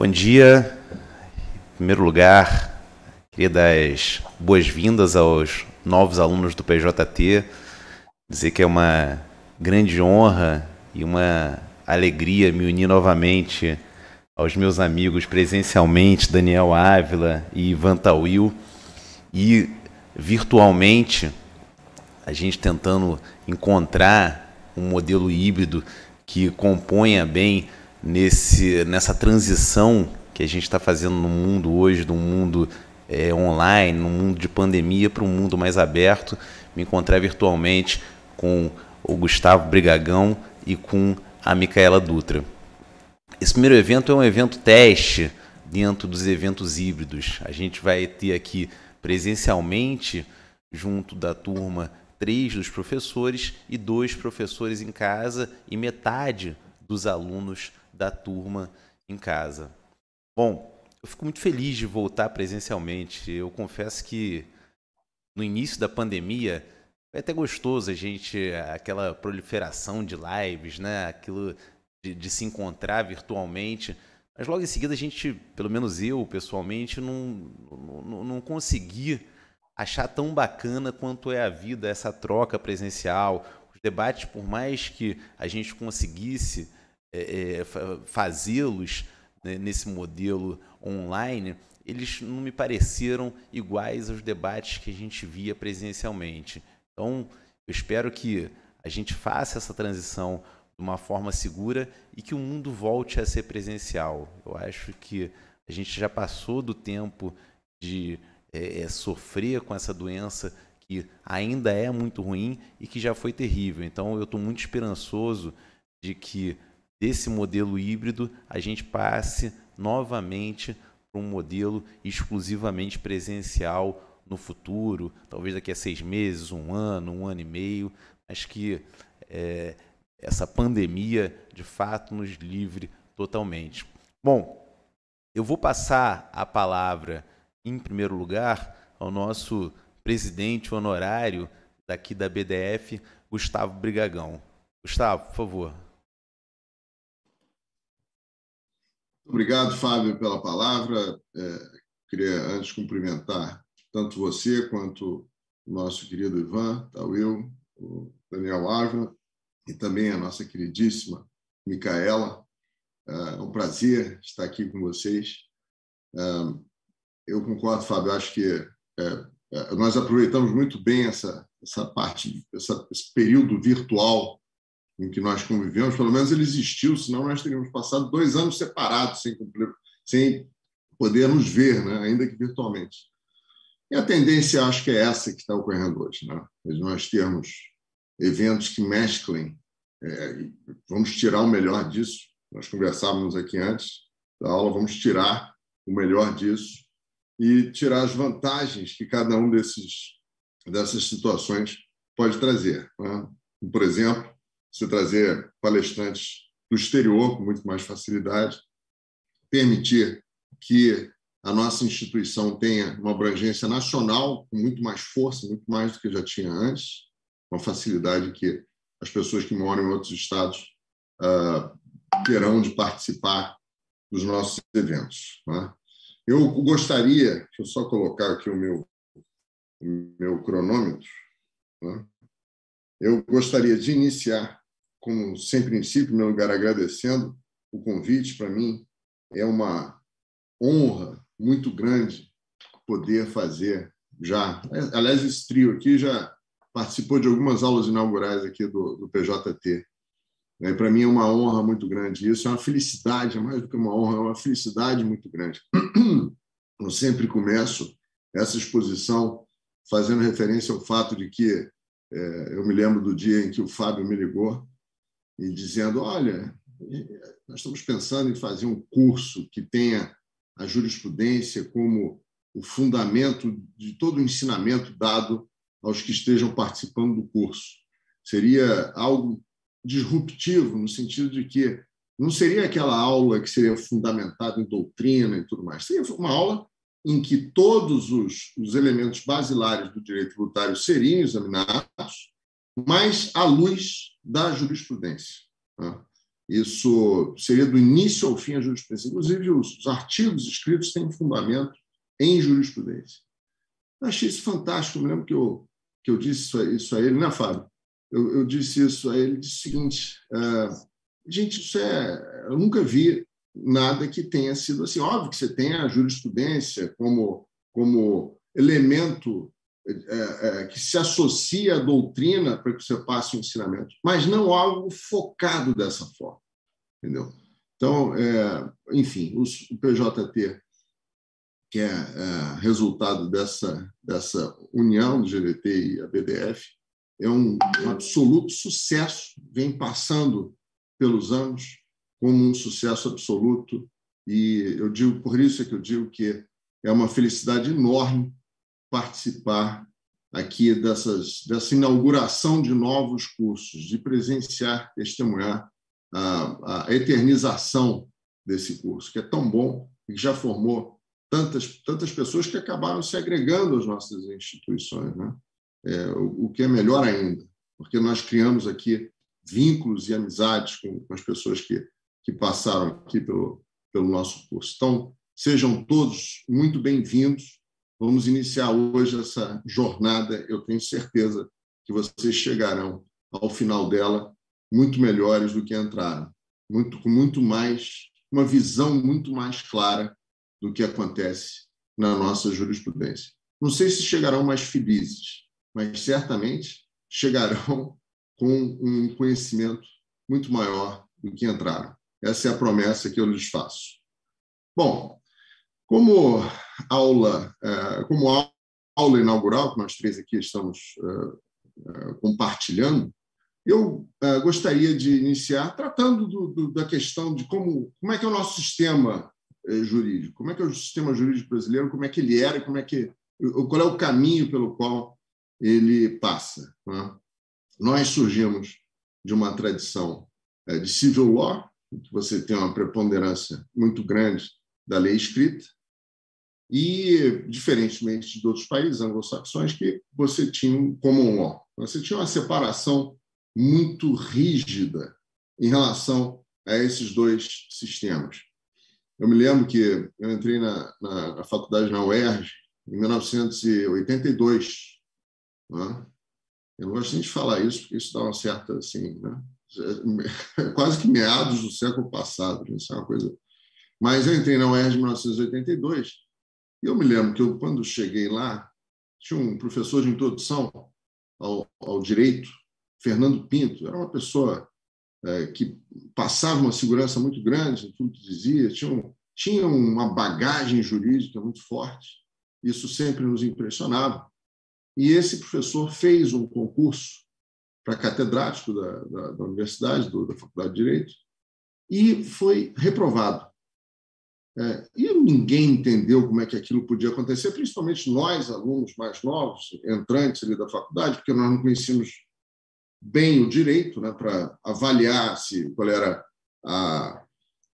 Bom dia. Em primeiro lugar, queria dar as boas-vindas aos novos alunos do PJT, dizer que é uma grande honra e uma alegria me unir novamente aos meus amigos presencialmente, Daniel Ávila e Ivan Tawil, e virtualmente, a gente tentando encontrar um modelo híbrido que componha bem nesse, nessa transição que a gente está fazendo no mundo hoje, do mundo é, online, no mundo de pandemia, para um mundo mais aberto. Me encontrei virtualmente com o Gustavo Brigagão e com a Micaela Dutra. Esse primeiro evento é um evento teste dentro dos eventos híbridos. A gente vai ter aqui presencialmente, junto da turma, três dos professores e dois professores em casa e metade dos alunos da turma em casa. Bom, eu fico muito feliz de voltar presencialmente. Eu confesso que no início da pandemia foi até gostoso a gente, aquela proliferação de lives, né? Aquilo de, de se encontrar virtualmente. Mas logo em seguida a gente, pelo menos eu pessoalmente, não, não, não consegui achar tão bacana quanto é a vida essa troca presencial. Os debates, por mais que a gente conseguisse é, é, fazê-los né, nesse modelo online, eles não me pareceram iguais aos debates que a gente via presencialmente. Então, eu espero que a gente faça essa transição de uma forma segura e que o mundo volte a ser presencial. Eu acho que a gente já passou do tempo de é, é, sofrer com essa doença que ainda é muito ruim e que já foi terrível. Então, eu estou muito esperançoso de que desse modelo híbrido a gente passe novamente para um modelo exclusivamente presencial no futuro, talvez daqui a seis meses, um ano, um ano e meio, mas que é, essa pandemia de fato nos livre totalmente. Bom, eu vou passar a palavra, em primeiro lugar, ao nosso presidente honorário daqui da BDF, Gustavo Brigagão. Gustavo, por favor. Obrigado, Fábio, pela palavra. É, queria antes cumprimentar tanto você quanto o nosso querido Ivan, Tawil, tá, o Daniel Ávila e também a nossa queridíssima Micaela. É, é um prazer estar aqui com vocês. É, eu concordo, Fábio, acho que é, nós aproveitamos muito bem essa, essa parte, esse período virtual em que nós convivemos, pelo menos ele existiu, senão nós teríamos passado dois anos separados, sem, cumprir, sem ver, né? ainda que virtualmente. E a tendência, acho que é essa que está ocorrendo hoje, né? nós termos eventos que mesclem, é, vamos tirar o melhor disso, nós conversávamos aqui antes da aula, vamos tirar o melhor disso e tirar as vantagens que cada um desses dessas situações pode trazer. Né? Por exemplo, se trazer palestrantes do exterior com muito mais facilidade, permitir que a nossa instituição tenha uma abrangência nacional com muito mais força, muito mais do que já tinha antes, uma facilidade que as pessoas que moram em outros estados uh, terão de participar dos nossos eventos. Né? Eu gostaria, deixa eu só colocar aqui o meu, o meu cronômetro, né? Eu gostaria de iniciar, como sempre inicio, em lugar, agradecendo o convite. Para mim é uma honra muito grande poder fazer já. Aliás, esse trio aqui já participou de algumas aulas inaugurais aqui do, do PJT. Né? Para mim é uma honra muito grande isso, é uma felicidade, é mais do que uma honra, é uma felicidade muito grande. Eu sempre começo essa exposição fazendo referência ao fato de que é, eu me lembro do dia em que o Fábio me ligou e dizendo: Olha, nós estamos pensando em fazer um curso que tenha a jurisprudência como o fundamento de todo o ensinamento dado aos que estejam participando do curso. Seria algo disruptivo, no sentido de que não seria aquela aula que seria fundamentada em doutrina e tudo mais, seria uma aula em que todos os, os elementos basilares do direito tributário seriam examinados fatos, mas à luz da jurisprudência. Né? Isso seria do início ao fim a jurisprudência. Inclusive, os artigos escritos têm fundamento em jurisprudência. Eu achei isso fantástico. Eu me lembro que eu, que eu disse isso a, ele, né, Fábio? Eu, eu, disse isso a ele, disse o seguinte, é, gente, isso é... Eu nunca vi nada que tenha sido assim. Óbvio que você tem a jurisprudência como, como elemento é, é, que se associa à doutrina para que você passe o ensinamento, mas não algo focado dessa forma, entendeu? Então, é, enfim, os, o PJT, que é, é, resultado dessa, dessa união do GDT e a BDF, é um, um absoluto sucesso, vem passando pelos anos como um sucesso absoluto, e eu digo, por isso é que eu digo que é uma felicidade enorme participar aqui dessas, dessa inauguração de novos cursos, de presenciar, testemunhar a, a eternização desse curso, que é tão bom e que já formou tantas, tantas pessoas que acabaram se agregando às nossas instituições, né? É, o, o, que é melhor ainda, porque nós criamos aqui vínculos e amizades com, com as pessoas que, que passaram aqui pelo, pelo nosso curso. Então, sejam todos muito bem-vindos Vamos iniciar hoje essa jornada. Eu tenho certeza que vocês chegarão ao final dela muito melhores do que entraram, muito com muito mais uma visão muito mais clara do que acontece na nossa jurisprudência. Não sei se chegarão mais felizes, mas certamente chegarão com um conhecimento muito maior do que entraram. Essa é a promessa que eu lhes faço. Bom, como aula, eh, como aula inaugural que nós três aqui estamos eh, eh, compartilhando, eu gostaria de iniciar tratando do, do, da questão de como, como é que é o nosso sistema jurídico, como é que é o sistema jurídico brasileiro, como é que ele era, como é que qual é o caminho pelo qual ele passa. É? Nós surgimos de uma tradição de civil law, que você tem uma preponderância muito grande da lei escrita, e, diferentemente de outros países anglo-saxões, que você tinha um common law, você tinha uma separação muito rígida em relação a esses dois sistemas. Eu me lembro que eu entrei na, na, na faculdade na UERJ em 1982. Né? Eu não gosto nem de falar isso, porque isso dá uma certa, assim, né? quase que meados do século passado, isso é uma coisa. Mas eu entrei na UERJ em 1982 e eu me lembro que eu, quando cheguei lá, tinha um professor de introdução ao, ao direito, Fernando Pinto, era uma pessoa é, que passava uma segurança muito grande tudo que dizia, tinha, um, tinha uma bagagem jurídica muito forte, isso sempre nos impressionava. E esse professor fez um concurso para catedrático da, da, da universidade, do, da Faculdade de Direito, e foi reprovado. É, e ninguém entendeu como é que aquilo podia acontecer, principalmente nós, alunos mais novos, entrantes ali da faculdade, porque nós não conhecíamos bem o direito né, para avaliar se qual era a,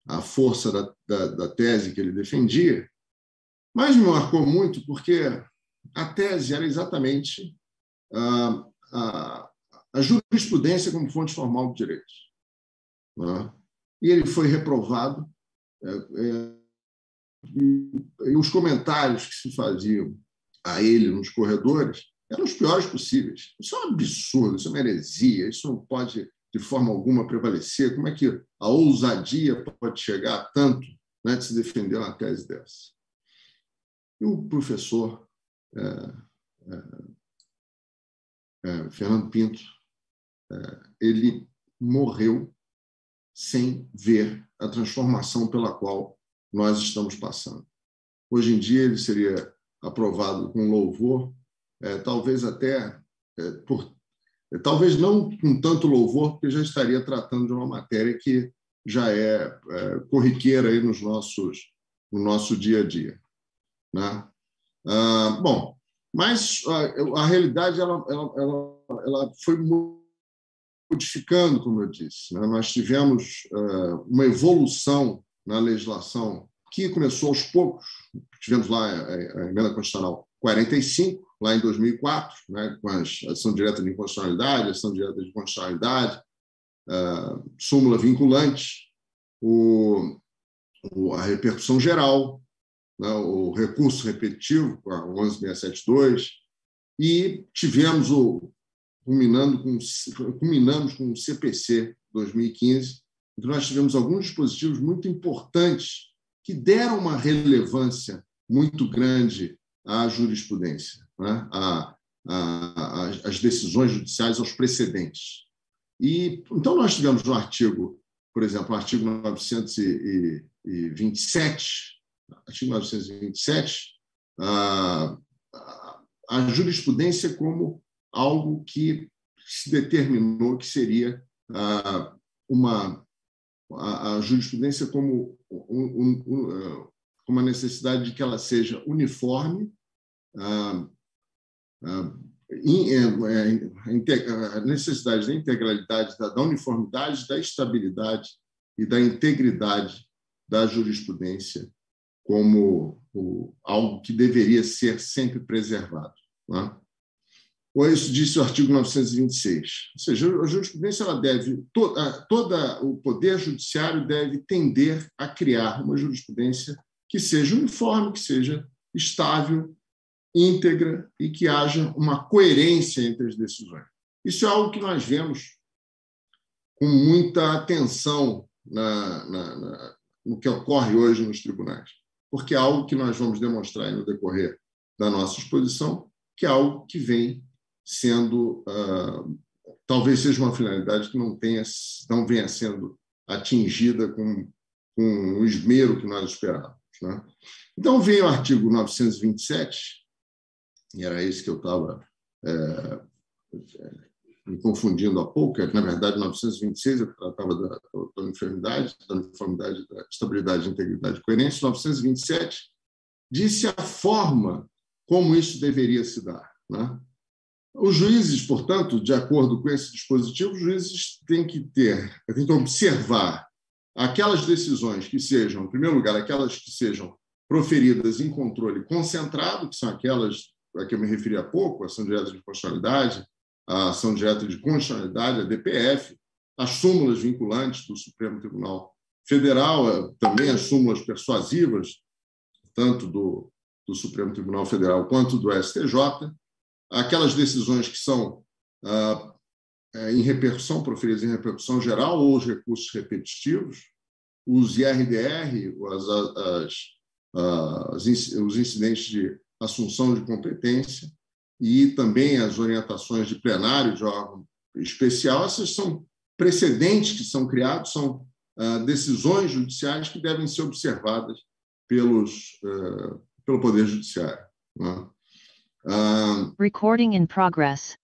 a força da, da, da tese que ele defendia. Mas me marcou muito porque a tese era exatamente a, a, a jurisprudência como fonte formal do direito. Né? E ele foi reprovado é, é, e os comentários que se faziam a ele nos corredores eram os piores possíveis. Isso é um absurdo, isso é uma heresia, isso não pode de forma alguma prevalecer. Como é que a ousadia pode chegar a tanto né, de se defender uma tese dessa? E o professor é, é, é, Fernando Pinto, é, ele morreu sem ver a transformação pela qual nós estamos passando. Hoje em dia, ele seria aprovado com louvor, é, talvez até é, por. É, talvez não com tanto louvor, porque já estaria tratando de uma matéria que já é, é corriqueira aí nos nossos, no nosso dia a dia. Né? Ah, bom, mas a, a realidade ela, ela, ela, ela, foi modificando, como eu disse. Né? Nós tivemos uh, uma evolução na legislação que começou aos poucos, tivemos lá é, é, a, emenda constitucional 45, lá em 2004, né, com a ação direta de inconstitucionalidade, ação direta de constitucionalidade, uh, súmula vinculante, o, o, a repercussão geral, né, o recurso repetitivo, a 11672, e tivemos o culminando com culminamos com o CPC 2015 nós tivemos alguns dispositivos muito importantes que deram uma relevância muito grande à jurisprudência, né? à, à, às decisões judiciais, aos precedentes. E então nós tivemos no artigo, por exemplo, o artigo 927, artigo 927, a, a jurisprudência como algo que se determinou que seria uma a, a jurisprudência como, um, um, é, como a necessidade de que ela seja uniforme, ah, ah, é, é, a, a necessidade da integralidade, da, da uniformidade, da estabilidade e da integridade da jurisprudência como o, algo que deveria ser sempre preservado. Né? Ou é isso disse o artigo 926. Ou seja, a jurisprudência ela deve, toda, o poder judiciário deve tender a criar uma jurisprudência que seja uniforme, que seja estável, íntegra e que haja uma coerência entre as decisões. Isso é algo que nós vemos com muita atenção na, na, na, no que ocorre hoje nos tribunais, porque é algo que nós vamos demonstrar no decorrer da nossa exposição, que é algo que vem sendo uh, talvez seja uma finalidade que não tenha não venha sendo atingida com, com o esmero que nós esperávamos. Né? Então veio o artigo 927 e era esse que eu estava é, me confundindo há pouco, é que, na verdade, 926 eu tratava da, da uniformidade, da uniformidade, da estabilidade, integridade e coerência. 927 disse a forma como isso deveria se dar. Né? Os juízes, portanto, de acordo com esse dispositivo, os juízes têm que ter, têm que observar aquelas decisões que sejam, em primeiro lugar, aquelas que sejam proferidas em controle concentrado, que são aquelas a que eu me referi há pouco, a ação direta de constitucionalidade, a ação direta de constitucionalidade, a DPF, as súmulas vinculantes do Supremo Tribunal Federal, eh, também as súmulas persuasivas, tanto do, do Supremo Tribunal Federal quanto do STJ, aquelas decisões que são ah, é, em repercussão, proferidas em repercussão geral, ou os recursos repetitivos, os IRDR, as, as, as, os incidentes de assunção de competência e também as orientações de plenário de órgão especial, essas são precedentes que são criados, são ah, decisões judiciais que devem ser observadas pelos, ah, pelo Poder Judiciário. Né? Ah, Recording in progress.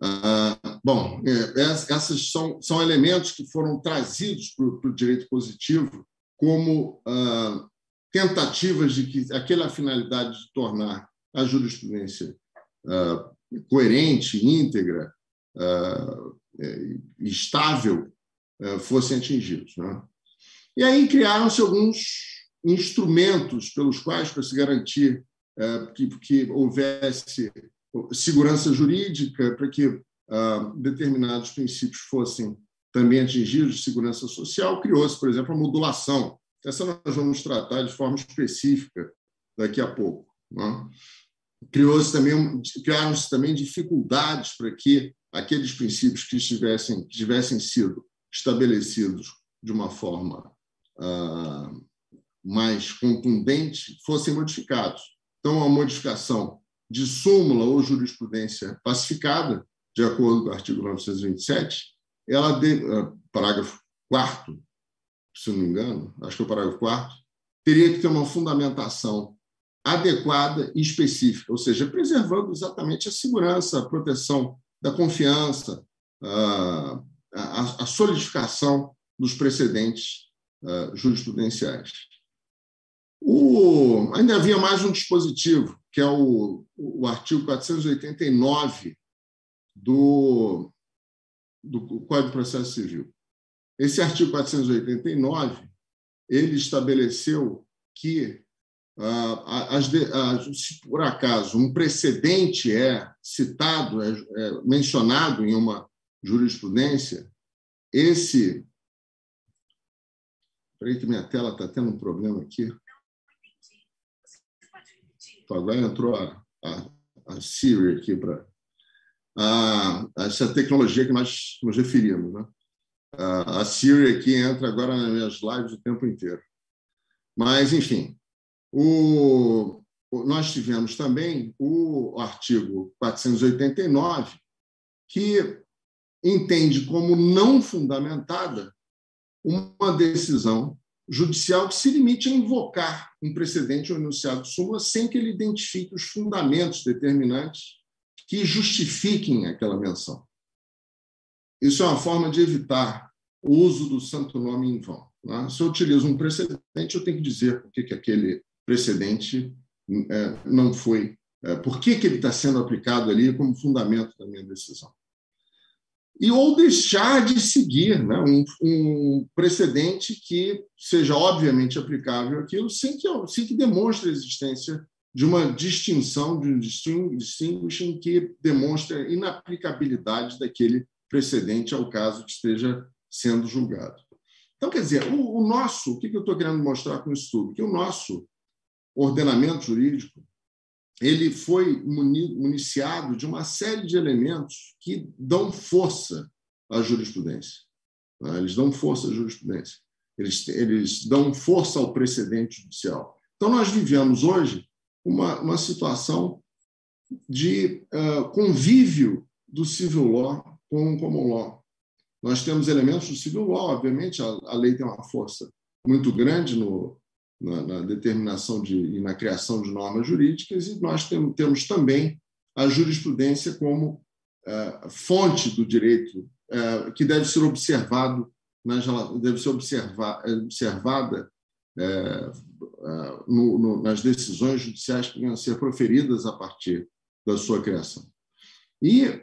Ah, bom, é, esses são, são elementos que foram trazidos para o direito positivo como ah, tentativas de que aquela finalidade de tornar a jurisprudência coerente, íntegra, é, estável, fossem atingidos. Né? E aí criaram-se alguns instrumentos pelos quais, para se garantir é, que, que houvesse segurança jurídica, para que ah, determinados princípios fossem também atingidos de segurança social, criou-se, por exemplo, a modulação. Essa nós vamos tratar de forma específica daqui a pouco. É? Criou-se também, criaram-se também dificuldades para que aqueles princípios que estivessem, que tivessem sido estabelecidos de uma forma ah, mais contundente fossem modificados. Então, a modificação de súmula ou jurisprudência pacificada, de acordo com o artigo 927, ela de, eh, parágrafo 4 se não me engano, acho que é o parágrafo 4 teria que ter uma fundamentação adequada e específica, ou seja, preservando exatamente a segurança, a proteção da confiança, a, a solidificação dos precedentes eh, jurisprudenciais. O, ainda havia mais um dispositivo, que é o, o artigo 489 do, do Código de Processo Civil. Esse artigo 489 ele estabeleceu que ah, as, as, ah, se por acaso um precedente é citado, é, é mencionado em uma jurisprudência, esse. aí que minha tela está tendo um problema aqui agora entrou a, a, a Siri aqui para essa tecnologia que nós nos referimos. Né? A, a Siri aqui entra agora nas minhas lives o tempo inteiro. Mas, enfim, o, nós tivemos também o artigo 489, que entende como não fundamentada uma decisão judicial que se limite a invocar um precedente ou enunciado de súmula sem que ele identifique os fundamentos determinantes que justifiquem aquela menção. Isso é uma forma de evitar o uso do santo nome em vão. Né? Se eu utilizo um precedente, eu tenho que dizer por que, aquele precedente eh, não foi, eh, por que ele está sendo aplicado ali como fundamento da minha decisão e ou deixar de seguir né, um, um, precedente que seja obviamente aplicável àquilo, sem que, sem que demonstre a existência de uma distinção, de um distinguishing que demonstre a inaplicabilidade daquele precedente ao caso que esteja sendo julgado. Então, quer dizer, o, o nosso, o que eu estou querendo mostrar com isso tudo? Que o nosso ordenamento jurídico ele foi municiado de uma série de elementos que dão força à jurisprudência. Tá? Eles dão força à jurisprudência. Eles, eles dão força ao precedente judicial. Então, nós vivemos hoje uma, uma situação de uh, convívio do civil law com o common law. Nós temos elementos do civil law, obviamente, a, a lei tem uma força muito grande no, na, na determinação de, e na criação de normas jurídicas, e nós tem, temos também a jurisprudência como uh, fonte do direito uh, que deve ser observado nas, deve ser observa, é, observada uh, no, no, nas decisões judiciais que venham a ser proferidas a partir da sua criação. E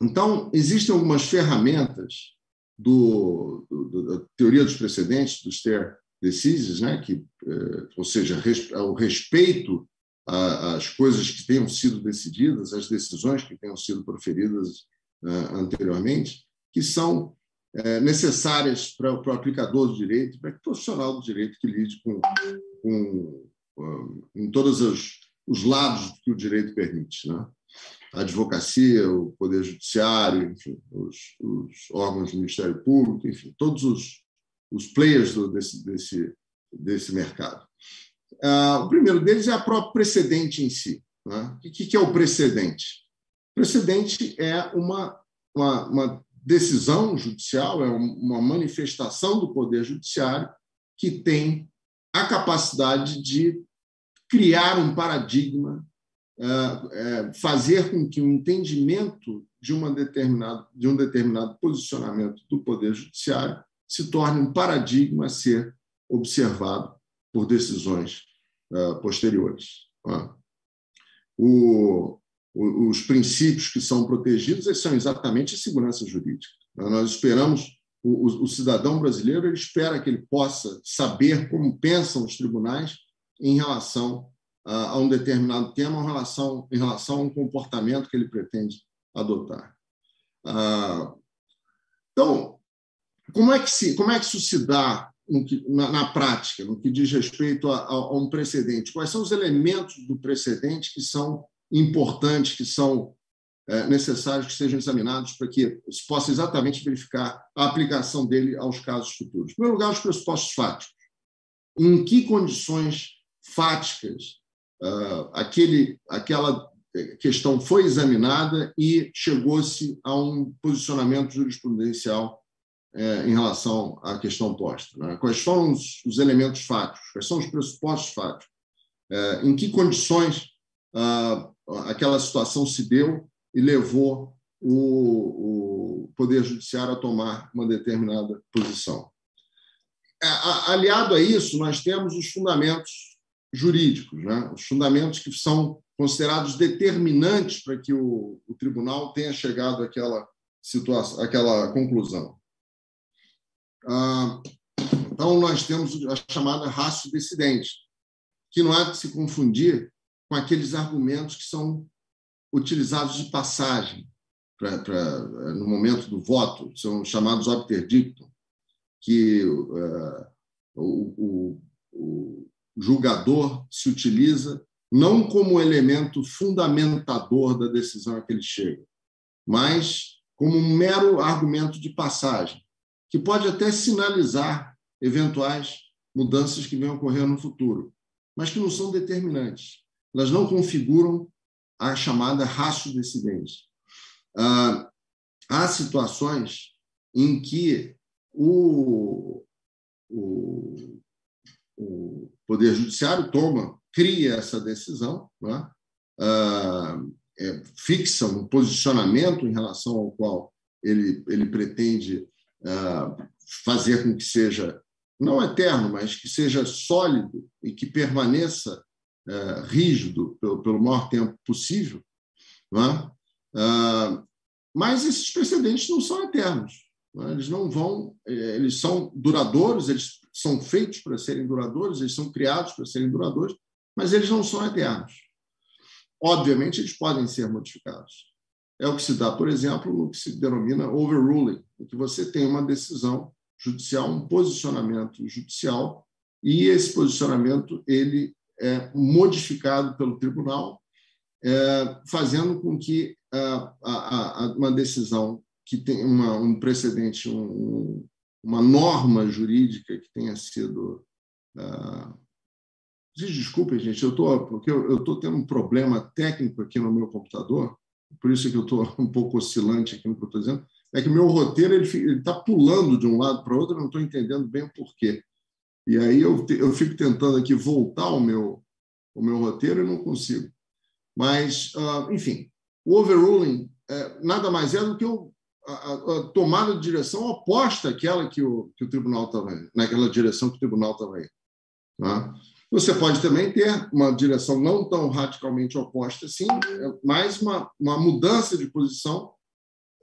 então existem algumas ferramentas do, do, da teoria dos precedentes do Stair decisões, né? que, é, ou seja, o respeito às coisas que tenham sido decididas, às decisões que tenham sido proferidas é, anteriormente, que são é, necessárias para o aplicador do direito, para o profissional do direito que lide com, com, com em todos os, os, lados que o direito permite. Né? A advocacia, o Poder Judiciário, enfim, os, os, órgãos do Ministério Público, enfim, todos os, os players do, desse, desse, desse mercado. Ah, o primeiro deles é a própria precedente em si. Né? O que, que é o precedente? O precedente é uma, uma, uma decisão judicial, é uma manifestação do Poder Judiciário que tem a capacidade de criar um paradigma, ah, é, fazer com que o um entendimento de, uma determinado, de um determinado posicionamento do Poder Judiciário se torne um paradigma a ser observado por decisões uh, posteriores. Uh. O, o, os princípios que são protegidos são exatamente a segurança jurídica. Uh. Nós esperamos, o, o, cidadão brasileiro ele espera que ele possa saber como pensam os tribunais em relação a um determinado tema, em relação, em relação a um comportamento que ele pretende adotar. Ah, então, como é que, se, como é que isso se dá que, na, na, prática, no que diz respeito a, a, a, um precedente? Quais são os elementos do precedente que são importantes, que são é, necessários que sejam examinados para que se possa exatamente verificar a aplicação dele aos casos futuros? Em primeiro lugar, os pressupostos fáticos. Em que condições fáticas uh, aquele, aquela questão foi examinada e chegou-se a um posicionamento jurisprudencial é, em relação à questão posta. Né? Quais são os, os, elementos fáticos? Quais são os pressupostos fáticos? É, em que condições ah, aquela situação se deu e levou o, o, Poder Judiciário a tomar uma determinada posição? A, é, a, aliado a isso, nós temos os fundamentos jurídicos, né? os fundamentos que são considerados determinantes para que o, o tribunal tenha chegado àquela, situação, àquela conclusão. Ah, então, nós temos a chamada raço dissidente, que não há de se confundir com aqueles argumentos que são utilizados de passagem pra, pra no momento do voto, são chamados dictum, que uh, o, o, o julgador se utiliza não como elemento fundamentador da decisão a que ele chega, mas como um mero argumento de passagem que pode até sinalizar eventuais mudanças que venham ocorrer no futuro, mas que não são determinantes. Elas não configuram a chamada raço do incidente. Ah, há situações em que o, o, o Poder Judiciário toma, cria essa decisão, né? ah, é, fixa um posicionamento em relação ao qual ele, ele pretende ah, fazer com que seja, não eterno, mas que seja sólido e que permaneça ah, rígido pelo, maior tempo possível. É? Ah, mas esses precedentes não são eternos. É? Eles não vão, eh, eles são duradouros, eles são feitos para serem duradouros, eles são criados para serem duradouros, mas eles não são eternos. Obviamente, eles podem ser modificados é o que se dá, por exemplo, no que se denomina overruling, em que você tem uma decisão judicial, um posicionamento judicial, e esse posicionamento ele é modificado pelo tribunal, é, fazendo com que ah, a, a, a, uma decisão que tem uma, um precedente, um, uma norma jurídica que tenha sido uh, Desculpem, gente, eu porque eu estou tendo um problema técnico aqui no meu computador por isso que eu estou um pouco oscilante aqui no que eu estou dizendo, é que meu roteiro ele está pulando de um lado para outro, eu não estou entendendo bem o porquê. E aí eu, eu fico tentando aqui voltar o meu, o meu roteiro e não consigo. Mas, uh, enfim, o overruling é, nada mais é do que o, a, a, tomada de direção oposta àquela que o, que o tribunal estava naquela direção que o tribunal estava aí. Tá? Né? Você pode também ter uma direção não tão radicalmente oposta assim, é mas uma, uma mudança de posição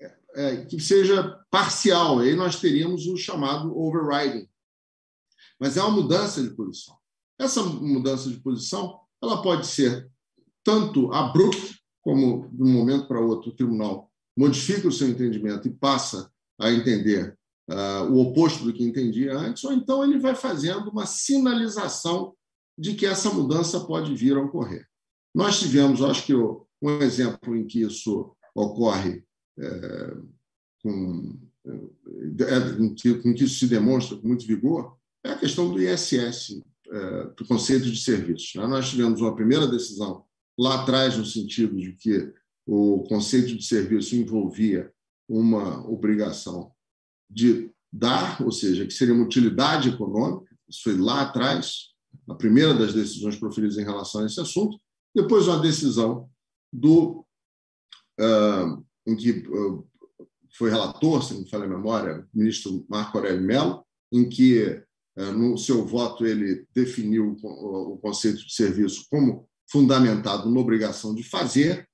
é, é que seja parcial. Aí nós teríamos o chamado overriding. Mas é uma mudança de posição. Essa mudança de posição ela pode ser tanto abrupta, como de um momento para outro o tribunal modifica o seu entendimento e passa a entender uh, o oposto do que entendia antes, ou então ele vai fazendo uma sinalização de que essa mudança pode vir a ocorrer. Nós tivemos, acho que, um exemplo em que isso ocorre é, com, é, é em, que, em que isso se demonstra com muito vigor, é a questão do ISS, é, do conceito de serviços. Né? Nós tivemos uma primeira decisão lá atrás, no sentido de que o conceito de serviço envolvia uma obrigação de dar, ou seja, que seria uma utilidade econômica, isso foi lá atrás, a primeira das decisões proferidas em relação a esse assunto, depois uma decisão do uh, em que uh, foi relator, se não me falha a memória, o ministro Marco Aurélio Mello, em que uh, no seu voto ele definiu o, conceito de serviço como fundamentado na obrigação de fazer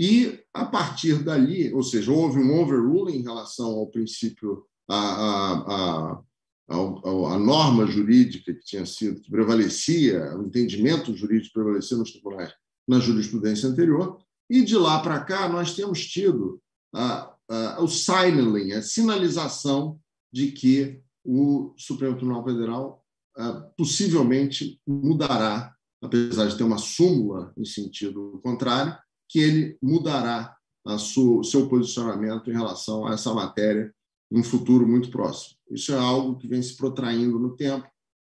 e a partir dali, ou seja, houve um overruling em relação ao princípio a, a a norma jurídica que tinha sido, que prevalecia, o entendimento jurídico que prevalecia nos tribunais na jurisprudência anterior, e de lá para cá nós temos tido a, a, o signaling, a sinalização de que o Supremo Tribunal Federal a, possivelmente mudará, apesar de ter uma súmula em sentido contrário, que ele mudará a seu posicionamento em relação a essa matéria em um futuro muito próximo. Isso é algo que vem se protraindo no tempo.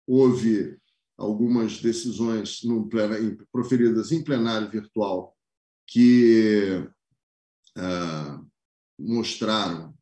Houve algumas decisões plenário, proferidas em plenário virtual que ah, mostraram.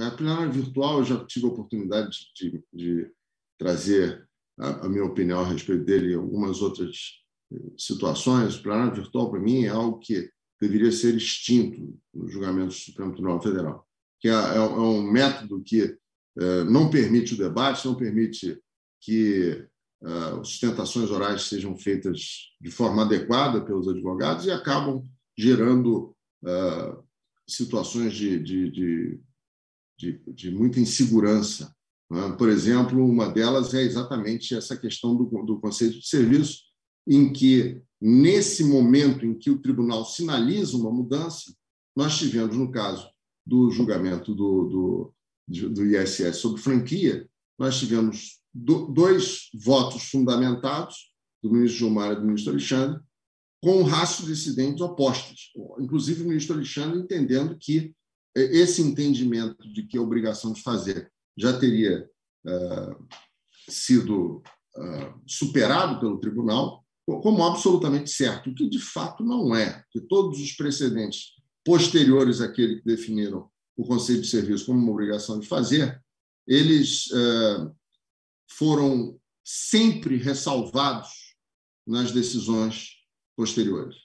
A plenário virtual eu já tive a oportunidade de, de trazer a, a, minha opinião a respeito dele e algumas outras eh, situações. O plenário virtual, para mim, é algo que deveria ser extinto no julgamento do Supremo Tribunal Federal, que é, é um é método que é, não permite o debate, não permite que é, sustentações orais sejam feitas de forma adequada pelos advogados e acabam gerando é, situações de, de, de, de, de muita insegurança. Por exemplo, uma delas é exatamente essa questão do, do conceito de serviço, em que, nesse momento em que o tribunal sinaliza uma mudança, nós tivemos, no caso do julgamento do, do do ISS sobre franquia, nós tivemos do, dois votos fundamentados, do ministro Gilmar e do ministro Alexandre, com um incidentes opostos. Inclusive, o ministro Alexandre entendendo que eh, esse entendimento de que a é obrigação de fazer já teria uh, sido uh, superado pelo tribunal como absolutamente certo, o que de fato não é, que todos os precedentes posteriores àquele que definiram o Conselho de Serviço como uma obrigação de fazer, eles é, foram sempre ressalvados nas decisões posteriores.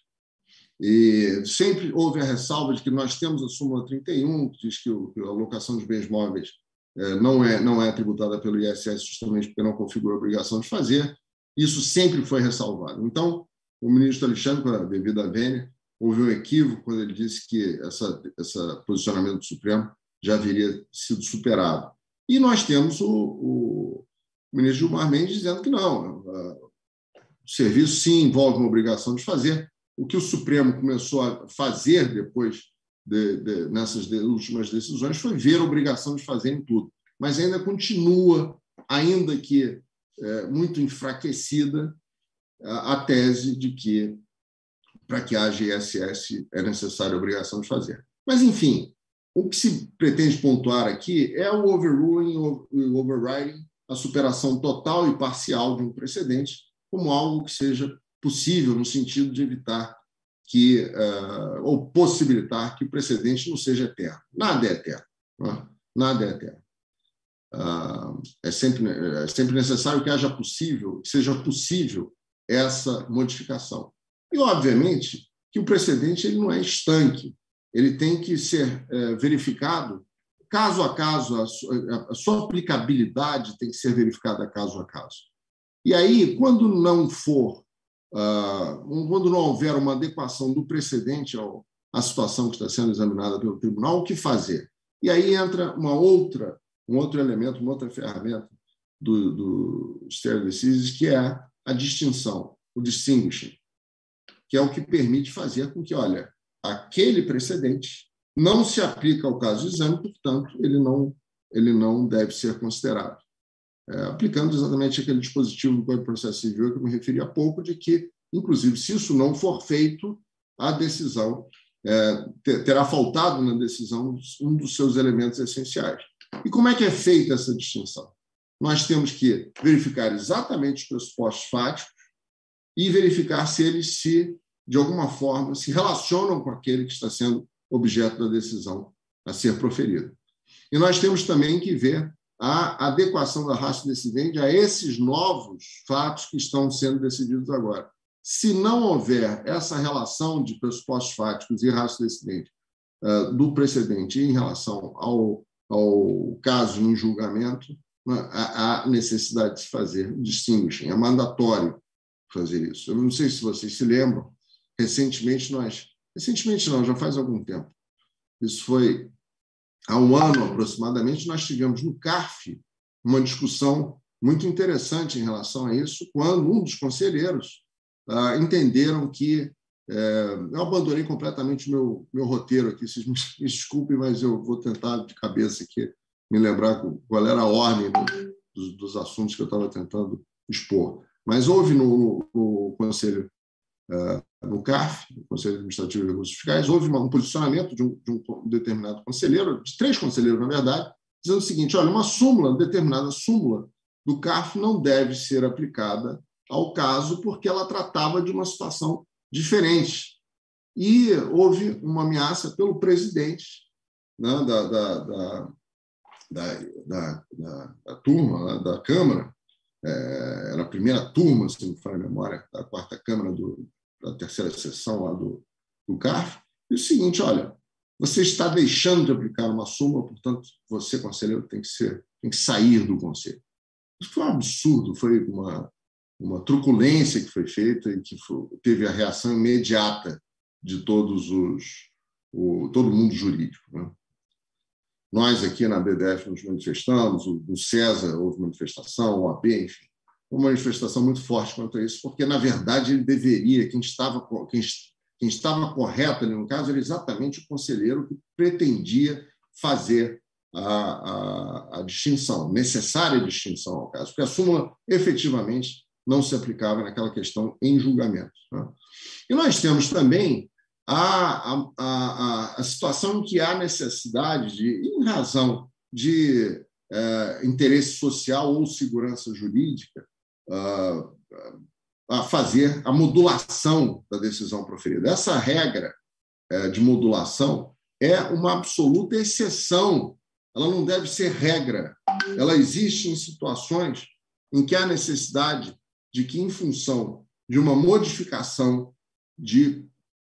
E sempre houve a ressalva de que nós temos a súmula 31, que diz que, a locação dos bens móveis é, não, é, não é tributada pelo ISS justamente porque não configura a obrigação de fazer. Isso sempre foi ressalvado. Então, o ministro Alexandre, com a devida vênia, houve um equívoco quando ele disse que essa, essa posicionamento do Supremo já haveria sido superado. E nós temos o, o, ministro Gilmar Mendes dizendo que não. O serviço, sim, envolve uma obrigação de fazer. O que o Supremo começou a fazer depois de, de, nessas de, últimas decisões foi ver a obrigação de fazer em tudo. Mas ainda continua, ainda que é, muito enfraquecida, a, a tese de que para que haja ISS é necessária a obrigação de fazer. Mas, enfim, o que se pretende pontuar aqui é o overruling, o overriding, a superação total e parcial de um precedente, como algo que seja possível no sentido de evitar que, uh, ou possibilitar que o precedente não seja eterno. Nada é eterno. É? Nada é eterno. Uh, é, sempre, é sempre necessário que haja possível, que seja possível essa modificação. E, obviamente, que o precedente ele não é estanque, ele tem que ser é, verificado caso a caso, a sua, a sua aplicabilidade tem que ser verificada caso a caso. E aí, quando não for, uh, quando não houver uma adequação do precedente ao, à situação que está sendo examinada pelo tribunal, o que fazer? E aí entra uma outra, um outro elemento, uma outra ferramenta do, do Stereo que é a distinção, o distinguishing que é o que permite fazer com que, olha, aquele precedente não se aplica ao caso de exame, portanto, ele não, ele não deve ser considerado. É, aplicando exatamente aquele dispositivo do Código de Processo Civil que eu me referi há pouco, de que, inclusive, se isso não for feito, a decisão é, terá faltado na decisão um dos seus elementos essenciais. E como é que é feita essa distinção? Nós temos que verificar exatamente os pressupostos fáticos, e verificar se eles se, de alguma forma, se relacionam com aquele que está sendo objeto da decisão a ser proferida. E nós temos também que ver a adequação da raça decidente a esses novos fatos que estão sendo decididos agora. Se não houver essa relação de pressupostos fáticos e raça decidente eh, do precedente em relação ao, ao caso em julgamento, a, né, necessidade de se fazer distinguishing. É mandatório fazer isso. Eu não sei se vocês se lembram, recentemente nós, recentemente não, já faz algum tempo, isso foi há um ano aproximadamente, nós tivemos no CARF uma discussão muito interessante em relação a isso, quando um dos conselheiros ah, entenderam que é, eu abandonei completamente o meu, meu roteiro aqui, vocês me, me desculpem, mas eu vou tentar de cabeça aqui me lembrar qual era a ordem dos, dos assuntos que eu estava tentando expor. Mas houve no, no Conselho, uh, no CAF, Conselho Administrativo de Recursos Fiscais, houve um posicionamento de um, de um determinado conselheiro, de três conselheiros, na verdade, dizendo o seguinte: olha, uma súmula, uma determinada súmula do CAF não deve ser aplicada ao caso porque ela tratava de uma situação diferente. E houve uma ameaça pelo presidente né, da, da, da, da, turma, né, da Câmara, é, era a primeira turma, se não falha a memória, da quarta Câmara, do, da terceira sessão lá do, do CARF, e o seguinte: olha, você está deixando de aplicar uma súmula, portanto, você, conselheiro, tem que, ser, tem que sair do conselho. Isso foi um absurdo, foi uma, uma truculência que foi feita e que foi, teve a reação imediata de todos os. O, todo mundo jurídico. Né? Nós aqui na BDF nos manifestamos, o, César houve manifestação, o AB, enfim, uma manifestação muito forte quanto a isso, porque, na verdade, ele deveria, quem estava, quem, quem estava correto no caso era exatamente o conselheiro que pretendia fazer a, a, a, distinção, necessária distinção ao caso, porque a súmula efetivamente não se aplicava naquela questão em julgamento. Né? E nós temos também a, a, a, a situação em que há necessidade, de, em razão de é, interesse social ou segurança jurídica, a fazer a modulação da decisão proferida. Essa regra é, de modulação é uma absoluta exceção, ela não deve ser regra. Ela existe em situações em que há necessidade de que, em função de uma modificação de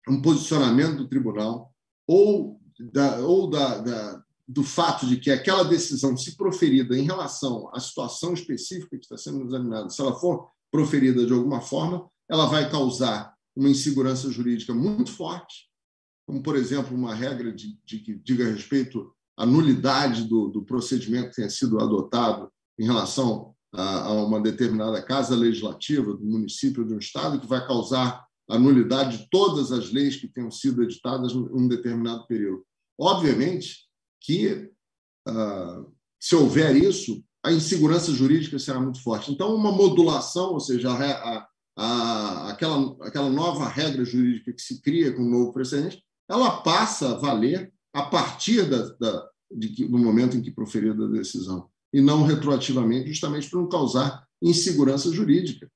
um posicionamento do tribunal ou, da, ou da, da, do fato de que aquela decisão, se proferida em relação à situação específica que está sendo examinada, se ela for proferida de alguma forma, ela vai causar uma insegurança jurídica muito forte, como, por exemplo, uma regra de, de que diga respeito à nulidade do, do procedimento que tenha sido adotado em relação a, a uma determinada casa legislativa do município ou do estado, que vai causar a nulidade de todas as leis que tenham sido editadas em um determinado período. Obviamente que, ah, se houver isso, a insegurança jurídica será muito forte. Então, uma modulação, ou seja, a, a, a, aquela, aquela nova regra jurídica que se cria com o novo precedente, ela passa a valer a partir da, da, de, do momento em que proferida a decisão, e não retroativamente, justamente para não causar insegurança jurídica.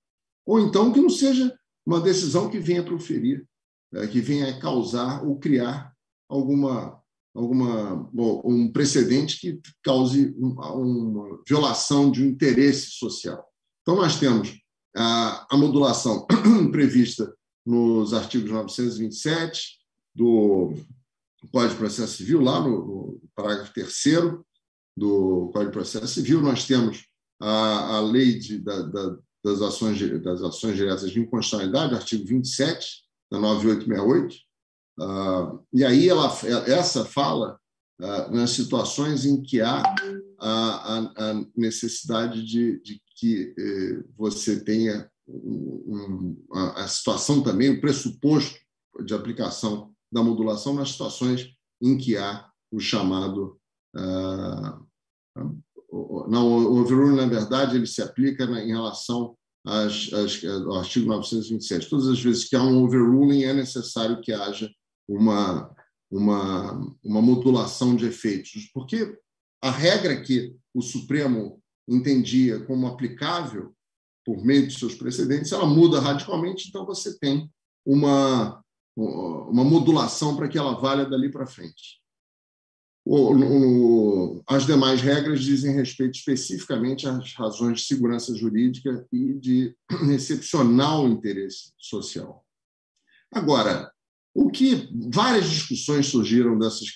Ou então que não seja uma decisão que venha proferir, né, que venha causar ou criar alguma alguma um precedente que cause uma violação de um interesse social. Então nós temos a, a modulação prevista nos artigos 927 do Código de Processo Civil, lá no, no parágrafo 3 do Código de Processo Civil, nós temos a, a lei de, da, da, das ações, das ações diretas de inconstitucionalidade, artigo 27 da 9868. Uh, ah, e aí ela, essa fala uh, nas situações em que há a, a, a necessidade de, de que eh, você tenha um, um, a, a, situação também, o pressuposto de aplicação da modulação nas situações em que há o chamado uh, não, o overruling, na verdade, ele se aplica em relação às, às, ao artigo 927. Todas as vezes que há um overruling, é necessário que haja uma, uma, uma modulação de efeitos, porque a regra que o Supremo entendia como aplicável por meio de seus precedentes, ela muda radicalmente, então você tem uma, uma modulação para que ela valha dali para frente. O, no, as demais regras dizem respeito especificamente às razões de segurança jurídica e de excepcional interesse social. Agora, o que várias discussões surgiram dessas,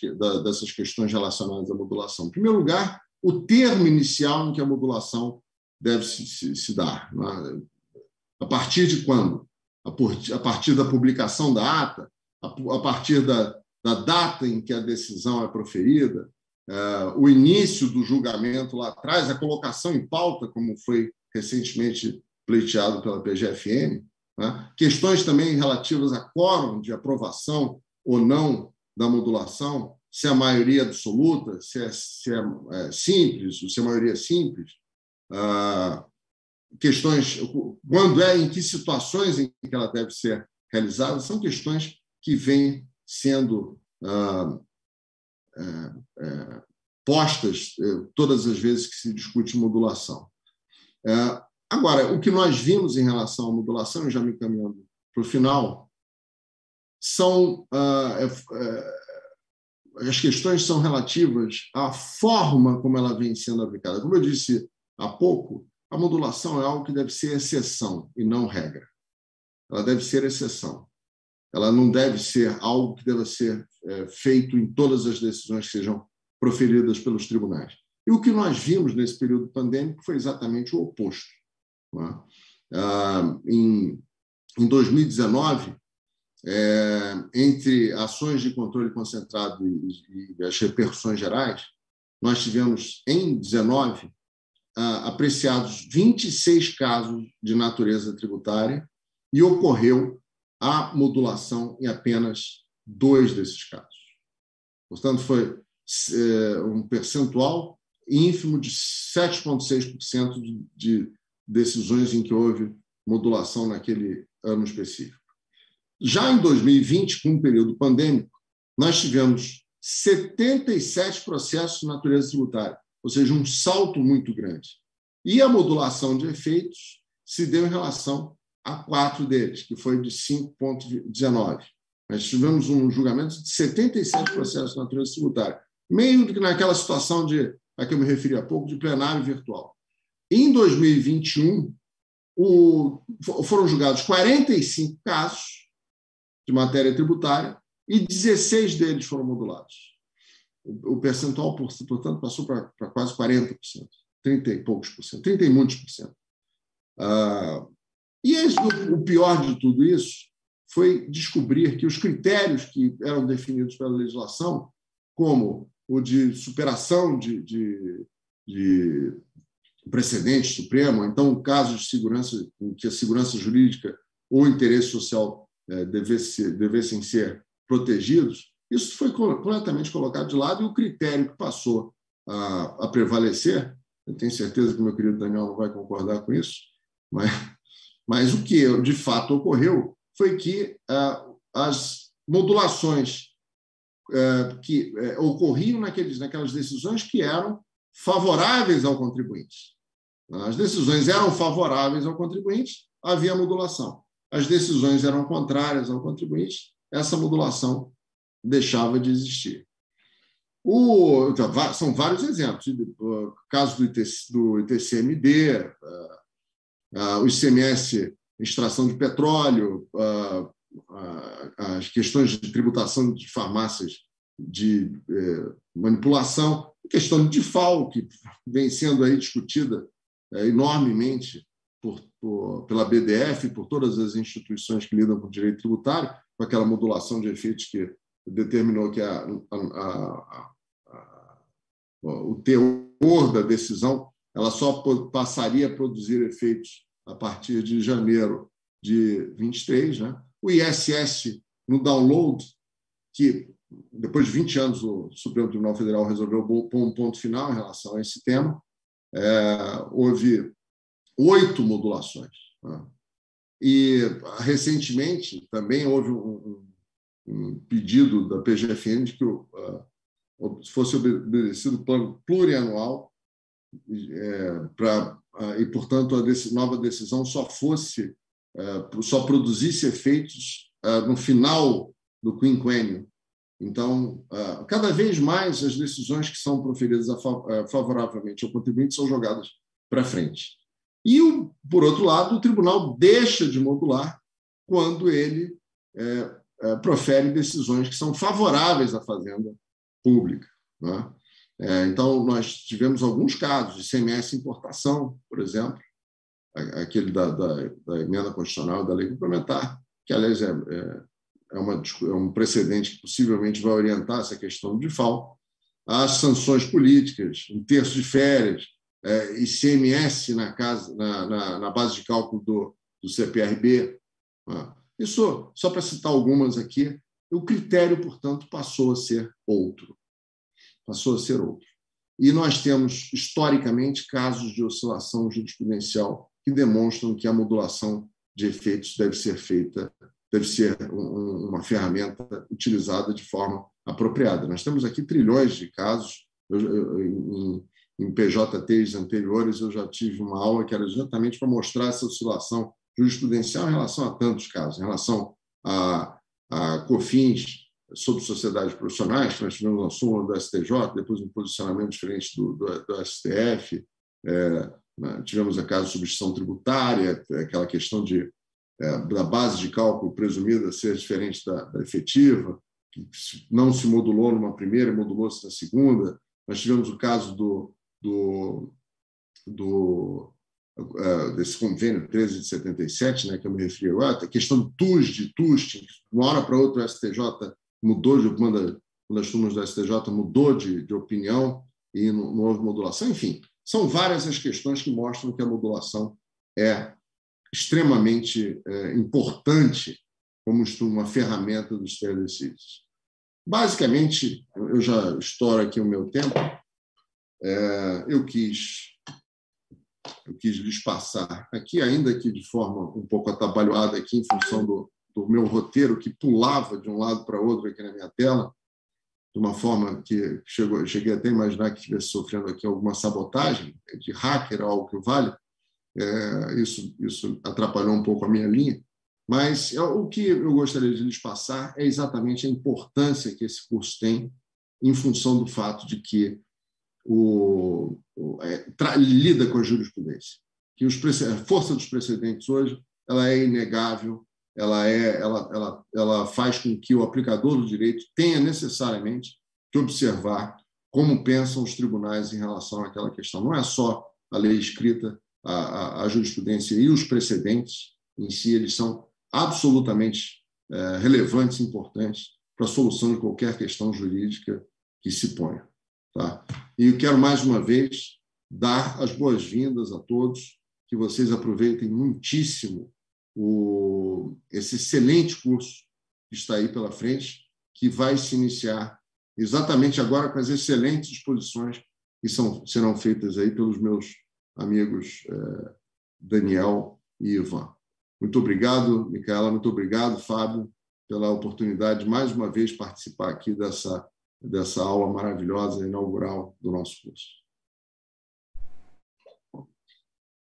dessas questões relacionadas à modulação? Em primeiro lugar, o termo inicial em que a modulação deve se, se, se dar. É? A partir de quando? A, por, a partir da publicação da ata? A, a partir da, da data em que a decisão é proferida, é, o início do julgamento lá atrás, a colocação em pauta, como foi recentemente pleiteado pela PGFM, né? questões também relativas a quórum de aprovação ou não da modulação, se a é maioria absoluta, se é, se é, é simples, se a maioria é simples, questões quando é, em que situações em que ela deve ser realizada, são questões que vêm sendo ah, é, é, postas é, todas as vezes que se discute modulação. agora, o que nós vimos em relação à modulação, e já me caminhando para o final, são ah, as questões são relativas à forma como ela vem sendo aplicada. Como eu disse há pouco, a modulação é algo que deve ser exceção e não regra. Ela deve ser exceção ela não deve ser algo que deva ser é, feito em todas as decisões que sejam proferidas pelos tribunais. E o que nós vimos nesse período pandêmico foi exatamente o oposto. É? Ah, em, em 2019, é, entre ações de controle concentrado e, e, as repercussões gerais, nós tivemos, em 19, ah, apreciados 26 casos de natureza tributária e ocorreu a modulação em apenas dois desses casos. Portanto, foi é, um percentual ínfimo de 7,6% de, de decisões em que houve modulação naquele ano específico. Já em 2020, com o período pandêmico, nós tivemos 77 processos de natureza tributária, ou seja, um salto muito grande. E a modulação de efeitos se deu em relação a quatro deles, que foi de 5,19. Nós tivemos um julgamento de 77 processos na natureza tributária, meio do que naquela situação de, a que eu me referi há pouco, de plenário virtual. Em 2021, o, foram julgados 45 casos de matéria tributária e 16 deles foram modulados. O, percentual, portanto, passou para, para quase 40%, 30 e poucos por cento, 30 e muitos por cento. Uh, e o pior de tudo isso foi descobrir que os critérios que eram definidos pela legislação, como o de superação de, de, de precedente supremo, então casos de segurança em que a segurança jurídica ou interesse social é, devesse, devessem ser protegidos, isso foi completamente colocado de lado e o critério que passou a, a prevalecer, eu tenho certeza que meu querido Daniel não vai concordar com isso, mas mas o que de fato ocorreu foi que ah, as modulações eh, que eh, ocorriam naqueles, naquelas decisões que eram favoráveis ao contribuinte. As decisões eram favoráveis ao contribuinte, havia modulação. As decisões eram contrárias ao contribuinte, essa modulação deixava de existir. O, então, são vários exemplos, eh, caso do, ITC, do ITCMD, ah, o ICMS, extração de petróleo, ah, ah, as questões de tributação de farmácias, de eh, manipulação, a questão de FAO, que vem sendo aí discutida eh, enormemente por, por, pela BDF, por todas as instituições que lidam com direito tributário, com aquela modulação de efeitos que determinou que a, a, a, o teor da decisão ela só passaria a produzir efeitos a partir de janeiro de 23. Né? O ISS, no download, que depois de 20 anos o Supremo Tribunal Federal resolveu pôr um ponto final em relação a esse tema, é, houve oito modulações. Né? E, recentemente, também houve um, um, pedido da PGFN de que uh, fosse obedecido o plano plurianual é, para e, portanto, a dec nova decisão só fosse, é, só produzisse efeitos é, no final do quinquênio. Então, é, cada vez mais as decisões que são proferidas fa é, favoravelmente ao contribuinte são jogadas para frente. E, o, por outro lado, o tribunal deixa de modular quando ele é, profere decisões que são favoráveis à fazenda pública. Né? É, então, nós tivemos alguns casos de CMS importação, por exemplo, aquele da, da, da emenda constitucional da lei complementar, que, aliás, é, é, é uma, é um precedente que possivelmente vai orientar essa questão de FAO. As sanções políticas, um terço de férias, é, ICMS na, casa, na, na, na, base de cálculo do, do CPRB. Né? Isso, só para citar algumas aqui, o critério, portanto, passou a ser outro passou a ser outro. E nós temos, historicamente, casos de oscilação jurisprudencial que demonstram que a modulação de efeitos deve ser feita, deve ser uma ferramenta utilizada de forma apropriada. Nós temos aqui trilhões de casos. Eu, eu, em, em PJTs anteriores, eu já tive uma aula que era exatamente para mostrar essa oscilação jurisprudencial em relação a tantos casos, em relação a, a COFINS, sobre sociedades profissionais, nós tivemos uma súmula do STJ, depois um posicionamento diferente do, do, do STF, é, tivemos a casa de substituição tributária, é, aquela questão de, é, da base de cálculo presumida ser diferente da, da efetiva, que não se modulou numa primeira, modulou-se na segunda. Nós tivemos o caso do, do, do é, desse convênio 13 de 77, né, que eu me referi agora, a questão do de TUS, de uma hora para outra o STJ mudou de uma, das turmas STJ mudou de, de opinião e não, não houve modulação. Enfim, são várias as questões que mostram que a modulação é extremamente é, importante como uma ferramenta dos teodecisos. Basicamente, eu já estouro aqui o meu tempo, é, eu quis eu quis lhes passar aqui, ainda que de forma um pouco atabalhoada aqui em função do, do meu roteiro que pulava de um lado para outro aqui na minha tela, de uma forma que chegou, cheguei até a imaginar que estivesse sofrendo aqui alguma sabotagem né, de hacker, algo que vale. É, isso, isso atrapalhou um pouco a minha linha. Mas é, o que eu gostaria de lhes passar é exatamente a importância que esse curso tem em função do fato de que o, o é, tra, lida com a jurisprudência, que os, a força dos precedentes hoje ela é inegável ela, é, ela, ela, ela faz com que o aplicador do direito tenha necessariamente que observar como pensam os tribunais em relação àquela questão. Não é só a lei escrita, a, a, a jurisprudência e os precedentes em si, eles são absolutamente é, relevantes e importantes para a solução de qualquer questão jurídica que se ponha. Tá? E quero mais uma vez dar as boas-vindas a todos, que vocês aproveitem muitíssimo o, esse excelente curso que está aí pela frente, que vai se iniciar exatamente agora com as excelentes exposições que são, serão feitas aí pelos meus amigos eh, Daniel e Ivan. Muito obrigado, Micaela, muito obrigado, Fábio, pela oportunidade de mais uma vez participar aqui dessa, dessa aula maravilhosa inaugural do nosso curso.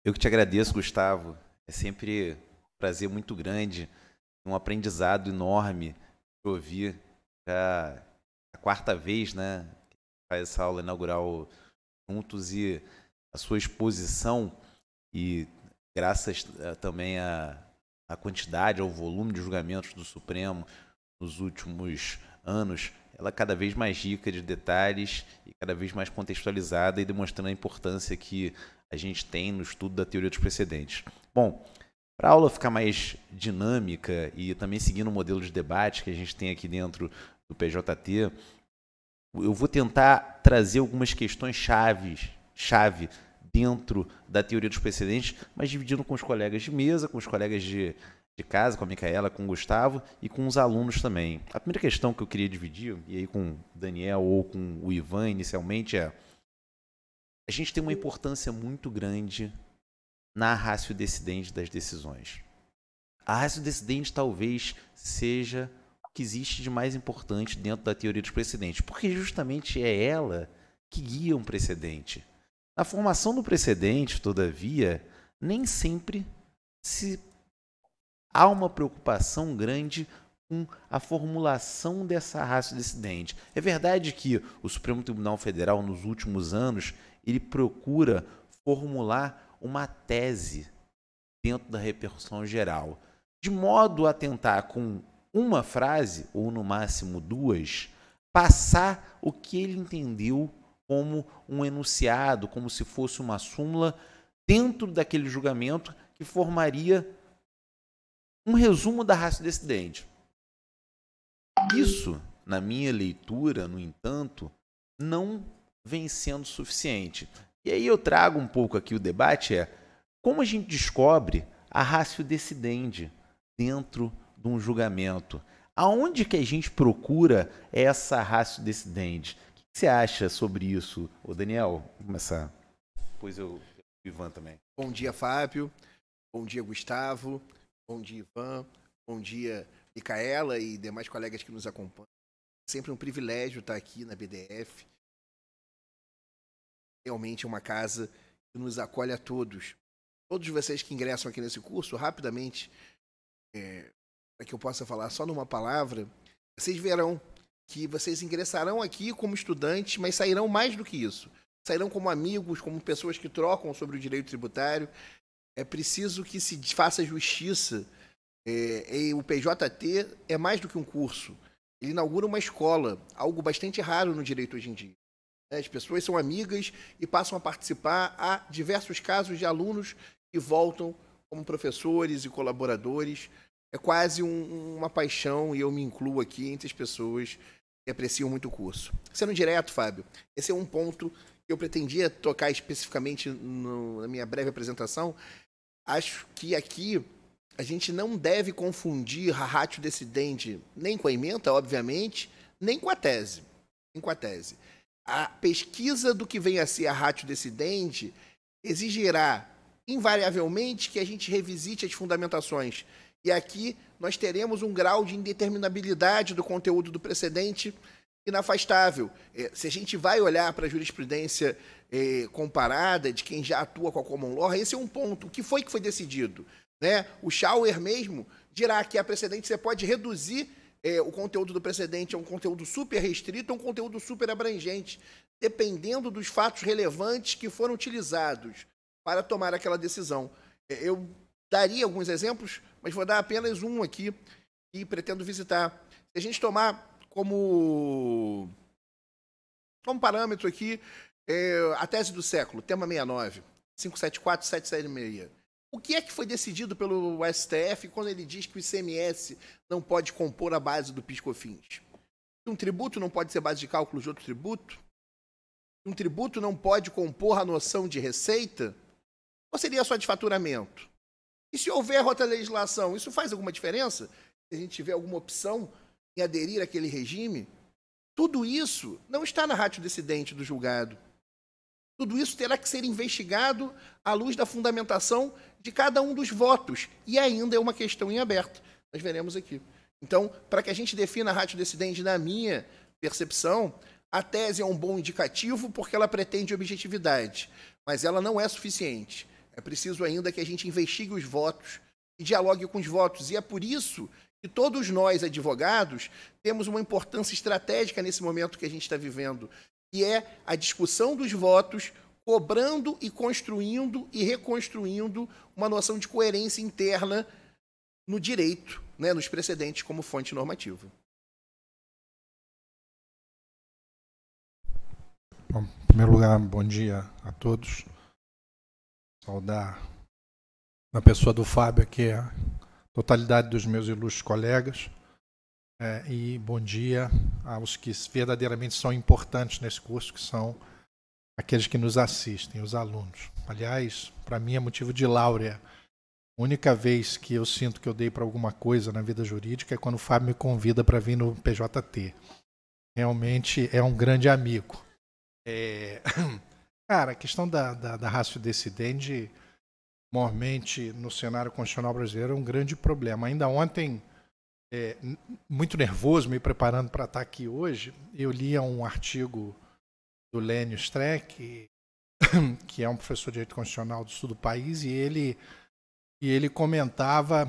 Eu que te agradeço, Gustavo. É sempre prazer muito grande, um aprendizado enorme de ouvir já é a quarta vez, né? Faz essa aula inaugural juntos e a sua exposição e graças eh, também à, à quantidade, ao volume de julgamentos do Supremo nos últimos anos, ela é cada vez mais rica de detalhes e cada vez mais contextualizada e demonstrando a importância que a gente tem no estudo da teoria dos precedentes. Bom, para a aula ficar mais dinâmica e também seguindo o modelo de debate que a gente tem aqui dentro do PJT, eu vou tentar trazer algumas questões chaves, chave dentro da teoria dos precedentes, mas dividindo com os colegas de mesa, com os colegas de, de casa, com a Micaela, com o Gustavo e com os alunos também. A primeira questão que eu queria dividir, e aí com o Daniel ou com o Ivan inicialmente, é a gente tem uma importância muito grande na rácio decidente das decisões. A rácio decidente talvez seja o que existe de mais importante dentro da teoria dos precedentes, porque justamente é ela que guia um precedente. Na formação do precedente, todavia, nem sempre se há uma preocupação grande com a formulação dessa raça decidente. É verdade que o Supremo Tribunal Federal, nos últimos anos, ele procura formular uma tese dentro da repercussão geral, de modo a tentar, com uma frase, ou no máximo duas, passar o que ele entendeu como um enunciado, como se fosse uma súmula dentro daquele julgamento que formaria um resumo da raça do Isso, na minha leitura, no entanto, não vem sendo suficiente. E aí eu trago um pouco aqui o debate é como a gente descobre a ratio decidendi dentro de um julgamento? Aonde que a gente procura essa ratio decidendi? O que você acha sobre isso? o Daniel, vou começar. Depois eu, Ivan também. Bom dia, Fábio. Bom dia, Gustavo. Bom dia, Ivan. Bom dia, Micaela e demais colegas que nos acompanham. Sempre um privilégio estar aqui na BDF realmente é uma casa que nos acolhe a todos. Todos vocês que ingressam aqui nesse curso, rapidamente, é, para que eu possa falar só numa palavra, vocês verão que vocês ingressarão aqui como estudantes, mas sairão mais do que isso. Sairão como amigos, como pessoas que trocam sobre o direito tributário. É preciso que se faça justiça. É, é o PJT é mais do que um curso. Ele inaugura uma escola, algo bastante raro no direito hoje em dia. Né, as pessoas são amigas e passam a participar. Há diversos casos de alunos que voltam como professores e colaboradores. É quase um, uma paixão, e eu me incluo aqui entre as pessoas que apreciam muito o curso. Sendo direto, Fábio, esse é um ponto que eu pretendia tocar especificamente no, na minha breve apresentação. Acho que aqui a gente não deve confundir a ratio decidente nem com a emenda, obviamente, nem com a tese. Nem com a tese a pesquisa do que vem a ser a ratio decidente exigirá, invariavelmente, que a gente revisite as fundamentações. E aqui nós teremos um grau de indeterminabilidade do conteúdo do precedente inafastável. É, se a gente vai olhar para a jurisprudência é, comparada de quem já atua com a common law, esse é um ponto. O que foi que foi decidido? Né? O Schauer mesmo dirá que a precedente você pode reduzir é, o conteúdo do precedente é um conteúdo super restrito, ou é um conteúdo super abrangente, dependendo dos fatos relevantes que foram utilizados para tomar aquela decisão. É, eu daria alguns exemplos, mas vou dar apenas um aqui e pretendo visitar. Se a gente tomar como, como parâmetro aqui é, a tese do século, tema 69, 574, 776 o que é que foi decidido pelo STF quando ele diz que o ICMS não pode compor a base do PiscoFins? Um tributo não pode ser base de cálculo de outro tributo? Um tributo não pode compor a noção de receita? Ou seria só de faturamento? E se houver outra legislação, isso faz alguma diferença? Se a gente tiver alguma opção em aderir àquele regime? Tudo isso não está na ratio decidente do julgado. Tudo isso terá que ser investigado à luz da fundamentação de cada um dos votos. E ainda é uma questão em aberto. Nós veremos aqui. Então, para que a gente defina a ratio decidente, na minha percepção, a tese é um bom indicativo porque ela pretende objetividade, mas ela não é suficiente. É preciso ainda que a gente investigue os votos e dialogue com os votos. E é por isso que todos nós, advogados, temos uma importância estratégica nesse momento que a gente está vivendo, que é a discussão dos votos, cobrando e construindo e reconstruindo uma noção de coerência interna no direito, né, nos precedentes como fonte normativa. Bom, em primeiro lugar, bom dia a todos. Saudar na pessoa do Fábio aqui é a totalidade dos meus ilustres colegas é, e bom dia aos que verdadeiramente são importantes nesse curso, que são aqueles que nos assistem, os alunos. Aliás, para mim é motivo de láurea. A única vez que eu sinto que eu dei para alguma coisa na vida jurídica é quando o Fábio me convida para vir no PJT. Realmente é um grande amigo. É... Cara, a questão da, da, da raça decidente, mormente no cenário constitucional brasileiro, é um grande problema. Ainda ontem é, muito nervoso, me preparando para estar tá aqui hoje, eu lia um artigo do Lênio Streck, que é um professor de direito constitucional do sul do país, e ele, e ele comentava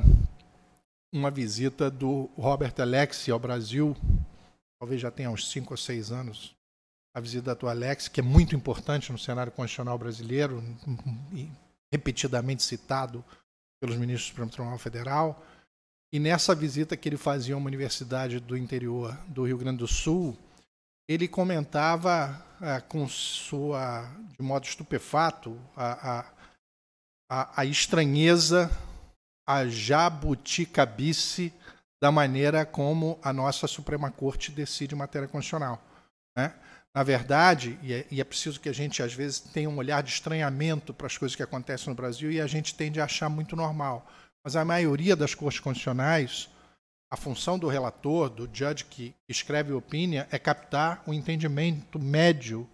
uma visita do Robert Alexi ao Brasil, talvez já tenha uns cinco ou seis anos, a visita do Alex, que é muito importante no cenário constitucional brasileiro, repetidamente citado pelos ministros do Supremo Tribunal Federal, e nessa visita que ele fazia a uma universidade do interior do Rio Grande do Sul, ele comentava é, com sua, de modo estupefato, a, a, a estranheza, a jabuticabice da maneira como a nossa Suprema Corte decide matéria constitucional. Né? Na verdade, e é, e é, preciso que a gente, às vezes, tenha um olhar de estranhamento para as coisas que acontecem no Brasil e a gente tende a achar muito normal mas a maioria das cortes constitucionais, a função do relator, do judge que escreve a opinião, é captar o entendimento médio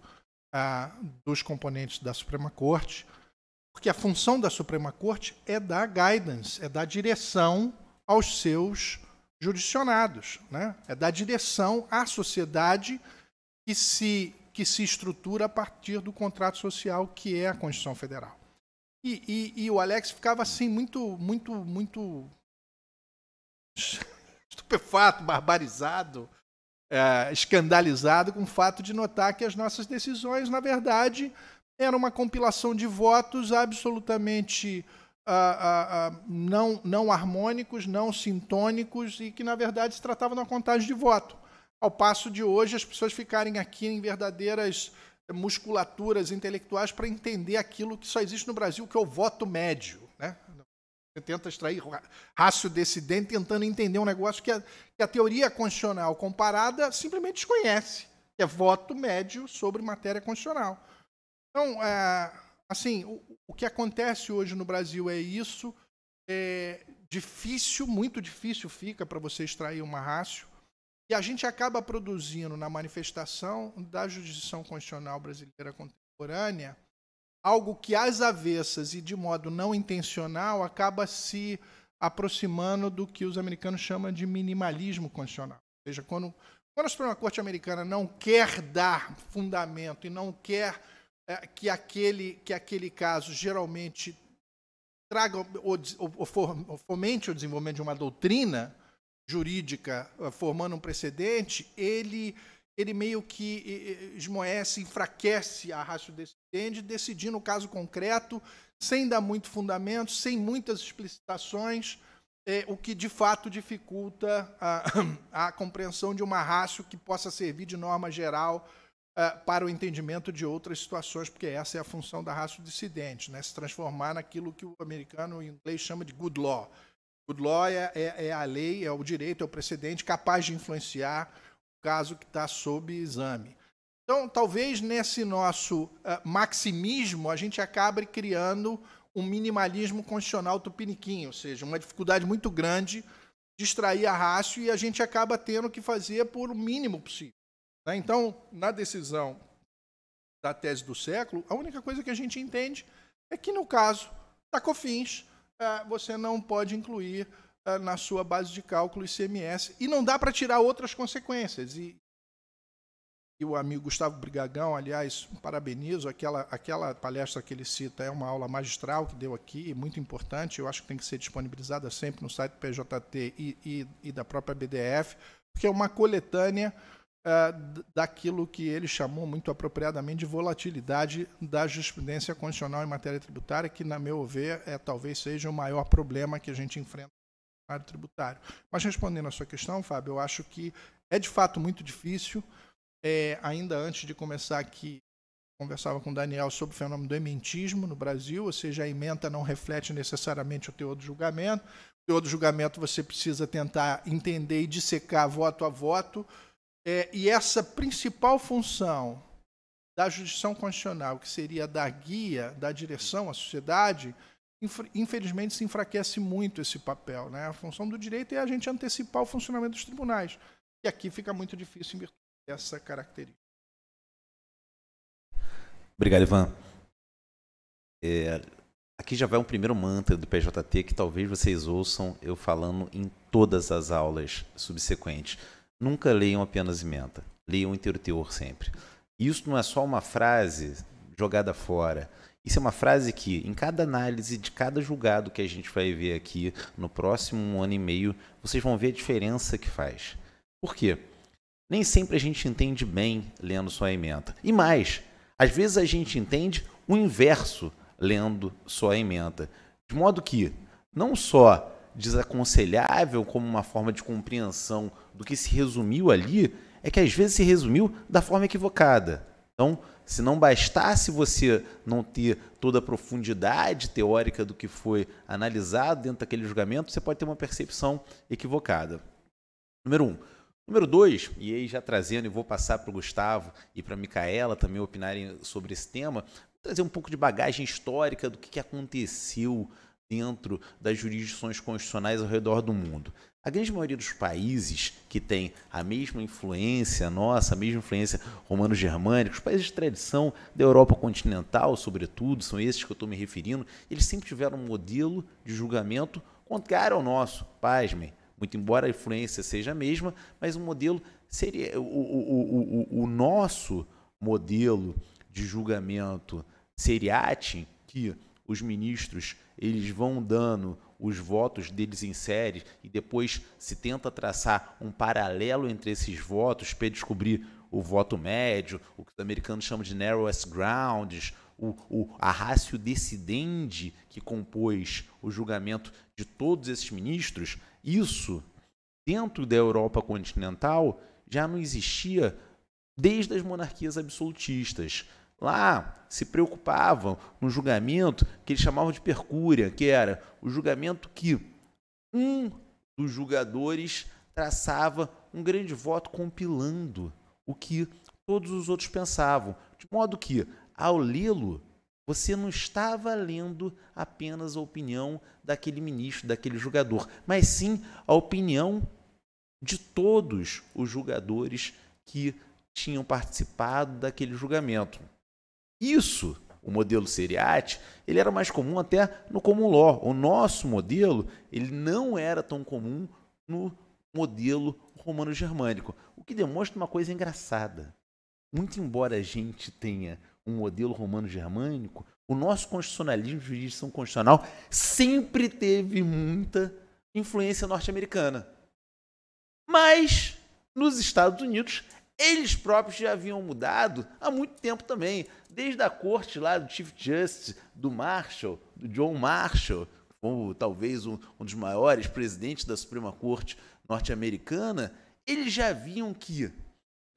ah, dos componentes da Suprema Corte, porque a função da Suprema Corte é dar guidance, é dar direção aos seus jurisdicionados, né? é dar direção à sociedade que se, que se estrutura a partir do contrato social que é a Constituição Federal. E, e, e o Alex ficava assim, muito, muito, muito estupefato, barbarizado, é, escandalizado com o fato de notar que as nossas decisões, na verdade, eram uma compilação de votos absolutamente ah, ah, ah, não, não harmônicos, não sintônicos e que, na verdade, se tratava de uma contagem de voto. Ao passo de hoje as pessoas ficarem aqui em verdadeiras musculaturas intelectuais para entender aquilo que só existe no Brasil, que é o voto médio. Né? Você tenta extrair rácio decidente tentando entender um negócio que a, que a teoria constitucional comparada simplesmente desconhece, que é voto médio sobre matéria constitucional. Então, é, assim, o, o, que acontece hoje no Brasil é isso. É difícil, muito difícil fica para você extrair uma rácio. E a gente acaba produzindo na manifestação da jurisdição constitucional brasileira contemporânea algo que às avessas e de modo não intencional acaba se aproximando do que os americanos chamam de minimalismo constitucional. Ou seja, quando, quando a Suprema Corte americana não quer dar fundamento e não quer é, que, aquele, que aquele caso geralmente traga ou, ou, ou fomente o desenvolvimento de uma doutrina, jurídica eh, formando um precedente, ele, ele meio que eh, eh, esmoece, enfraquece a raça decidendi decidindo o caso concreto, sem dar muito fundamento, sem muitas explicitações, é, o que de fato dificulta a, a compreensão de uma raça que possa servir de norma geral para o entendimento de outras situações, porque essa é a função da raça dissidente, né? se transformar naquilo que o americano e inglês chama de good law, Good law é, é, é a lei, é o direito, é o precedente capaz de influenciar o caso que está sob exame. Então, talvez nesse nosso uh, maximismo, a gente acabe criando um minimalismo constitucional tupiniquim, ou seja, uma dificuldade muito grande de extrair a raça e a gente acaba tendo que fazer por o mínimo possível. Né? Então, na decisão da tese do século, a única coisa que a gente entende é que, no caso da COFINS, é, você não pode incluir é, na sua base de cálculo ICMS. E não dá para tirar outras consequências. E, e, o amigo Gustavo Brigagão, aliás, parabenizo, aquela, aquela palestra que ele cita é uma aula magistral que deu aqui, muito importante, eu acho que tem que ser disponibilizada sempre no site do PJT e, e, e da própria BDF, porque é uma coletânea é, daquilo que ele chamou muito apropriadamente de volatilidade da jurisprudência constitucional em matéria tributária, que, na meu ver, é, talvez seja o maior problema que a gente enfrenta no área tributário. Mas, respondendo à sua questão, Fábio, eu acho que é de fato muito difícil. É, ainda antes de começar aqui, conversava com o Daniel sobre o fenômeno do ementismo no Brasil, ou seja, a emenda não reflete necessariamente o teor do julgamento. O teor do julgamento você precisa tentar entender e dissecar voto a voto. É, e essa principal função da jurisdição constitucional, que seria da guia, da direção à sociedade, infelizmente se enfraquece muito esse papel. Né? A função do direito é a gente antecipar o funcionamento dos tribunais. E aqui fica muito difícil em virtude dessa característica. Obrigado, Ivan. É, aqui já vai um primeiro mantra do PJT que talvez vocês ouçam eu falando em todas as aulas subsequentes. Nunca leiam apenas menta. Leiam inteiro teor sempre. Isso não é só uma frase jogada fora. Isso é uma frase que, em cada análise de cada julgado que a gente vai ver aqui no próximo ano e meio, vocês vão ver a diferença que faz. Por quê? Nem sempre a gente entende bem lendo só a emenda. E mais, às vezes a gente entende o inverso lendo só a emenda. De modo que, não só desaconselhável como uma forma de compreensão do que se resumiu ali é que às vezes se resumiu da forma equivocada. Então, se não bastasse você não ter toda a profundidade teórica do que foi analisado dentro daquele julgamento, você pode ter uma percepção equivocada. Número um. Número dois, e aí já trazendo, e vou passar para o Gustavo e para a Micaela também opinarem sobre esse tema, trazer um pouco de bagagem histórica do que aconteceu dentro das jurisdições constitucionais ao redor do mundo. A grande maioria dos países que têm a mesma influência nossa, a mesma influência romano-germânica, os países de tradição da Europa continental, sobretudo, são esses que eu estou me referindo, eles sempre tiveram um modelo de julgamento contrário ao nosso, pasmem. Muito embora a influência seja a mesma, mas o modelo seria. O, o, o, o, nosso modelo de julgamento seriatim, que os ministros eles vão dando os votos deles em série e depois se tenta traçar um paralelo entre esses votos para descobrir o voto médio, o que os americanos chamam de narrowest grounds, o, o, a rácio decidendi que compôs o julgamento de todos esses ministros, isso dentro da Europa continental já não existia desde as monarquias absolutistas lá se preocupavam no julgamento que eles chamavam de percúria, que era o julgamento que um dos julgadores traçava um grande voto compilando o que todos os outros pensavam, de modo que, ao lê-lo, você não estava lendo apenas a opinião daquele ministro, daquele julgador, mas sim a opinião de todos os julgadores que tinham participado daquele julgamento. Isso, o modelo seriate, ele era mais comum até no common law. O nosso modelo, ele não era tão comum no modelo romano-germânico, o que demonstra uma coisa engraçada. Muito embora a gente tenha um modelo romano-germânico, o nosso constitucionalismo, jurisdição constitucional, sempre teve muita influência norte-americana. Mas nos Estados Unidos eles próprios já haviam mudado há muito tempo também, desde a corte lá do Chief Justice, do Marshall, do John Marshall, ou talvez um, um dos maiores presidentes da Suprema Corte norte-americana, eles já viam que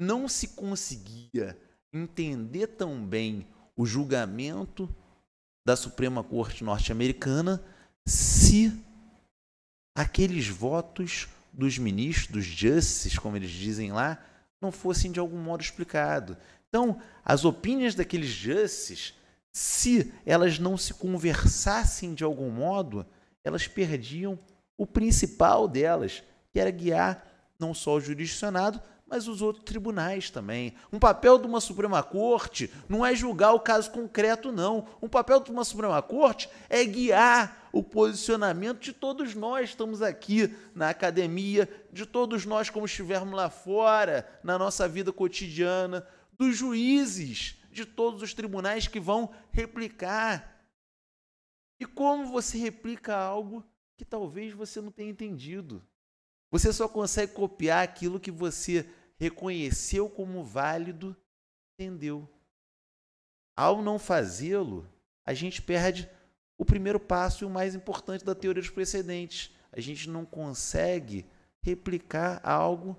não se conseguia entender tão bem o julgamento da Suprema Corte norte-americana se aqueles votos dos ministros, dos justices, como eles dizem lá, não fossem de algum modo explicado. Então, as opiniões daqueles justices, se elas não se conversassem de algum modo, elas perdiam o principal delas, que era guiar não só o jurisdicionado, mas os outros tribunais também. Um papel de uma Suprema Corte não é julgar o caso concreto, não. Um papel de uma Suprema Corte é guiar o posicionamento de todos nós. Estamos aqui na academia, de todos nós, como estivermos lá fora, na nossa vida cotidiana, dos juízes, de todos os tribunais que vão replicar. E como você replica algo que talvez você não tenha entendido. Você só consegue copiar aquilo que você reconheceu como válido, entendeu. Ao não fazê-lo, a gente perde o primeiro passo e o mais importante da teoria dos precedentes. A gente não consegue replicar algo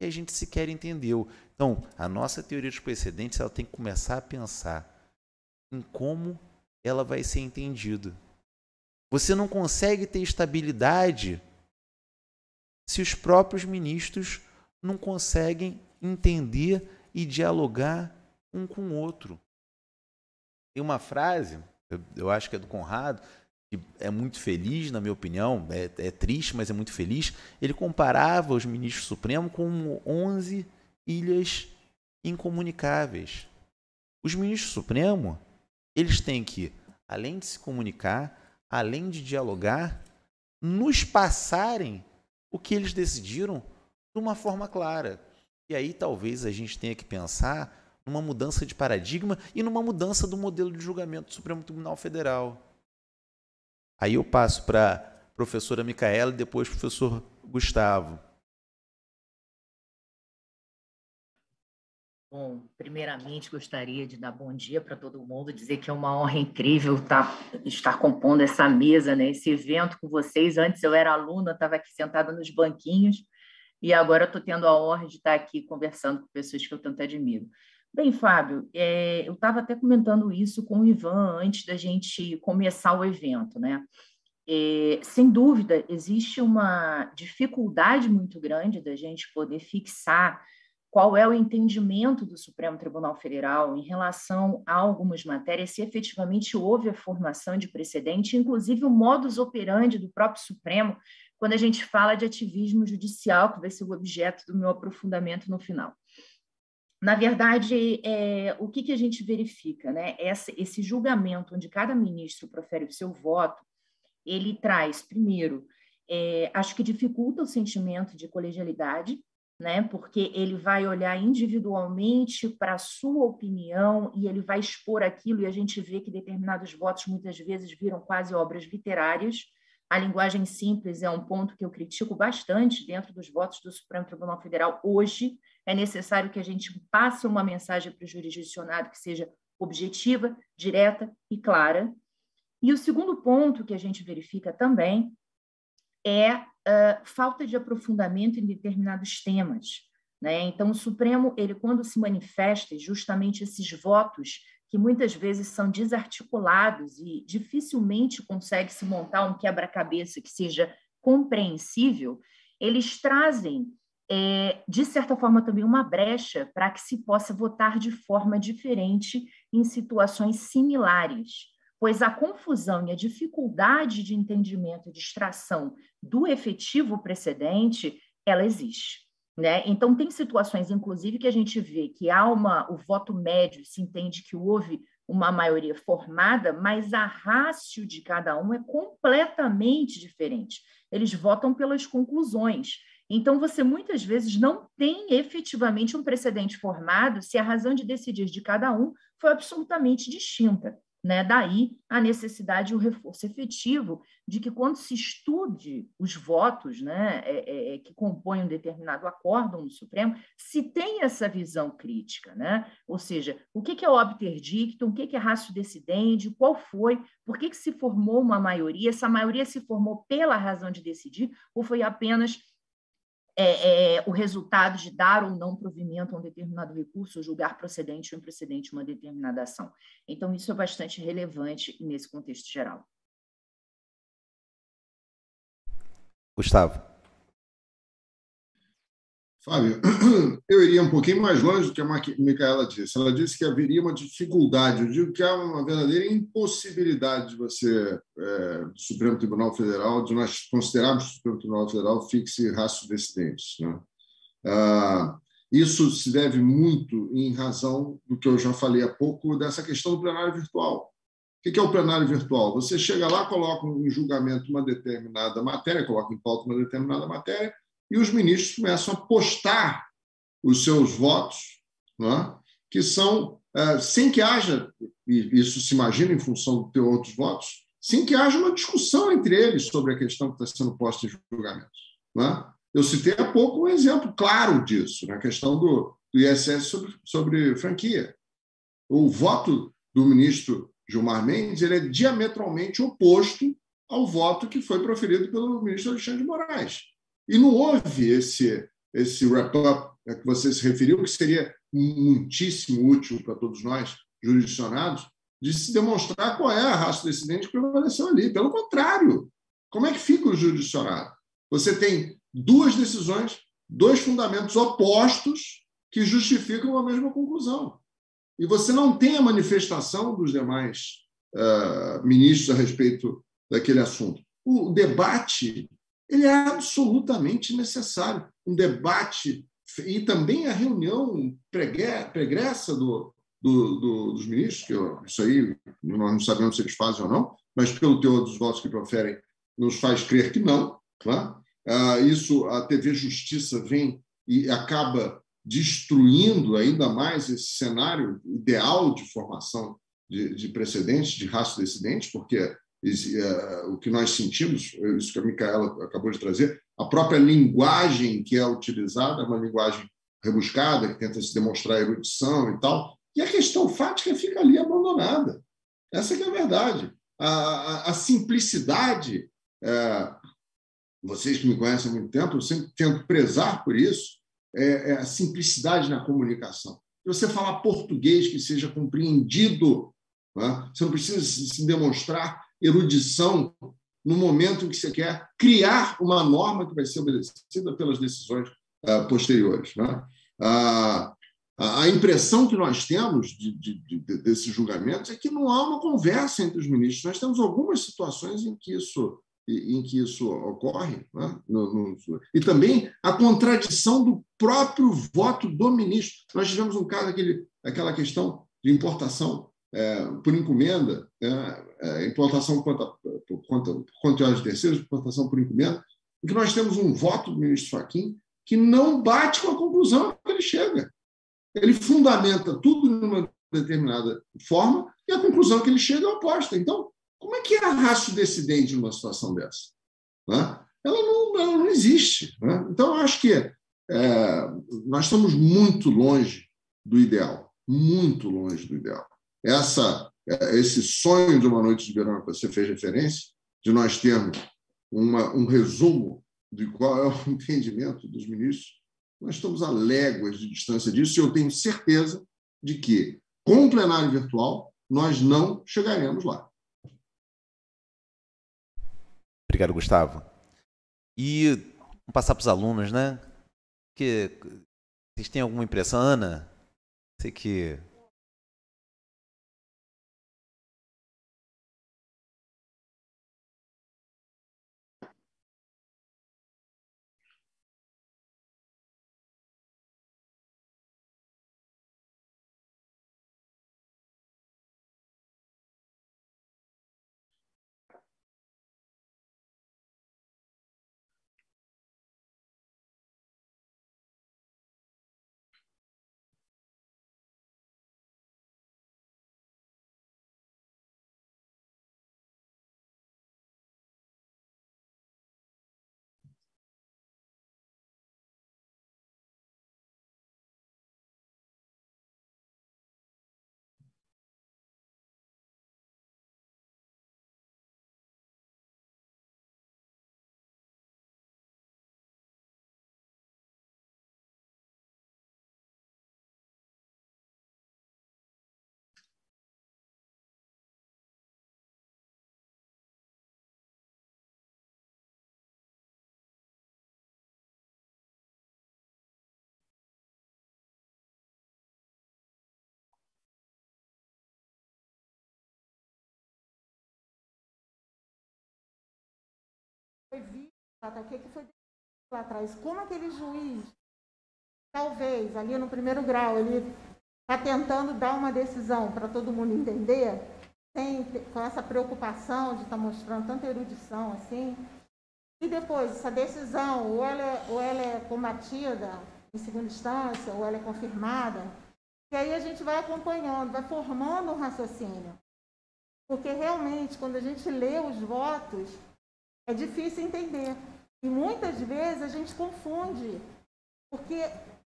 que a gente sequer entendeu. Então, a nossa teoria dos precedentes ela tem que começar a pensar em como ela vai ser entendida. Você não consegue ter estabilidade se os próprios ministros não conseguem entender e dialogar um com o outro. Tem uma frase, eu, eu acho que é do Conrado, que é muito feliz, na minha opinião, é, é triste, mas é muito feliz. Ele comparava os ministros supremos com 11 ilhas incomunicáveis. Os ministros supremos, eles têm que, além de se comunicar, além de dialogar, nos passarem o que eles decidiram de uma forma clara. E aí talvez a gente tenha que pensar numa mudança de paradigma e numa mudança do modelo de julgamento do Supremo Tribunal Federal. Aí eu passo para professora Micaela e depois professor Gustavo. Bom, primeiramente gostaria de dar bom dia para todo mundo, dizer que é uma honra incrível estar, tá, estar compondo essa mesa, né, esse evento com vocês. Antes eu era aluna, estava aqui sentada nos banquinhos, e agora estou tendo a honra de estar aqui conversando com pessoas que eu tanto admiro. Bem, Fábio, é, eu estava até comentando isso com o Ivan antes da gente começar o evento, né? É, sem dúvida, existe uma dificuldade muito grande da gente poder fixar qual é o entendimento do Supremo Tribunal Federal em relação a algumas matérias, se efetivamente houve a formação de precedente, inclusive o modus operandi do próprio Supremo quando a gente fala de ativismo judicial, que vai ser o objeto do meu aprofundamento no final. Na verdade, é, o que, que, a gente verifica? Né? Essa, esse julgamento onde cada ministro profere o seu voto, ele traz, primeiro, é, acho que dificulta o sentimento de colegialidade, né? porque ele vai olhar individualmente para a sua opinião e ele vai expor aquilo, e a gente vê que determinados votos muitas vezes viram quase obras literárias, a linguagem simples é um ponto que eu critico bastante dentro dos votos do Supremo Tribunal Federal hoje. É necessário que a gente passe uma mensagem para o jurisdicionado que seja objetiva, direta e clara. E o segundo ponto que a gente verifica também é uh, falta de aprofundamento em determinados temas. Né? Então, o Supremo, ele quando se manifesta, justamente esses votos que muitas vezes são desarticulados e dificilmente consegue se montar um quebra-cabeça que seja compreensível, eles trazem, é, de certa forma, também uma brecha para que se possa votar de forma diferente em situações similares pois a confusão e a dificuldade de entendimento e distração do efetivo precedente, ela existe. Né? Então, tem situações, inclusive, que a gente vê que há uma, o voto médio, se entende que houve uma maioria formada, mas a rácio de cada um é completamente diferente. Eles votam pelas conclusões. Então, você muitas vezes não tem efetivamente um precedente formado se a razão de decidir de cada um foi absolutamente distinta. Né? Daí a necessidade e o reforço efetivo de que, quando se estude os votos né, é, é, é, que compõem um determinado acórdão no Supremo, se tem essa visão crítica. Né? Ou seja, o que é obter dictum, o que é ratio decidendi, qual foi, por que, que se formou uma maioria, essa maioria se formou pela razão de decidir ou foi apenas é, é, o resultado de dar ou não provimento a um determinado recurso, julgar procedente ou improcedente uma determinada ação. Então, isso é bastante relevante nesse contexto geral. Gustavo. Fábio, eu iria um pouquinho mais longe do que a Micaela disse. Ela disse que haveria uma dificuldade, eu digo que há uma verdadeira impossibilidade de você, é, do Supremo Tribunal Federal, de nós considerarmos que o Supremo Tribunal Federal fixe raço decidentes. Né? Ah, isso se deve muito em razão do que eu já falei há pouco, dessa questão do plenário virtual. O que é o plenário virtual? Você chega lá, coloca em julgamento uma determinada matéria, coloca em pauta uma determinada matéria, e os ministros começam a postar os seus votos, é? que são, é, sem que haja, e isso se imagina em função de ter outros votos, sem que haja uma discussão entre eles sobre a questão que está sendo posta em julgamento. É? Eu citei há pouco um exemplo claro disso, na questão do, do ISS sobre, sobre franquia. O voto do ministro Gilmar Mendes ele é diametralmente oposto ao voto que foi proferido pelo ministro Alexandre de Moraes. E não houve esse, esse wrap-up a né, que você se referiu, que seria muitíssimo útil para todos nós, jurisdicionados, de se demonstrar qual é a raça incidente que prevaleceu ali. Pelo contrário, como é que fica o jurisdicionado? Você tem duas decisões, dois fundamentos opostos que justificam a mesma conclusão. E você não tem a manifestação dos demais uh, ministros a respeito daquele assunto. O debate ele é absolutamente necessário. Um debate e também a reunião pregressa do, do, do, dos ministros, que eu, isso aí nós não sabemos se eles fazem ou não, mas pelo teor dos votos que proferem, nos faz crer que não. Tá? Ah, isso, a TV Justiça vem e acaba destruindo ainda mais esse cenário ideal de formação de, de precedentes, de raço descendente, porque eh, o que nós sentimos, eh, isso que a Micaela acabou de trazer, a própria linguagem que é utilizada é uma linguagem rebuscada, que tenta se demonstrar erudição e tal, e a questão fática é fica ali abandonada. Essa é a verdade. A, a, a simplicidade, é, vocês que me conhecem há muito tempo, eu sempre tento prezar por isso, é, é a simplicidade na comunicação. Você falar português que seja compreendido, né? você não precisa se demonstrar erudição no momento em que você quer criar uma norma que vai ser obedecida pelas decisões uh, posteriores. Né? Uh, a impressão que nós temos de, de, de, desses julgamentos é que não há uma conversa entre os ministros. Nós temos algumas situações em que isso, em que isso ocorre, né? no, no, e também a contradição do próprio voto do ministro. Nós tivemos um caso, aquele, aquela questão de importação é, por encomenda, né? é, implantação por conta, por conta de terceiros, implantação por encomenda, em que nós temos um voto do ministro Fachin que não bate com a conclusão que ele chega. Ele fundamenta tudo numa determinada forma e a conclusão que ele chega é oposta. Então, como é que é a raça decidente numa situação dessa? Né? Ela, não, ela não existe. Né? Então, acho que é, nós estamos muito longe do ideal, muito longe do ideal essa, é, esse sonho de uma noite de verão que você fez referência, de nós termos uma, um resumo de qual é o entendimento dos ministros, nós estamos a léguas de distância disso e eu tenho certeza de que, com o plenário virtual, nós não chegaremos lá. Obrigado, Gustavo. E vamos passar para os alunos, né? Que vocês têm alguma impressão, Ana? Sei que foi visto lá atrás, o que, que foi lá atrás, como aquele juiz, talvez ali no primeiro grau, ele está tentando dar uma decisão para todo mundo entender, sem, com essa preocupação de estar tá mostrando tanta erudição assim. E depois, essa decisão, ou ela, é, ou ela é combatida em segunda instância, ou ela é confirmada. E aí a gente vai acompanhando, vai formando um raciocínio. Porque realmente, quando a gente lê os votos, é difícil entender. E muitas vezes a gente confunde, porque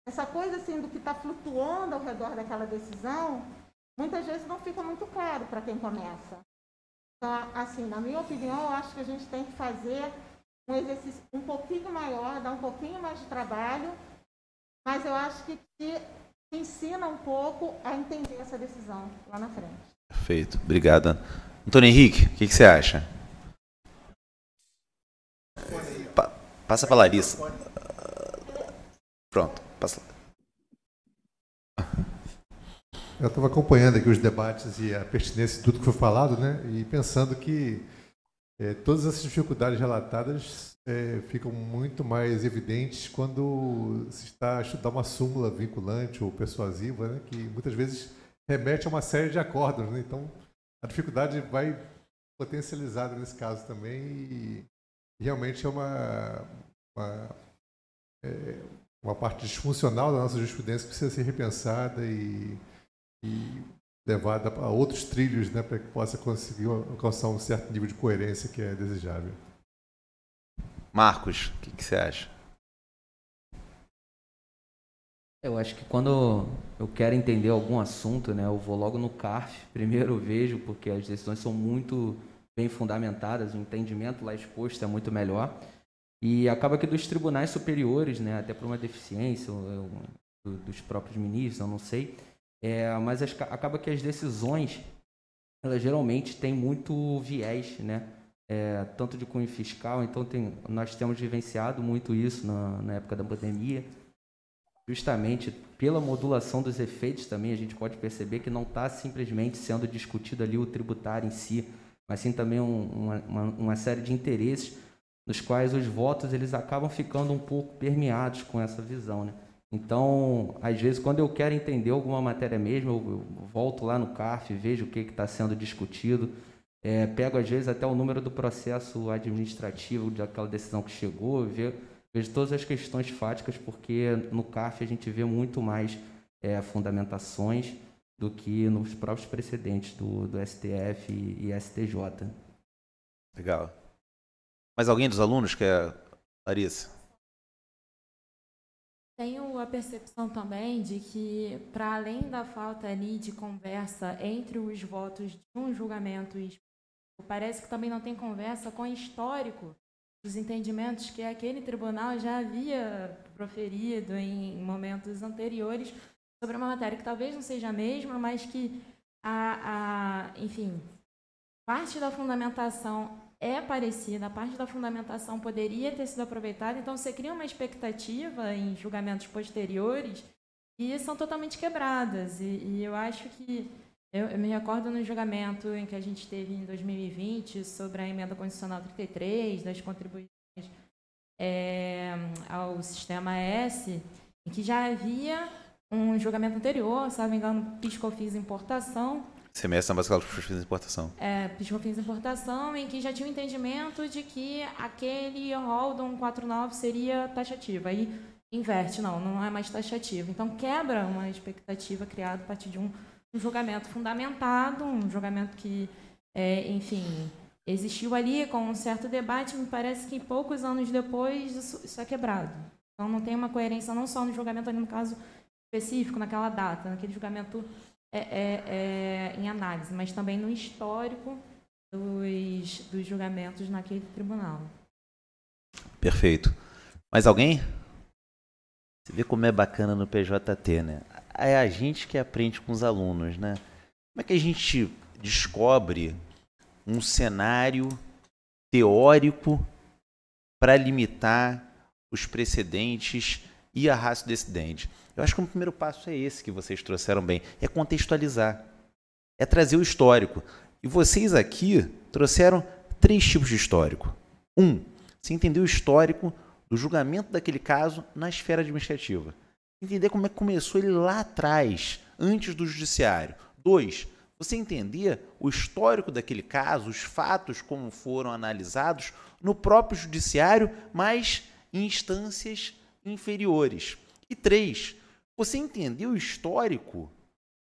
essa coisa assim do que está flutuando ao redor daquela decisão, muitas vezes não fica muito claro para quem começa. Então, assim, na minha opinião, eu acho que a gente tem que fazer um exercício um pouquinho maior, dar um pouquinho mais de trabalho, mas eu acho que te ensina um pouco a entender essa decisão lá na frente. Perfeito, obrigada. Antônio Henrique, o que, que você acha? Passa para Larissa. Pronto, passa lá. Eu estava acompanhando aqui os debates e a pertinência de tudo que foi falado, né? E pensando que é, todas essas dificuldades relatadas é, ficam muito mais evidentes quando se está a estudar uma súmula vinculante ou persuasiva, né? Que muitas vezes remete a uma série de acordos, né? Então a dificuldade vai potencializada nesse caso também e realmente é uma, uma, é, uma parte disfuncional da nossa jurisprudência que precisa ser repensada e, e levada a outros trilhos né, para que possa conseguir alcançar um certo nível de coerência que é desejável. Marcos, o que, que você acha? Eu acho que quando eu quero entender algum assunto, né, eu vou logo no CARF, primeiro vejo, porque as decisões são muito bem fundamentadas, o entendimento lá exposto é muito melhor. E acaba que dos tribunais superiores, né, até por uma deficiência eu, eu, dos próprios ministros, eu não sei, é, mas as, acaba que as decisões, elas geralmente têm muito viés, né, é, tanto de cunho fiscal, então tem, nós temos vivenciado muito isso na, na época da pandemia, justamente pela modulação dos efeitos também, a gente pode perceber que não está simplesmente sendo discutido ali o tributário em si, mas sim também um, uma, uma, série de interesses nos quais os votos eles acabam ficando um pouco permeados com essa visão, né? Então, às vezes, quando eu quero entender alguma matéria mesmo, eu, volto lá no CARF, vejo o que está sendo discutido, é, pego, às vezes, até o número do processo administrativo daquela decisão que chegou, vejo, vejo todas as questões fáticas, porque no CARF a gente vê muito mais é, fundamentações do que nos próprios precedentes do, do STF e, STJ. Legal. Mais alguém dos alunos quer, Larissa? Tenho a percepção também de que, para além da falta ali de conversa entre os votos de um julgamento e parece que também não tem conversa com o histórico dos entendimentos que aquele tribunal já havia proferido em momentos anteriores sobre uma matéria que talvez não seja a mesma, mas que a, a enfim, parte da fundamentação é parecida, a parte da fundamentação poderia ter sido aproveitada, então você cria uma expectativa em julgamentos posteriores e são totalmente quebradas. E, e eu acho que eu, eu, me recordo no julgamento em que a gente teve em 2020 sobre a emenda constitucional 33 das contribuições é, ao sistema S, em que já havia um julgamento anterior, se não me engano, Piscofins Importação. Semestre na base de Piscofins Importação. É, Piscofins Importação, em que já tinha o um entendimento de que aquele rol do 149 seria taxativo Aí inverte, não, não é mais taxativo. Então quebra uma expectativa criada a partir de um, um julgamento fundamentado, um julgamento que, é, enfim, existiu ali com um certo debate, me parece que poucos anos depois isso, isso é quebrado. Então não tem uma coerência não só no julgamento, ali no caso específico, naquela data, naquele julgamento é, é, é, em análise, mas também no histórico dos, dos julgamentos naquele tribunal. Perfeito. Mais alguém? Você vê como é bacana no PJT, né? É a gente que aprende com os alunos, né? Como é que a gente descobre um cenário teórico para limitar os precedentes e a raça do excedente. Eu acho que o primeiro passo é esse que vocês trouxeram bem, é contextualizar, é trazer o histórico. E vocês aqui trouxeram três tipos de histórico. Um, se entender o histórico do julgamento daquele caso na esfera administrativa. Entender como é que começou ele lá atrás, antes do judiciário. Dois, você entender o histórico daquele caso, os fatos como foram analisados no próprio judiciário, mas em instâncias inferiores. E três, você entendeu o histórico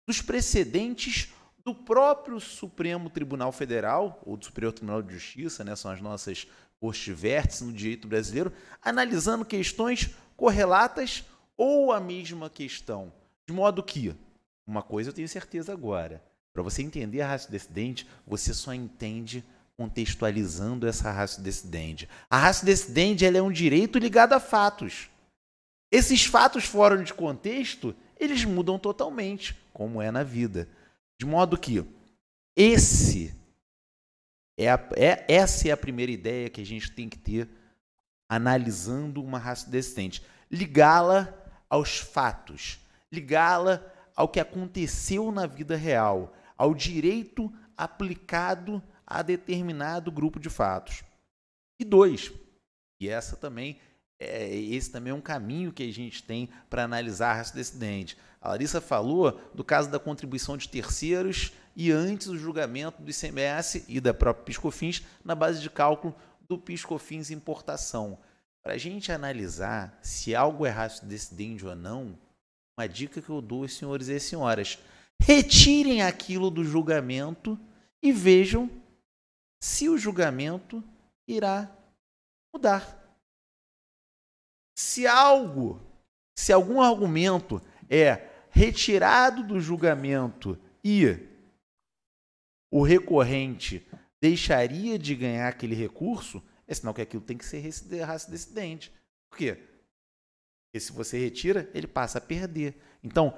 dos precedentes do próprio Supremo Tribunal Federal, ou do Superior Tribunal de Justiça, né, são as nossas cortes vértices no direito brasileiro, analisando questões correlatas ou a mesma questão. De modo que, uma coisa eu tenho certeza agora, para você entender a raça decidente, você só entende contextualizando essa raça decidente. A raça decidente ela é um direito ligado a fatos. Esses fatos fora de contexto, eles mudam totalmente, como é na vida. De modo que esse é, a, é essa é a primeira ideia que a gente tem que ter analisando uma raça descendente, ligá-la aos fatos, ligá-la ao que aconteceu na vida real, ao direito aplicado a determinado grupo de fatos. E dois, e essa também é, esse também é um caminho que a gente tem para analisar raça decidente. A Larissa falou do caso da contribuição de terceiros e antes o julgamento do ICMS e da própria Piscofins na base de cálculo do Piscofins importação. Para a gente analisar se algo é raça decidente ou não, uma dica que eu dou aos senhores e é senhoras: retirem aquilo do julgamento e vejam se o julgamento irá mudar se algo, se algum argumento é retirado do julgamento e o recorrente deixaria de ganhar aquele recurso, é sinal que aquilo tem que ser raça decidente. Por quê? Porque se você retira, ele passa a perder. Então,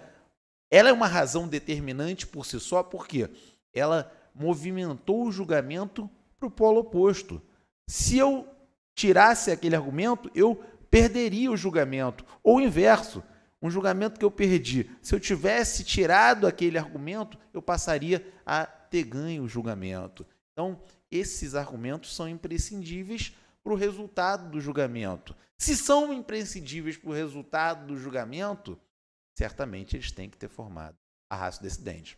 ela é uma razão determinante por si só, porque ela movimentou o julgamento para o polo oposto. Se eu tirasse aquele argumento, eu perderia o julgamento. Ou o inverso, um julgamento que eu perdi. Se eu tivesse tirado aquele argumento, eu passaria a ter ganho o julgamento. Então, esses argumentos são imprescindíveis para o resultado do julgamento. Se são imprescindíveis para o resultado do julgamento, certamente eles têm que ter formado a raça decidente.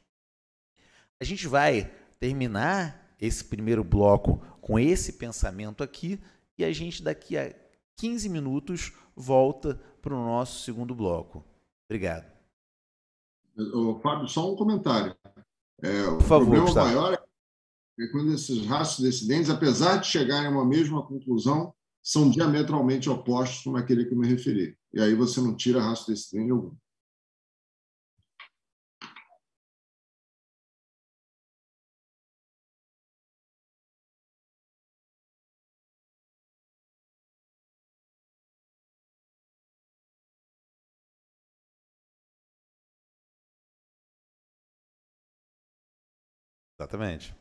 A gente vai terminar esse primeiro bloco com esse pensamento aqui e a gente daqui a 15 minutos, volta para o nosso segundo bloco. Obrigado. Ô, Fábio, só um comentário. É, Por o favor, problema Gustavo. maior é quando esses rastros descendentes, apesar de chegarem a uma mesma conclusão, são diametralmente opostos como aquele que eu me referi. E aí você não tira rastro descendente algum. Exatamente.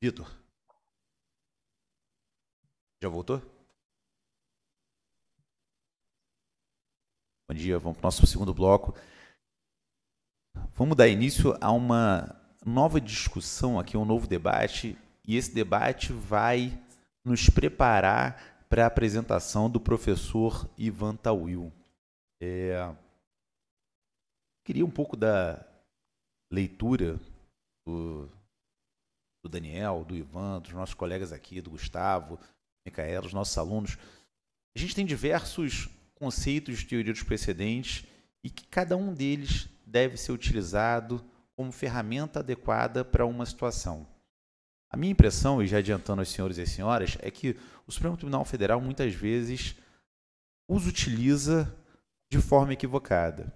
Vitor. Já voltou? Bom dia, vamos para o nosso segundo bloco. Vamos dar início a uma nova discussão aqui, um novo debate, e esse debate vai nos preparar para a apresentação do professor Ivan Tawil. É... Queria um pouco da leitura do do Daniel, do Ivan, dos nossos colegas aqui, do Gustavo, Micaela, dos nossos alunos. A gente tem diversos conceitos de teoria dos precedentes e que cada um deles deve ser utilizado como ferramenta adequada para uma situação. A minha impressão, e já adiantando aos senhores e senhoras, é que o Supremo Tribunal Federal muitas vezes os utiliza de forma equivocada.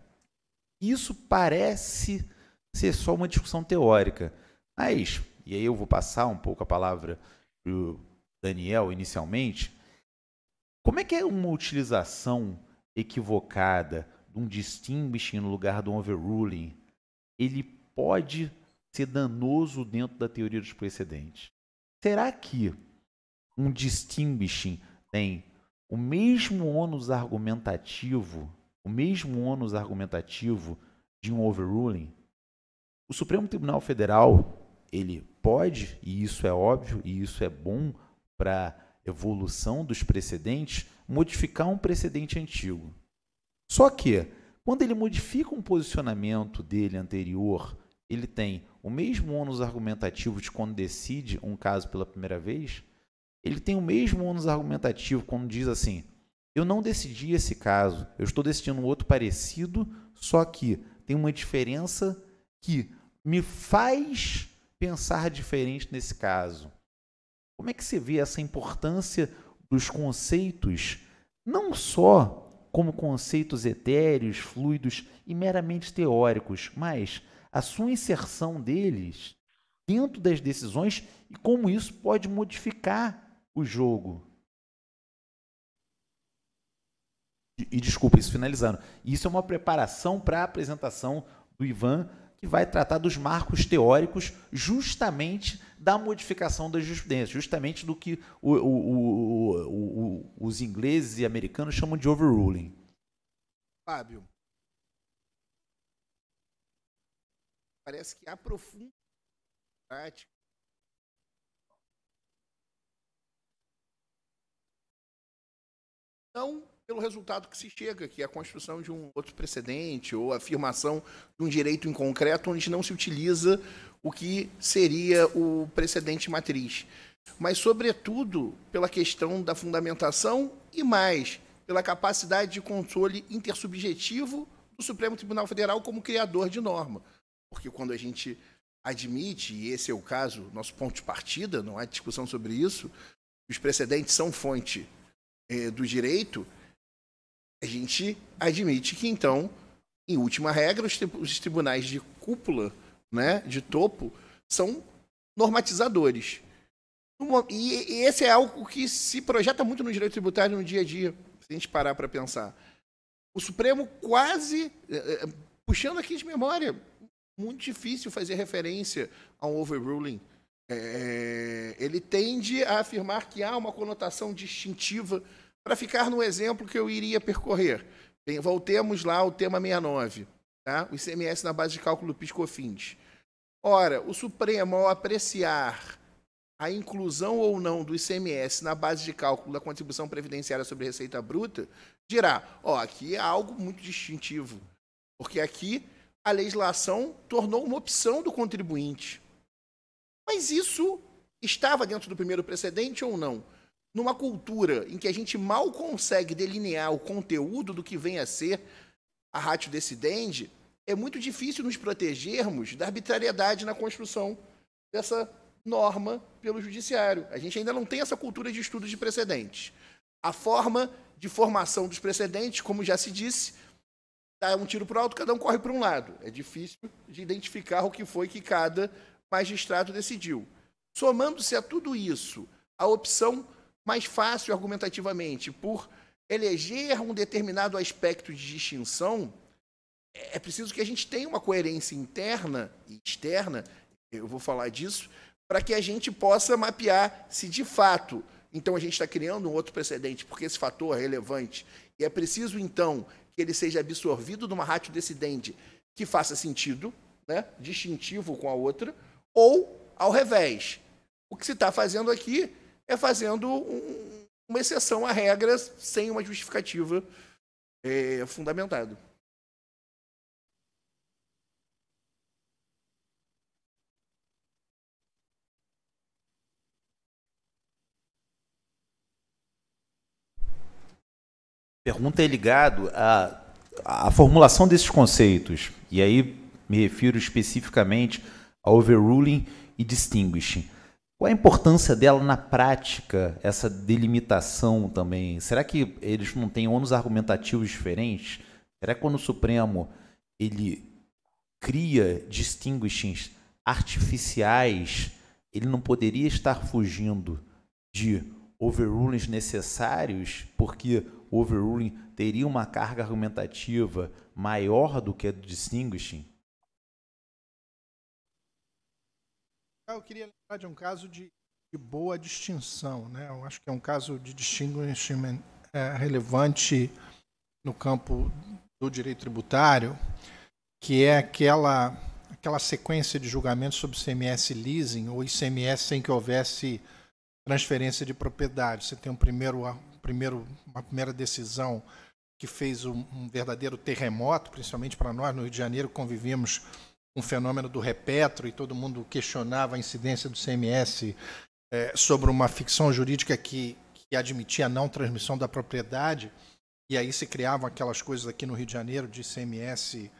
Isso parece ser só uma discussão teórica, mas e aí eu vou passar um pouco a palavra para o Daniel inicialmente. Como é que é uma utilização equivocada de um distinguishing no lugar do overruling? Ele pode ser danoso dentro da teoria dos precedentes. Será que um distinguishing tem o mesmo ônus argumentativo, o mesmo ônus argumentativo de um overruling? O Supremo Tribunal Federal ele pode, e isso é óbvio, e isso é bom para evolução dos precedentes, modificar um precedente antigo. Só que, quando ele modifica um posicionamento dele anterior, ele tem o mesmo ônus argumentativo de quando decide um caso pela primeira vez, ele tem o mesmo ônus argumentativo quando diz assim: eu não decidi esse caso, eu estou decidindo um outro parecido, só que tem uma diferença que me faz pensar diferente nesse caso. Como é que se vê essa importância dos conceitos, não só como conceitos etéreos, fluidos e meramente teóricos, mas a sua inserção deles dentro das decisões e como isso pode modificar o jogo. E desculpa, isso finalizando. Isso é uma preparação para a apresentação do Ivan que vai tratar dos marcos teóricos justamente da modificação da jurisprudência, justamente do que o, o, o, os ingleses e americanos chamam de overruling. Fábio, parece que há profunda prática não pelo resultado que se chega, que é a construção de um outro precedente ou a afirmação de um direito em concreto onde não se utiliza o que seria o precedente matriz. Mas, sobretudo, pela questão da fundamentação e mais, pela capacidade de controle intersubjetivo do Supremo Tribunal Federal como criador de norma. Porque quando a gente admite, e esse é o caso, nosso ponto de partida, não há discussão sobre isso, os precedentes são fonte eh, do direito, a gente admite que, então, em última regra, os, os tribunais de cúpula, né, de topo, são normatizadores. E, e esse é algo que se projeta muito no direito tributário no dia a dia, se a gente parar para pensar. O Supremo quase, eh, eh, puxando aqui de memória, muito difícil fazer referência a um overruling. É, é ele tende a afirmar que há uma conotação distintiva para ficar no exemplo que eu iria percorrer, bem, voltemos lá ao tema 69, tá? o ICMS na base de cálculo do Ora, o Supremo, ao apreciar a inclusão ou não do ICMS na base de cálculo da contribuição previdenciária sobre receita bruta, dirá: ó, aqui é algo muito distintivo, porque aqui a legislação tornou uma opção do contribuinte. Mas isso estava dentro do primeiro precedente ou não? numa cultura em que a gente mal consegue delinear o conteúdo do que vem a ser a ratio decidente, é muito difícil nos protegermos da arbitrariedade na construção dessa norma pelo judiciário. A gente ainda não tem essa cultura de estudo de precedentes. A forma de formação dos precedentes, como já se disse, dá um tiro para o alto, cada um corre para um lado. É difícil de identificar o que foi que cada magistrado decidiu. Somando-se a tudo isso, a opção mais fácil argumentativamente, por eleger um determinado aspecto de distinção, é preciso que a gente tenha uma coerência interna e externa, eu vou falar disso, para que a gente possa mapear se de fato. Então a gente está criando um outro precedente, porque esse fator é relevante. E é preciso, então, que ele seja absorvido numa ratio decidente que faça sentido, né, distintivo com a outra, ou ao revés. O que se está fazendo aqui é fazendo um, uma exceção à regra sem uma justificativa é, fundamentada. Pergunta é ligado à, à formulação desses conceitos. E aí me refiro especificamente a overruling e distinguishing. Qual a importância dela na prática, essa delimitação também? Será que eles não têm ônus argumentativos diferentes? Será que quando o Supremo ele cria distinguishings artificiais, ele não poderia estar fugindo de overrulings necessários, porque o overruling teria uma carga argumentativa maior do que a do distinguishing? eu queria lembrar de um caso de, de boa distinção. Né? Eu acho que é um caso de distinguishment é, relevante no campo do direito tributário, que é aquela, aquela sequência de julgamentos sobre CMS leasing ou ICMS sem que houvesse transferência de propriedade. Você tem um primeiro, primeiro, uma primeira decisão que fez um, um verdadeiro terremoto, principalmente para nós no Rio de Janeiro, convivemos um fenômeno do repetro e todo mundo questionava a incidência do CMS é, sobre uma ficção jurídica que, que admitia a não transmissão da propriedade, e aí se criavam aquelas coisas aqui no Rio de Janeiro de CMS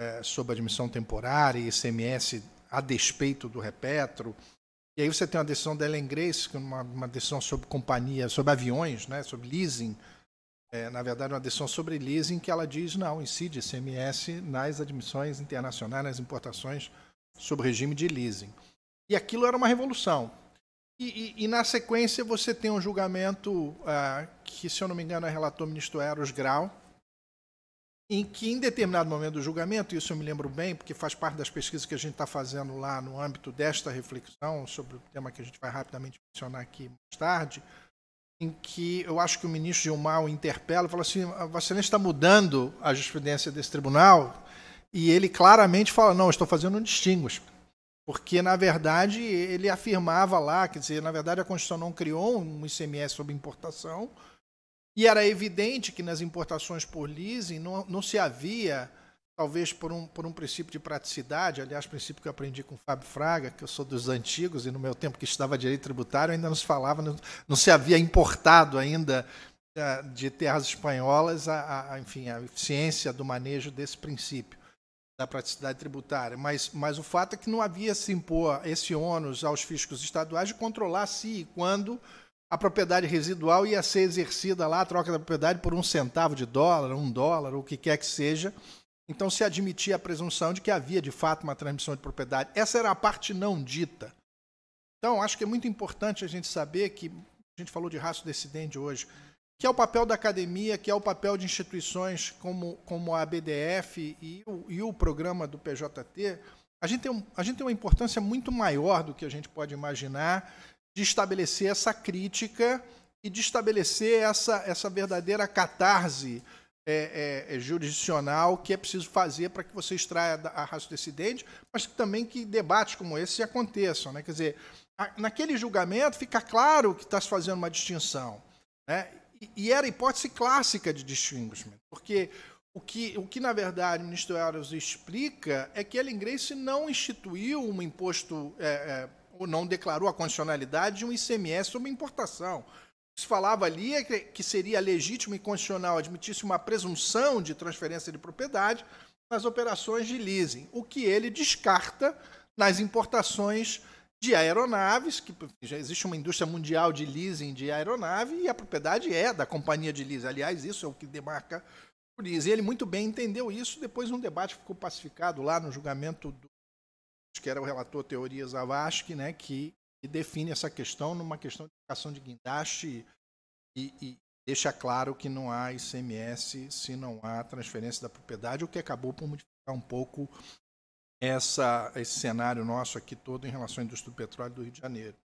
é, sob admissão temporária e CMS a despeito do repetro. E aí você tem uma decisão da Ellen Grace, é uma, uma decisão sobre companhia, sobre aviões, né, sobre leasing, é, na verdade, uma decisão sobre leasing que ela diz não, incide ICMS nas admissões internacionais, nas importações sob regime de leasing. E aquilo era uma revolução. E, e, e na sequência você tem um julgamento ah, que, se eu não me engano, é relator ministro Eros Grau, em que em determinado momento do julgamento, isso eu me lembro bem, porque faz parte das pesquisas que a gente está fazendo lá no âmbito desta reflexão sobre o tema que a gente vai rapidamente mencionar aqui mais tarde, em que eu acho que o ministro Gilmar o interpela e fala assim: a vacina está mudando a jurisprudência desse tribunal? E ele claramente fala: não, estou fazendo um distinguo. Porque, na verdade, ele afirmava lá, quer dizer, na verdade a Constituição não criou um ICMS sobre importação, e era evidente que nas importações por leasing não, não se havia talvez por um, por um princípio de praticidade, aliás, princípio que eu aprendi com o Fábio Fraga, que eu sou dos antigos, e no meu tempo que estudava direito tributário ainda não se falava, não, não se havia importado ainda eh, de terras espanholas, a, a, enfim, a eficiência do manejo desse princípio da praticidade tributária. Mas, mas o fato é que não havia se impor esse ônus aos fiscos estaduais de controlar se e quando a propriedade residual ia ser exercida lá, a troca da propriedade por um centavo de dólar, um dólar, o que quer que seja, então se admitia a presunção de que havia de fato uma transmissão de propriedade. Essa era a parte não dita. Então acho que é muito importante a gente saber que a gente falou de raço decidente hoje, que é o papel da academia, que é o papel de instituições como, como a BDF e o, e o programa do PJT, a gente, tem um, a gente tem uma importância muito maior do que a gente pode imaginar de estabelecer essa crítica e de estabelecer essa, essa verdadeira catarse é, é, é, jurisdicional que é preciso fazer para que você extraia a raça do dente, mas também que debates como esse aconteçam. Né? Quer dizer, a, naquele julgamento fica claro que está se fazendo uma distinção. Né? E, e, era a hipótese clássica de distinguishment, porque o que, o que na verdade o ministro Eros explica é que Ellen Grace não instituiu um imposto é, é ou não declarou a condicionalidade de um ICMS sobre importação se falava ali é que seria legítimo e constitucional admitisse uma presunção de transferência de propriedade nas operações de leasing, o que ele descarta nas importações de aeronaves, que já existe uma indústria mundial de leasing de aeronave e a propriedade é da companhia de leasing. Aliás, isso é o que demarca o leasing. Ele muito bem entendeu isso, depois um debate ficou pacificado lá no julgamento do que era o relator Teorias Avasque, né, que e define essa questão numa questão de aplicação de guindaste e, e deixa claro que não há ICMS se não há transferência da propriedade, o que acabou por modificar um pouco essa, esse cenário nosso aqui todo em relação à indústria do petróleo do Rio de Janeiro.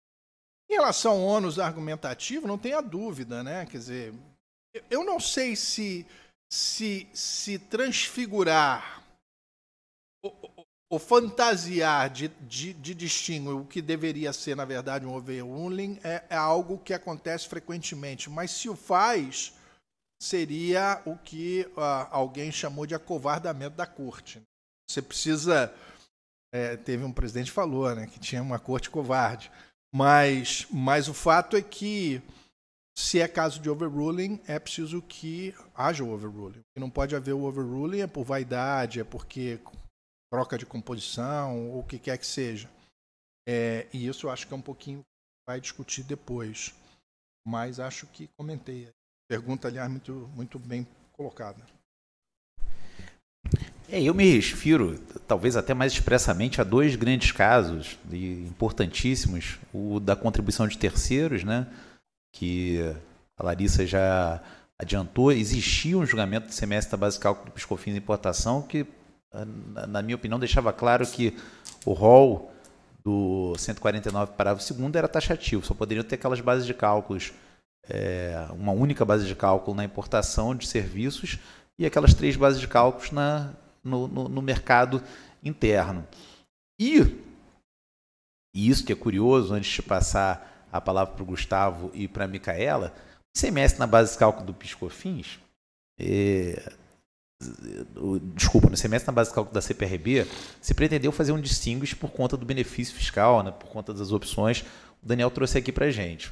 Em relação ao ônus argumentativo, não tenha dúvida, né? Quer dizer, eu não sei se se, se transfigurar o fantasiar de, de, de distingo o que deveria ser, na verdade, um overruling é, é, algo que acontece frequentemente. Mas se o faz, seria o que uh, alguém chamou de acovardamento da corte. Você precisa. É, teve um presidente que falou né, que tinha uma corte covarde. Mas, mas o fato é que, se é caso de overruling, é preciso que haja o overruling. Não pode haver o overruling é por vaidade, é porque troca de composição, ou o que quer que seja. É, e isso eu acho que é um pouquinho vai discutir depois. Mas acho que comentei. Pergunta, aliás, muito, muito bem colocada. É, eu me refiro, talvez até mais expressamente, a dois grandes casos importantíssimos. O da contribuição de terceiros, né? que a Larissa já adiantou. Existia um julgamento do semestre da base de cálculo do Piscofins de Importação que ah, na minha opinião, deixava claro que o rol do 149 parágrafo segundo era taxativo, só poderiam ter aquelas bases de cálculos, é, uma única base de cálculo na importação de serviços e aquelas três bases de cálculos na, no, no, no mercado interno. E, e isso que é curioso, antes de passar a palavra para o Gustavo e para a Micaela, o ICMS na base de cálculo do Piscofins, é, desculpa, no semestre na base de cálculo da CPRB, se pretendeu fazer um distinguish por conta do benefício fiscal, né, por conta das opções, o Daniel trouxe aqui para gente.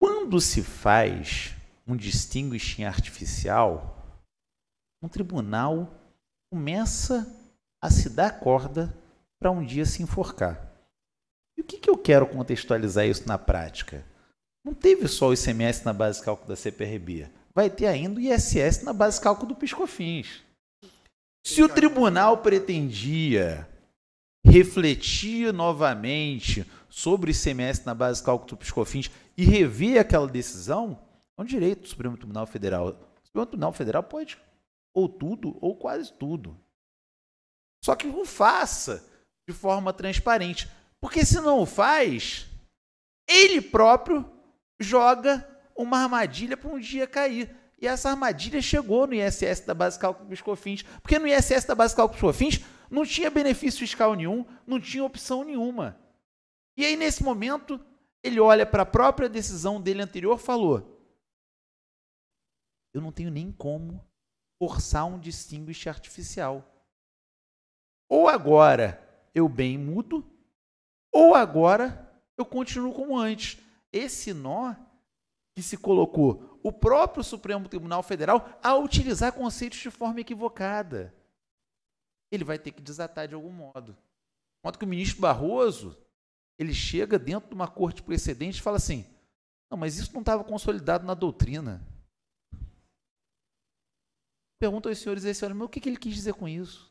Quando se faz um distinguishing artificial, um tribunal começa a se dar corda para um dia se enforcar. E o que, que eu quero contextualizar isso na prática? Não teve só o ICMS na base de cálculo da CPRB vai ter ainda o ISS na base de cálculo do Piscofins. Se o tribunal pretendia refletir novamente sobre o ICMS na base de cálculo do Piscofins e rever aquela decisão, é um direito do Supremo Tribunal Federal. O Supremo Tribunal Federal pode ou tudo ou quase tudo. Só que não faça de forma transparente. Porque se não faz, ele próprio joga uma armadilha para um dia cair. E essa armadilha chegou no ISS da Base Cálculos Cofins, porque no ISS da Base Cálculos Cofins não tinha benefício fiscal nenhum, não tinha opção nenhuma. E aí, nesse momento, ele olha para a própria decisão dele anterior falou: Eu não tenho nem como forçar um distinguish artificial. Ou agora eu bem mudo, ou agora eu continuo como antes. Esse nó que se colocou o próprio Supremo Tribunal Federal a utilizar conceitos de forma equivocada. Ele vai ter que desatar de algum modo. De modo que o ministro Barroso ele chega dentro de uma corte precedente e fala assim: não, mas isso não estava consolidado na doutrina. Pergunta aos senhores e senhores, mas o que, que ele quis dizer com isso?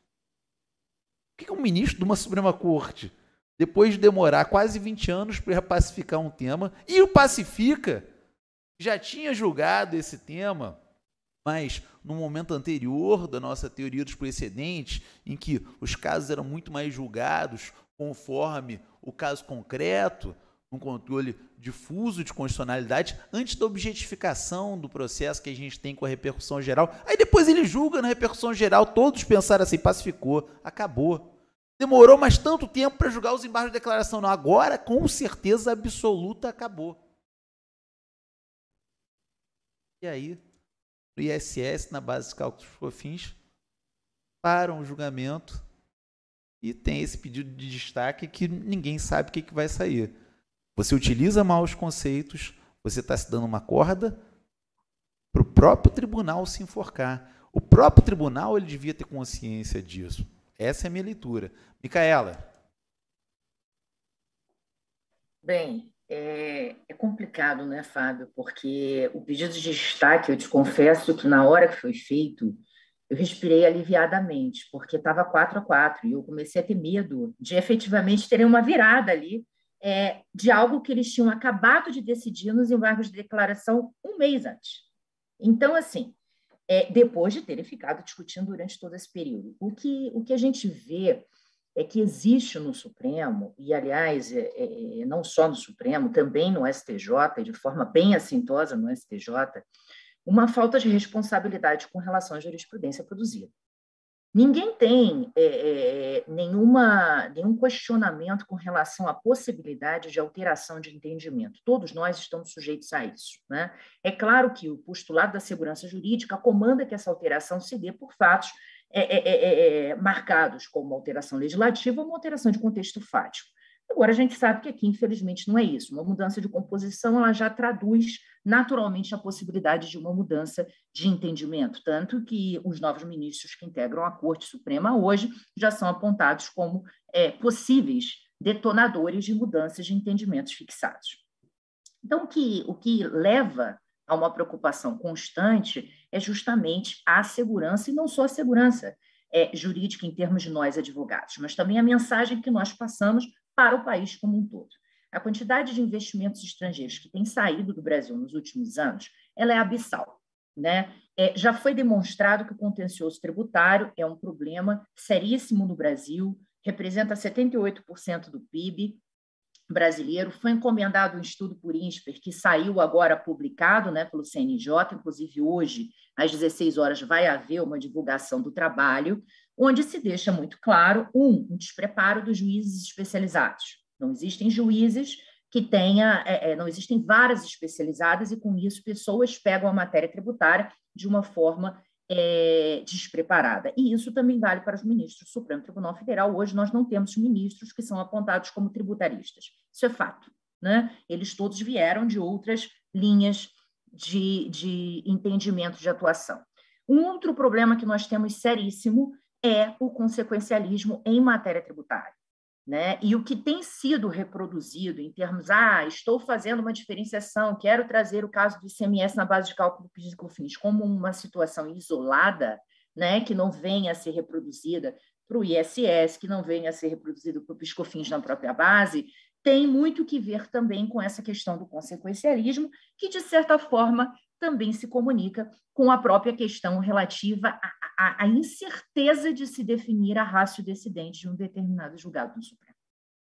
O que, que um ministro de uma Suprema Corte, depois de demorar quase 20 anos para pacificar um tema, e o pacifica já tinha julgado esse tema, mas no momento anterior da nossa teoria dos precedentes, em que os casos eram muito mais julgados conforme o caso concreto, um controle difuso de constitucionalidade antes da objetificação do processo que a gente tem com a repercussão geral. Aí depois ele julga na repercussão geral, todos pensaram assim, pacificou, acabou. Demorou mais tanto tempo para julgar os embargos de declaração. Não, agora, com certeza absoluta, acabou. E aí, o ISS, na base de cálculos fofins, para um julgamento e tem esse pedido de destaque que ninguém sabe o que, que vai sair. Você utiliza mal os conceitos, você está se dando uma corda para o próprio tribunal se enforcar. O próprio tribunal ele devia ter consciência disso. Essa é a minha leitura. Micaela. Bem, é, é, complicado, né, Fábio? Porque o pedido de destaque, eu te confesso que na hora que foi feito, eu respirei aliviadamente, porque estava 4 a 4 e eu comecei a ter medo de efetivamente terem uma virada ali é, de algo que eles tinham acabado de decidir nos embargos de declaração um mês antes. Então, assim, é, depois de terem ficado discutindo durante todo esse período, o que, o que a gente vê é que existe no Supremo, e aliás, é, é, é não só no Supremo, também no STJ, de forma bem assintosa no STJ, uma falta de responsabilidade com relação à jurisprudência produzida. Ninguém tem é, é, é, nenhuma, nenhum questionamento com relação à possibilidade de alteração de entendimento. Todos nós estamos sujeitos a isso. Né? É claro que o postulado da segurança jurídica comanda que essa alteração se dê por fatos é é, é, é, é, marcados como alteração legislativa ou uma alteração de contexto fático. Agora, a gente sabe que aqui, infelizmente, não é isso. Uma mudança de composição ela já traduz naturalmente a possibilidade de uma mudança de entendimento. Tanto que os novos ministros que integram a Corte Suprema hoje já são apontados como é, possíveis detonadores de mudanças de entendimentos fixados. Então, o que, o que leva a uma preocupação constante é justamente a segurança, e não só a segurança é, jurídica em termos de nós advogados, mas também a mensagem que nós passamos para o país como um todo. A quantidade de investimentos estrangeiros que tem saído do Brasil nos últimos anos, ela é abissal. Né? É, já foi demonstrado que o contencioso tributário é um problema seríssimo no Brasil, representa 78% do PIB, brasileiro. Foi encomendado um estudo por INSPER, que saiu agora publicado né, pelo CNJ, inclusive hoje, às 16 horas, vai haver uma divulgação do trabalho, onde se deixa muito claro, um, um despreparo dos juízes especializados. Não existem juízes que tenha, é, é não existem várias especializadas, e com isso pessoas pegam a matéria tributária de uma forma é, despreparada. E isso também vale para os ministros do Supremo Tribunal Federal. Hoje nós não temos ministros que são apontados como tributaristas. Isso é fato. Né? Eles todos vieram de outras linhas de, de entendimento de atuação. Um outro problema que nós temos seríssimo é o consequencialismo em matéria tributária. Né? E o que tem sido reproduzido em termos, ah, estou fazendo uma diferenciação, quero trazer o caso do ICMS na base de cálculo físico cofins como uma situação isolada, né, que não venha a ser reproduzida para o ISS, que não venha a ser reproduzido para o Piscofins na própria base, tem muito que ver também com essa questão do consequencialismo, que, de certa forma, também se comunica com a própria questão relativa à a, a incerteza de se definir a raça decidente de um determinado julgado do Supremo.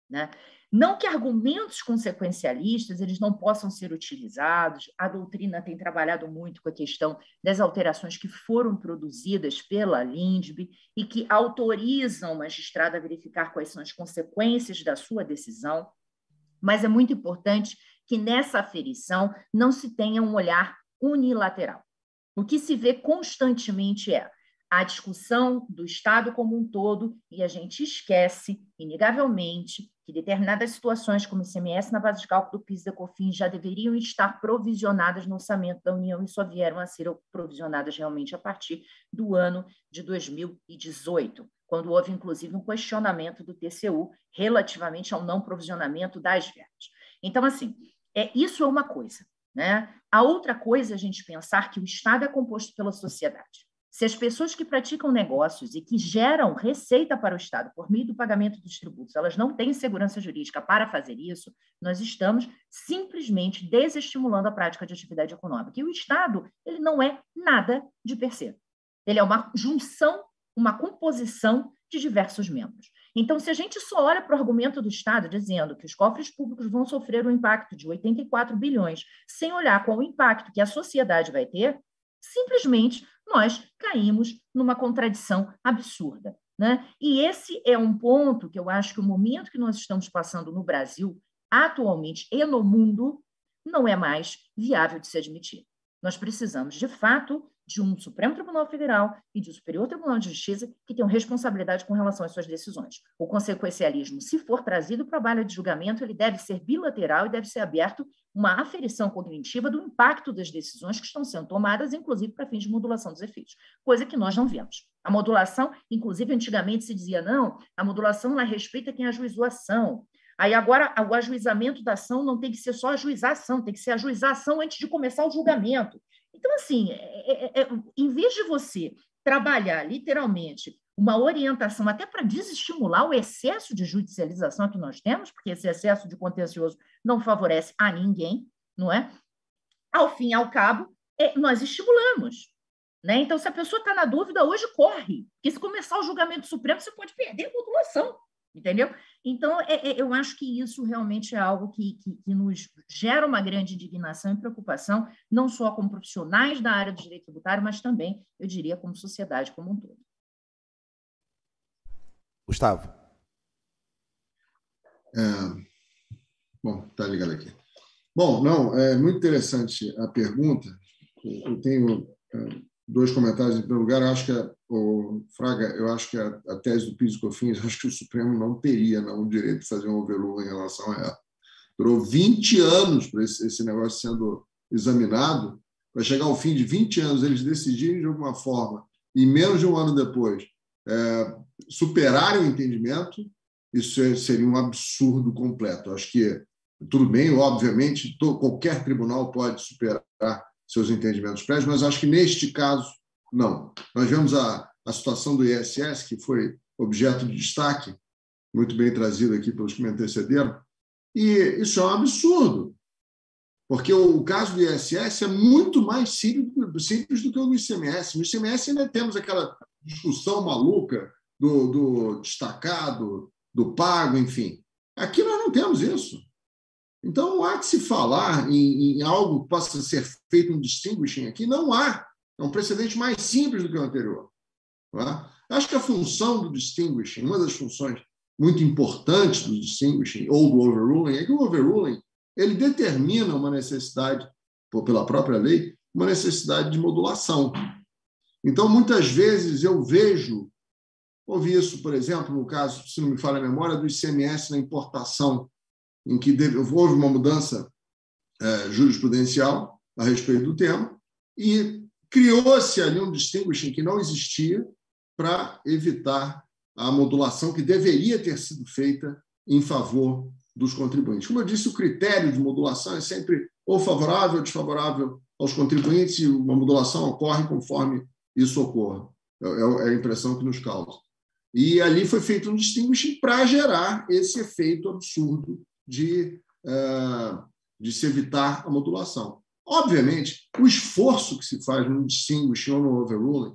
Né? Não que argumentos consequencialistas eles não possam ser utilizados. A doutrina tem trabalhado muito com a questão das alterações que foram produzidas pela LINDB e que autorizam o magistrado a verificar quais são as consequências da sua decisão. Mas é muito importante que nessa aferição não se tenha um olhar unilateral. O que se vê constantemente é a discussão do Estado como um todo e a gente esquece, inegavelmente, que determinadas situações, como o ICMS na base de cálculo do PIS e da COFINS, já deveriam estar provisionadas no orçamento da União e só vieram a ser provisionadas realmente a partir do ano de 2018, quando houve, inclusive, um questionamento do TCU relativamente ao não provisionamento das verbas. Então, assim, é, isso é uma coisa. Né? A outra coisa é a gente pensar que o Estado é composto pela sociedade. Se as pessoas que praticam negócios e que geram receita para o Estado por meio do pagamento dos tributos, elas não têm segurança jurídica para fazer isso, nós estamos simplesmente desestimulando a prática de atividade econômica. E o Estado, ele não é nada de per se. Ele é uma junção, uma composição de diversos membros. Então, se a gente só olha para o argumento do Estado dizendo que os cofres públicos vão sofrer um impacto de 84 bilhões, sem olhar qual o impacto que a sociedade vai ter, simplesmente nós caímos numa contradição absurda. Né? E esse é um ponto que eu acho que o momento que nós estamos passando no Brasil, atualmente e no mundo, não é mais viável de se admitir. Nós precisamos, de fato, de um Supremo Tribunal Federal e de um Superior Tribunal de Justiça que tenham responsabilidade com relação às suas decisões. O consequencialismo, se for trazido para a baila de julgamento, ele deve ser bilateral e deve ser aberto uma aferição cognitiva do impacto das decisões que estão sendo tomadas, inclusive para fins de modulação dos efeitos, coisa que nós não vemos. A modulação, inclusive, antigamente se dizia não, a modulação ela respeita quem ajuizou a ação. Aí agora o ajuizamento da ação não tem que ser só ajuizar a ação, tem que ser ajuizar a ação antes de começar o julgamento. Então, assim, é é, é, é, em vez de você trabalhar literalmente uma orientação até para desestimular o excesso de judicialização que nós temos, porque esse excesso de contencioso não favorece a ninguém, não é? Ao fim e ao cabo, é, nós estimulamos. Né? Então, se a pessoa está na dúvida, hoje corre, porque se começar o julgamento supremo, você pode perder a população entendeu? Então, é, é, eu acho que isso realmente é algo que, que, que, nos gera uma grande indignação e preocupação, não só como profissionais da área do direito tributário, mas também, eu diria, como sociedade como um todo. Gustavo. É, bom, tá ligado aqui. Bom, não, é muito interessante a pergunta. Eu tenho é, dois comentários. Em primeiro lugar, acho que a, o Fraga, eu acho que a, a tese do Pires Cofins, acho que o Supremo não teria não o direito de fazer um overrule em relação a ela. Durou 20 anos para esse, esse, negócio sendo examinado, para chegar ao fim de 20 anos eles decidirem de alguma forma e menos de um ano depois é, superarem o entendimento, isso é, seria um absurdo completo. Acho que tudo bem, obviamente, to, qualquer tribunal pode superar seus entendimentos prévios, mas acho que neste caso, não. Nós vemos a, a situação do ISS, que foi objeto de destaque, muito bem trazido aqui pelos que me antecederam, e isso é um absurdo, porque o caso do ISS é muito mais simples do que o do ICMS. No ICMS ainda temos aquela discussão maluca do, do destacado, do pago, enfim. Aqui nós não temos isso. Então, não há de se falar em, em algo que possa ser feito um distinguishing aqui, não há. É um precedente mais simples do que o anterior. É? Acho que a função do distinguishing, uma das funções muito importantes do distinguishing ou do overruling, é que o overruling ele determina uma necessidade, pela própria lei, uma necessidade de modulação. Então, muitas vezes eu vejo, ouvi isso, por exemplo, no caso, se não me falha a memória, do ICMS na importação em que deve, houve uma mudança é, jurisprudencial a respeito do tema e criou-se ali um distinguishing que não existia para evitar a modulação que deveria ter sido feita em favor dos contribuintes. Como eu disse, o critério de modulação é sempre ou favorável ou desfavorável aos contribuintes, e uma modulação ocorre conforme isso ocorra. É, é, é a impressão que nos causa. E ali foi feito um distinguishing para gerar esse efeito absurdo de, eh, de se evitar a modulação. Obviamente, o esforço que se faz no distinguishing ou no overruling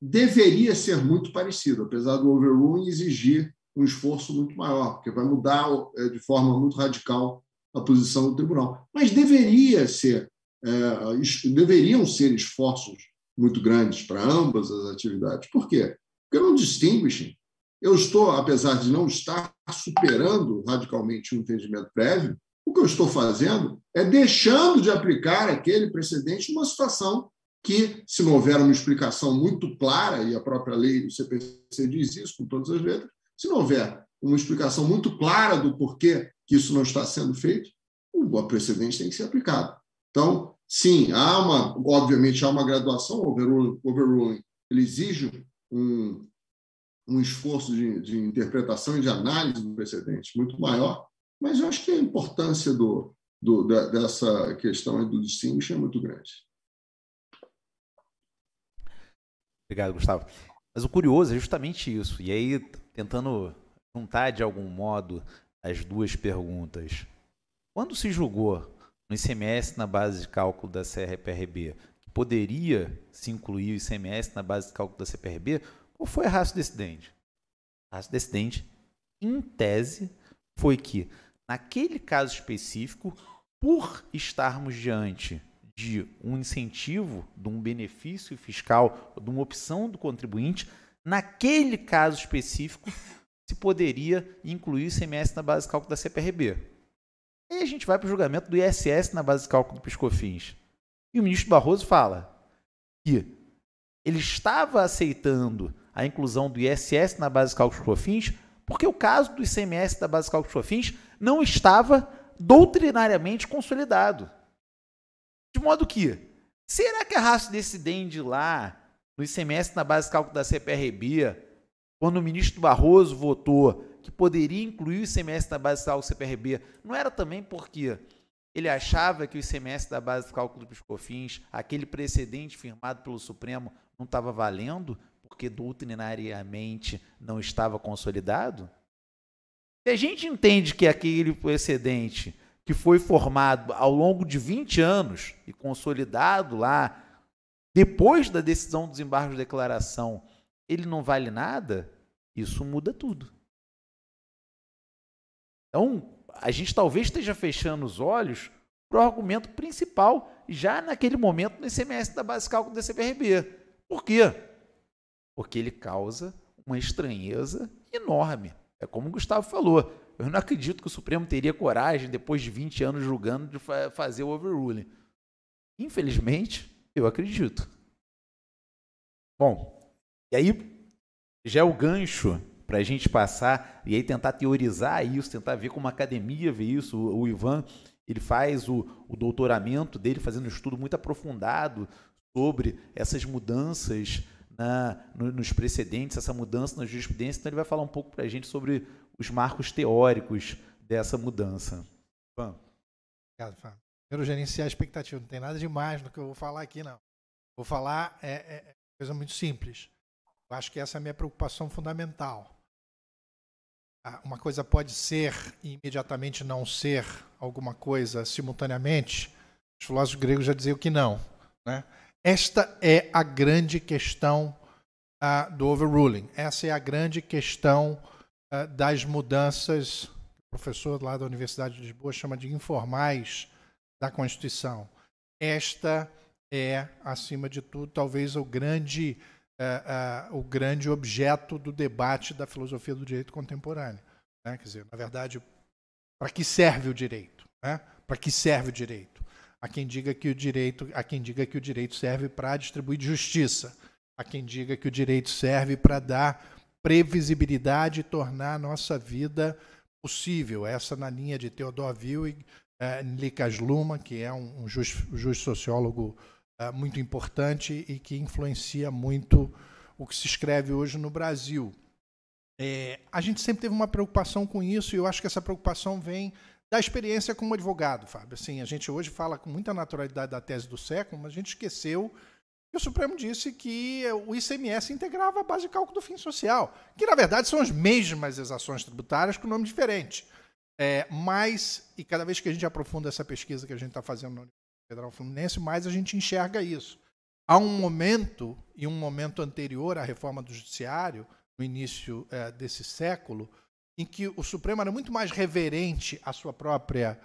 deveria ser muito parecido, apesar do overruling exigir um esforço muito maior, porque vai mudar eh, de forma muito radical a posição do tribunal. Mas deveria ser, eh, deveriam ser esforços muito grandes para ambas as atividades. Por quê? Porque no distinguishing, eu estou, apesar de não estar superando radicalmente o um entendimento prévio, o que eu estou fazendo é deixando de aplicar aquele precedente numa situação que, se não houver uma explicação muito clara, e a própria lei do CPC diz isso com todas as letras, se não houver uma explicação muito clara do porquê que isso não está sendo feito, o precedente tem que ser aplicado. Então, sim, há uma, obviamente, há uma graduação, o overruling, overruling ele exige um, um esforço de, de interpretação e de análise do precedente muito maior, mas eu acho que a importância do, do, da, dessa questão do distinguish é muito grande. Obrigado, Gustavo. Mas o curioso é justamente isso. E aí, tentando juntar de algum modo as duas perguntas. Quando se julgou no ICMS na base de cálculo da CRPRB que poderia se incluir o ICMS na base de cálculo da CPRB, qual foi a raça desse dente? A raça desse dente, em tese, foi que, naquele caso específico, por estarmos diante de um incentivo, de um benefício fiscal, de uma opção do contribuinte, naquele caso específico, se poderia incluir o ICMS na base de cálculo da CPRB. E a gente vai para o julgamento do ISS na base de cálculo do Piscofins. E o ministro Barroso fala que ele estava aceitando a inclusão do ISS na base de cálculo COFINS, porque o caso do ICMS da base de cálculo COFINS não estava doutrinariamente consolidado. De modo que, será que a raça desse dende lá, no ICMS na base de cálculo da CPRB, quando o ministro Barroso votou que poderia incluir o ICMS na base de cálculo da CPRB, não era também porque ele achava que o ICMS da base de cálculo do cofins, aquele precedente firmado pelo Supremo, não estava valendo? porque doutrinariamente não estava consolidado? Se a gente entende que aquele precedente que foi formado ao longo de 20 anos e consolidado lá, depois da decisão do desembargo de declaração, ele não vale nada, isso muda tudo. Então, a gente talvez esteja fechando os olhos para o argumento principal já naquele momento no ICMS da base cálculo do CBRB. Por quê? porque ele causa uma estranheza enorme. É como o Gustavo falou, eu não acredito que o Supremo teria coragem, depois de 20 anos julgando, de fazer o overruling. Infelizmente, eu acredito. Bom, e aí já é o gancho para a gente passar e aí tentar teorizar isso, tentar ver como a academia vê isso. O Ivan ele faz o, o doutoramento dele fazendo um estudo muito aprofundado sobre essas mudanças na, né, nos precedentes, essa mudança na jurisprudência, então ele vai falar um pouco para a gente sobre os marcos teóricos dessa mudança. Fã. Obrigado, Fábio. Primeiro, gerenciar a expectativa. Não tem nada demais no que eu vou falar aqui, não. Vou falar é, é, é coisa muito simples. Eu acho que essa é a minha preocupação fundamental. Ah, uma coisa pode ser e imediatamente não ser alguma coisa simultaneamente. Os filósofos gregos já diziam que não. Né? Esta é a grande questão uh, do overruling. Essa é a grande questão uh, das mudanças, o professor lá da Universidade de Lisboa chama de informais da Constituição. Esta é, acima de tudo, talvez o grande, uh, o grande objeto do debate da filosofia do direito contemporâneo. Né? Quer dizer, na verdade, para que serve o direito? Né? Para que serve o direito? Há quem diga que o direito, a quem diga que o direito serve para distribuir justiça. Há quem diga que o direito serve para dar previsibilidade e tornar a nossa vida possível. Essa na linha de Theodor Willig, é, eh, Likas Luma, que é um, um sociólogo eh, muito importante e que influencia muito o que se escreve hoje no Brasil. É, a gente sempre teve uma preocupação com isso e eu acho que essa preocupação vem da experiência como advogado, Fábio. Assim, a gente hoje fala com muita naturalidade da tese do século, mas a gente esqueceu que o Supremo disse que o ICMS integrava a base de cálculo do fim social, que na verdade são as mesmas exações tributárias com nome diferente. É, mais, e cada vez que a gente aprofunda essa pesquisa que a gente está fazendo na Federal Fluminense, mais a gente enxerga isso. Há um momento, e um momento anterior à reforma do Judiciário, no início é, desse século, em que o Supremo era muito mais reverente à sua própria,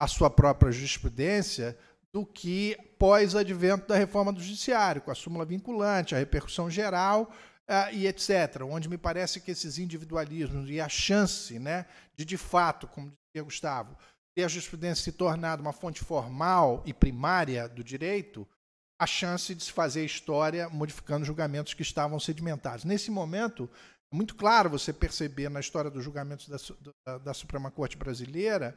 à sua própria jurisprudência do que pós-advento da reforma do judiciário, com a súmula vinculante, a repercussão geral uh, e etc., onde me parece que esses individualismos e a chance né, de, de fato, como dizia Gustavo, ter a jurisprudência se tornado uma fonte formal e primária do direito, a chance de se fazer história modificando julgamentos que estavam sedimentados. Nesse momento, muito claro você perceber na história dos julgamentos da, da, da Suprema Corte brasileira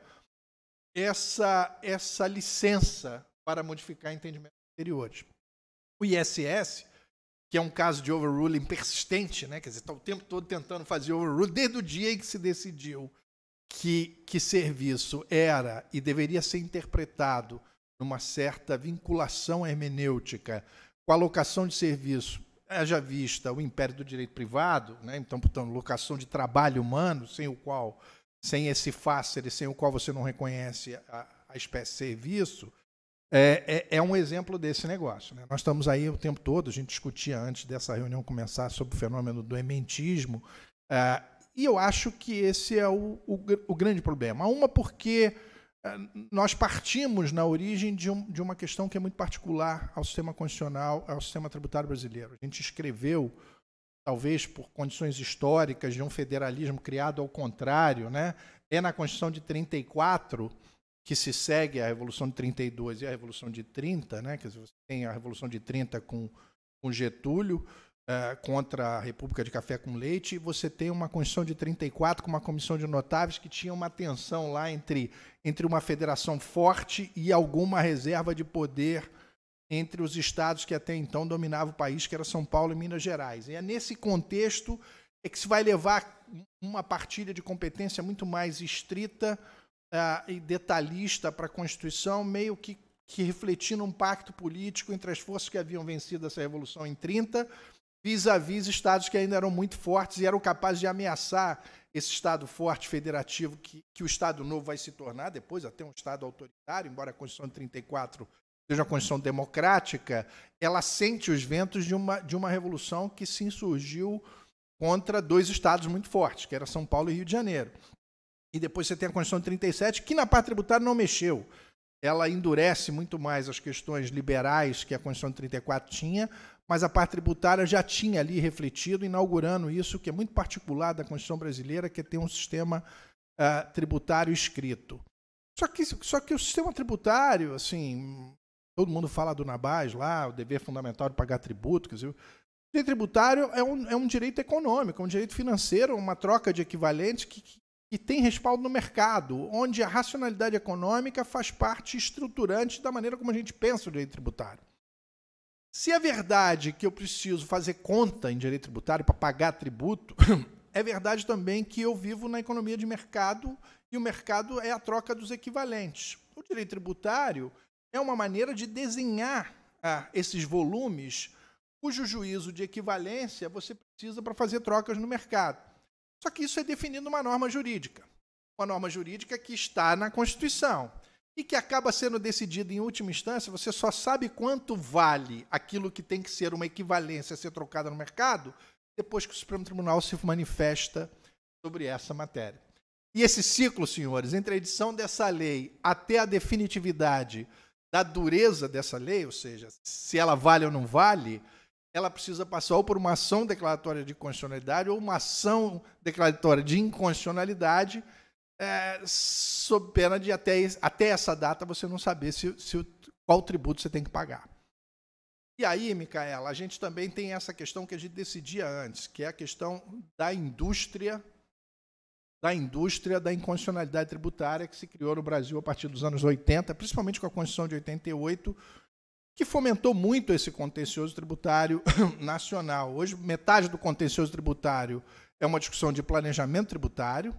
essa, essa licença para modificar entendimentos anteriores. O ISS, que é um caso de overruling persistente, né? quer dizer, está o tempo todo tentando fazer overruling, desde o dia em que se decidiu que, que serviço era e deveria ser interpretado numa certa vinculação hermenêutica com a alocação de serviço haja é, vista o império do direito privado, né? então, portanto, locação de trabalho humano, sem o qual, sem esse fácil, sem o qual você não reconhece a, a espécie serviço, é, é, é, um exemplo desse negócio. Né? Nós estamos aí o tempo todo, a gente discutia antes dessa reunião começar sobre o fenômeno do ementismo, é, e eu acho que esse é o, o, o grande problema. Uma, porque é, nós partimos na origem de, um, de, uma questão que é muito particular ao sistema constitucional, ao sistema tributário brasileiro. A gente escreveu, talvez por condições históricas, de um federalismo criado ao contrário, né? É na Constituição de 34 que se segue a Revolução de 32 e a Revolução de 30, né? Quer dizer, você tem a Revolução de 30 com, com Getúlio, uh, contra a República de Café com Leite, e você tem uma Constituição de 34 com uma comissão de notáveis que tinha uma tensão lá entre, entre uma federação forte e alguma reserva de poder entre os estados que até então dominavam o país, que era São Paulo e Minas Gerais. E é nesse contexto é que se vai levar uma partilha de competência muito mais estrita uh, e detalhista para a Constituição, meio que, que refletindo um pacto político entre as forças que haviam vencido essa Revolução em 1930 vis-à-vis -vis estados que ainda eram muito fortes e eram capazes de ameaçar esse Estado forte federativo que, que o Estado novo vai se tornar depois, até um Estado autoritário, embora a Constituição de 34 seja uma Constituição democrática, ela sente os ventos de uma, de uma revolução que se insurgiu contra dois estados muito fortes, que era São Paulo e Rio de Janeiro. E depois você tem a Constituição de 37, que na parte tributária não mexeu. Ela endurece muito mais as questões liberais que a Constituição de 34 tinha, mas a parte tributária já tinha ali refletido, inaugurando isso, que é muito particular da Constituição brasileira, que é ter um sistema uh, tributário escrito. Só que, só que o sistema tributário, assim, todo mundo fala do Nabás lá, o dever fundamental de pagar tributo, quer dizer, o direito tributário é um, é um direito econômico, é um direito financeiro, uma troca de equivalentes que, que, que tem respaldo no mercado, onde a racionalidade econômica faz parte estruturante da maneira como a gente pensa o direito tributário. Se é verdade que eu preciso fazer conta em direito tributário para pagar tributo, é verdade também que eu vivo na economia de mercado e o mercado é a troca dos equivalentes. O direito tributário é uma maneira de desenhar ah, esses volumes cujo juízo de equivalência você precisa para fazer trocas no mercado. Só que isso é definido numa norma jurídica. Uma norma jurídica que está na Constituição e que acaba sendo decidido em última instância, você só sabe quanto vale aquilo que tem que ser uma equivalência a ser trocada no mercado depois que o Supremo Tribunal se manifesta sobre essa matéria. E esse ciclo, senhores, entre a edição dessa lei até a definitividade da dureza dessa lei, ou seja, se ela vale ou não vale, ela precisa passar ou por uma ação declaratória de constitucionalidade ou uma ação declaratória de inconstitucionalidade é, sob pena de até, até essa data você não saber se, se, qual tributo você tem que pagar. E aí, Micaela, a gente também tem essa questão que a gente decidia antes, que é a questão da indústria da indústria da inconstitucionalidade tributária que se criou no Brasil a partir dos anos 80, principalmente com a Constituição de 88, que fomentou muito esse contencioso tributário nacional. Hoje, metade do contencioso tributário é uma discussão de planejamento tributário,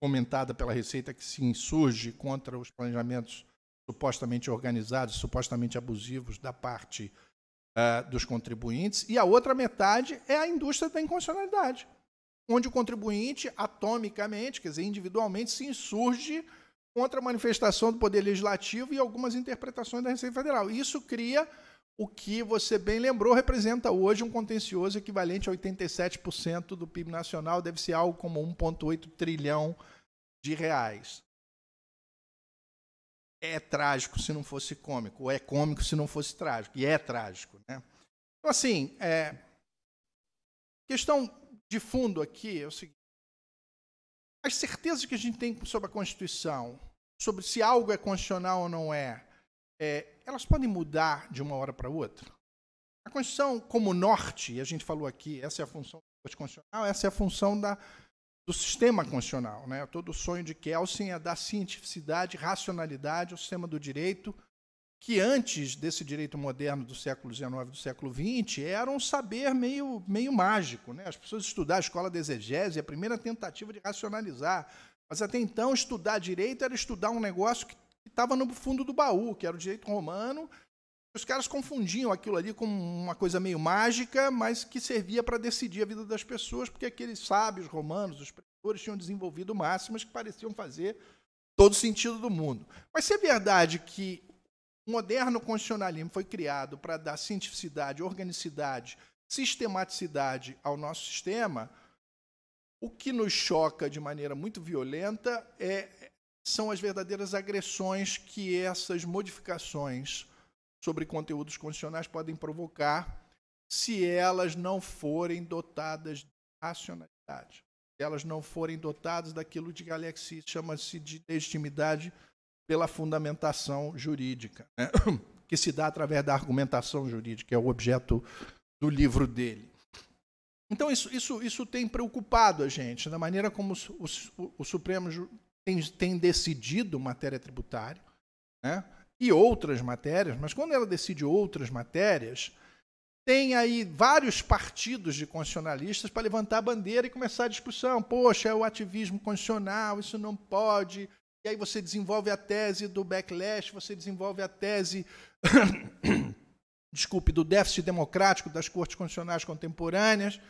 comentada pela Receita que se insurge contra os planejamentos supostamente organizados, supostamente abusivos da parte uh, dos contribuintes, e a outra metade é a indústria da inconstitucionalidade, onde o contribuinte atomicamente, quer dizer, individualmente, se insurge contra a manifestação do Poder Legislativo e algumas interpretações da Receita Federal. Isso cria o que você bem lembrou representa hoje um contencioso equivalente a 87% do PIB nacional, deve ser algo como 1,8 trilhão de reais. É trágico se não fosse cômico, ou é cômico se não fosse trágico, e é trágico. Né? Então, assim, é... questão de fundo aqui é o seguinte: as certezas que a gente tem sobre a Constituição, sobre se algo é constitucional ou não é, é elas podem mudar de uma hora para outra. A Constituição, como norte, e a gente falou aqui, essa é a função Constitucional, essa é a função da, do sistema constitucional. Né? Todo o sonho de Kelsen é dar cientificidade, racionalidade ao sistema do direito, que antes desse direito moderno do século XIX do século XX era um saber meio, meio mágico. Né? As pessoas estudaram a escola de exegese, a primeira tentativa de racionalizar. Mas até então, estudar direito era estudar um negócio que que estava no fundo do baú, que era o direito romano. Os caras confundiam aquilo ali com uma coisa meio mágica, mas que servia para decidir a vida das pessoas, porque aqueles sábios romanos, os predadores, tinham desenvolvido máximas que pareciam fazer todo sentido do mundo. Mas se é verdade que o moderno constitucionalismo foi criado para dar cientificidade, organicidade, sistematicidade ao nosso sistema, o que nos choca de maneira muito violenta é são as verdadeiras agressões que essas modificações sobre conteúdos condicionais podem provocar se elas não forem dotadas de racionalidade, se elas não forem dotadas daquilo de Alexis chama-se de legitimidade pela fundamentação jurídica, né? que se dá através da argumentação jurídica, é o objeto do livro dele. Então, isso, isso, isso tem preocupado a gente, da maneira como o, o, o Supremo tem, tem decidido matéria tributária, né? e outras matérias, mas quando ela decide outras matérias, tem aí vários partidos de constitucionalistas para levantar a bandeira e começar a discussão. Poxa, é o ativismo constitucional, isso não pode. E aí você desenvolve a tese do backlash, você desenvolve a tese desculpe, do déficit democrático das cortes constitucionais contemporâneas.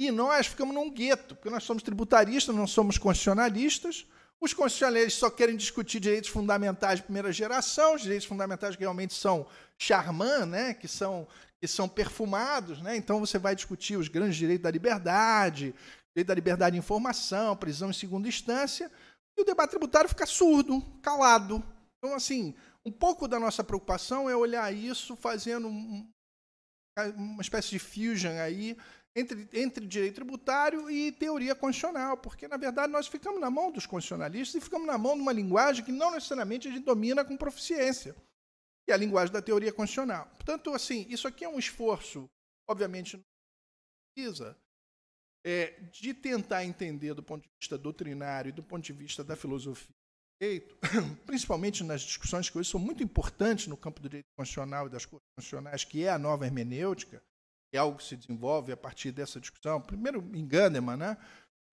E nós ficamos num gueto, porque nós somos tributaristas, não somos constitucionalistas, os constitucionalistas só querem discutir direitos fundamentais de primeira geração, os direitos fundamentais que realmente são charman, né? que, são, que são perfumados. Né? Então você vai discutir os grandes direitos da liberdade, direito da liberdade de informação, prisão em segunda instância, e o debate tributário fica surdo, calado. Então, assim, um pouco da nossa preocupação é olhar isso fazendo uma espécie de fusion aí entre, entre direito tributário e teoria constitucional, porque, na verdade, nós ficamos na mão dos constitucionalistas e ficamos na mão de uma linguagem que não necessariamente a gente domina com proficiência, que é a linguagem da teoria constitucional. Portanto, assim, isso aqui é um esforço, obviamente, precisa é, de tentar entender do ponto de vista doutrinário e do ponto de vista da filosofia do direito, principalmente nas discussões que hoje são muito importantes no campo do direito constitucional e das coisas constitucionais, que é a nova hermenêutica, é algo que se desenvolve a partir dessa discussão, primeiro em Gandemann, né?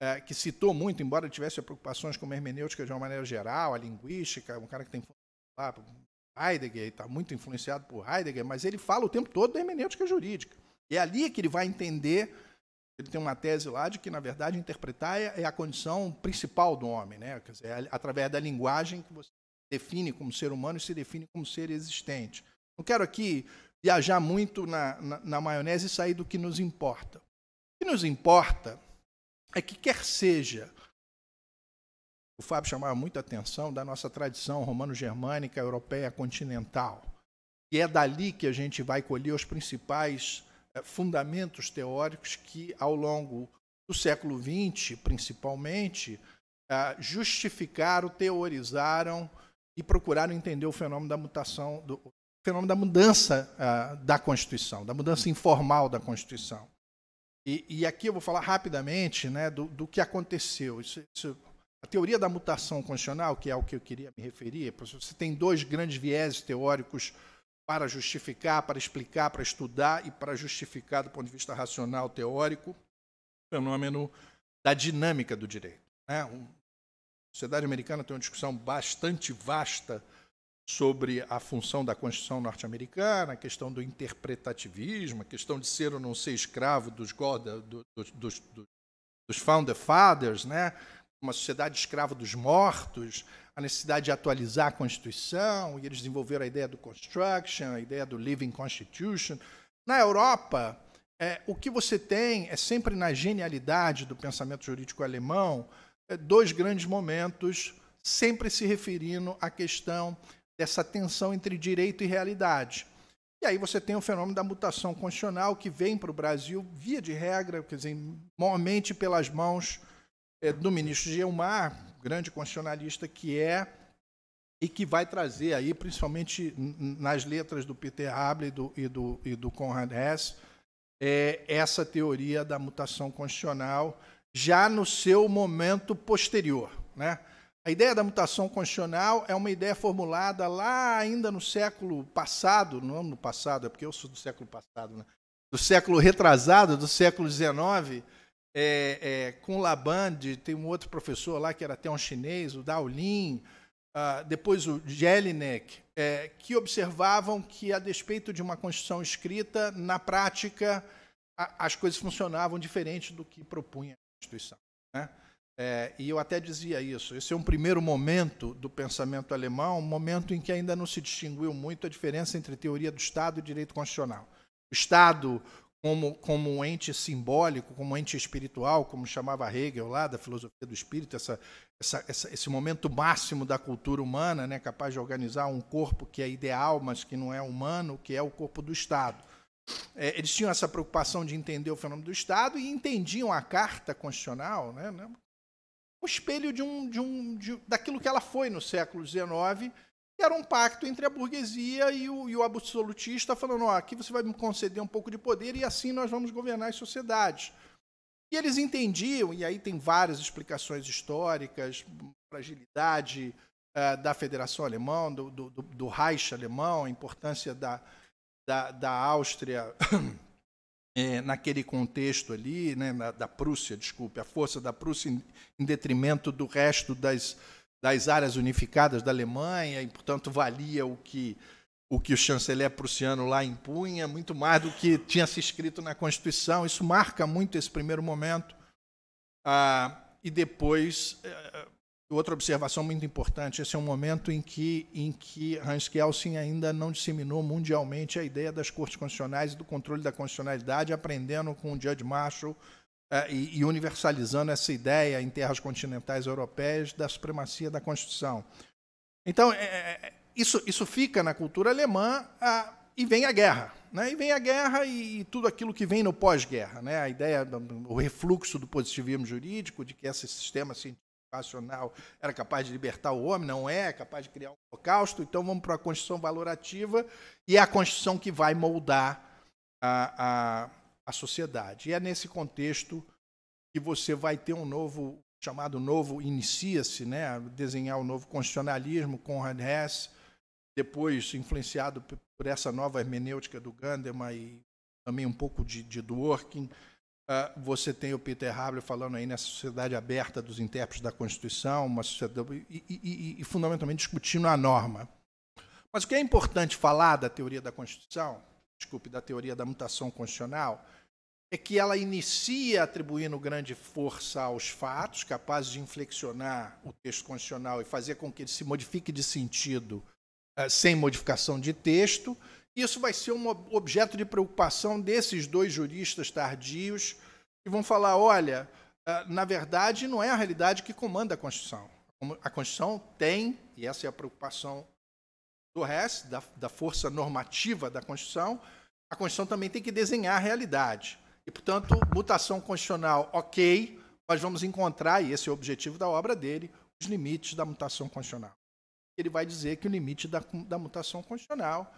É, que citou muito, embora tivesse preocupações com a hermenêutica de uma maneira geral, a linguística, um cara que tem lá, Heidegger, está muito influenciado por Heidegger, mas ele fala o tempo todo da hermenêutica jurídica. E é ali que ele vai entender, ele tem uma tese lá de que, na verdade, interpretar é, é a condição principal do homem, né? Quer dizer, é através da linguagem que você define como ser humano e se define como ser existente. Não quero aqui viajar muito na, na, na maionese e sair do que nos importa. O que nos importa é que, quer seja, o Fábio chamava muita atenção da nossa tradição romano-germânica, europeia, continental. E é dali que a gente vai colher os principais eh, fundamentos teóricos que, ao longo do século XX, principalmente, ah, justificaram, teorizaram e procuraram entender o fenômeno da mutação, do, fenômeno da mudança ah, da Constituição, da mudança informal da Constituição. E, e aqui eu vou falar rapidamente né, do, do que aconteceu. Isso, isso, a teoria da mutação constitucional, que é ao que eu queria me referir, você tem dois grandes vieses teóricos para justificar, para explicar, para estudar e para justificar do ponto de vista racional teórico o fenômeno da dinâmica do direito. Né? Um, a sociedade americana tem uma discussão bastante vasta sobre a função da Constituição norte-americana, a questão do interpretativismo, a questão de ser ou não ser escravo dos, God, do, dos, dos, Founder Fathers, né? uma sociedade escrava dos mortos, a necessidade de atualizar a Constituição, e eles desenvolveram a ideia do Construction, a ideia do Living Constitution. Na Europa, é, o que você tem é sempre na genialidade do pensamento jurídico alemão é, dois grandes momentos, sempre se referindo à questão dessa tensão entre direito e realidade. E aí você tem o fenômeno da mutação constitucional que vem para o Brasil, via de regra, quer dizer, mormente pelas mãos é, do ministro Gilmar, grande constitucionalista que é, e que vai trazer aí, principalmente nas letras do Peter Habley e do, e do, e do Conrad Hess, é, essa teoria da mutação constitucional já no seu momento posterior, né? A ideia da mutação constitucional é uma ideia formulada lá ainda no século passado, não no passado, é porque eu sou do século passado, né? do século retrasado, do século XIX, é, é, com Labande, tem um outro professor lá que era até um chinês, o Daolin, uh, depois o Jelinek, é, que observavam que, a despeito de uma Constituição escrita, na prática a, as coisas funcionavam diferente do que propunha a Constituição. Né? É, e eu até dizia isso. Esse é um primeiro momento do pensamento alemão, um momento em que ainda não se distinguiu muito a diferença entre teoria do Estado e direito constitucional. O Estado, como, como um ente simbólico, como um ente espiritual, como chamava Hegel lá, da filosofia do espírito, essa, essa, essa, esse momento máximo da cultura humana, né, capaz de organizar um corpo que é ideal, mas que não é humano, que é o corpo do Estado. É, eles tinham essa preocupação de entender o fenômeno do Estado e entendiam a Carta Constitucional, né, né o espelho de um, de um, de, daquilo que ela foi no século XIX, que era um pacto entre a burguesia e o, e o absolutista, falando: oh, aqui você vai me conceder um pouco de poder e assim nós vamos governar as sociedades. E eles entendiam, e aí tem várias explicações históricas, fragilidade uh, da Federação Alemã, do, do, do Reich alemão, a importância da, da, da Áustria é, naquele contexto ali, né, na, da Prússia, desculpe, a força da Prússia em, em detrimento do resto das, das áreas unificadas da Alemanha, e, portanto, valia o que o que o chanceler prussiano lá impunha, muito mais do que tinha se escrito na Constituição. Isso marca muito esse primeiro momento. Ah, e depois, eh, Outra observação muito importante, esse é um momento em que, em que Hans Kelsen ainda não disseminou mundialmente a ideia das cortes constitucionais e do controle da constitucionalidade, aprendendo com o Judge Marshall eh, e, e universalizando essa ideia em terras continentais europeias da supremacia da Constituição. Então, é, é, é isso, isso fica na cultura alemã e vem a guerra. Né? E vem a guerra e, e tudo aquilo que vem no pós-guerra. Né? A ideia, do, o refluxo do positivismo jurídico, de que esse sistema científico era capaz de libertar o homem, não é, é capaz de criar um holocausto. Então vamos para a Constituição valorativa e é a Constituição que vai moldar a, a, a sociedade. E é nesse contexto que você vai ter um novo chamado novo inicia-se, né, desenhar o novo constitucionalismo, Conrad Hess, depois influenciado por essa nova hermenêutica do Gandemann e também um pouco de, de Dworkin, Uh, você tem o Peter Haber falando aí nessa sociedade aberta dos intérpretes da Constituição, uma sociedade e, e, e, e, fundamentalmente discutindo a norma. Mas o que é importante falar da teoria da Constituição, desculpe, da teoria da mutação constitucional, é que ela inicia atribuindo grande força aos fatos, capazes de inflexionar o texto constitucional e fazer com que ele se modifique de sentido uh, sem modificação de texto, isso vai ser um objeto de preocupação desses dois juristas tardios que vão falar: olha, ah, na verdade, não é a realidade que comanda a Constituição. A Constituição tem, e essa é a preocupação do Hess, da, da força normativa da Constituição, a Constituição também tem que desenhar a realidade. E, portanto, mutação constitucional, ok, nós vamos encontrar, e esse é o objetivo da obra dele, os limites da mutação constitucional. Ele vai dizer que o limite da, da mutação constitucional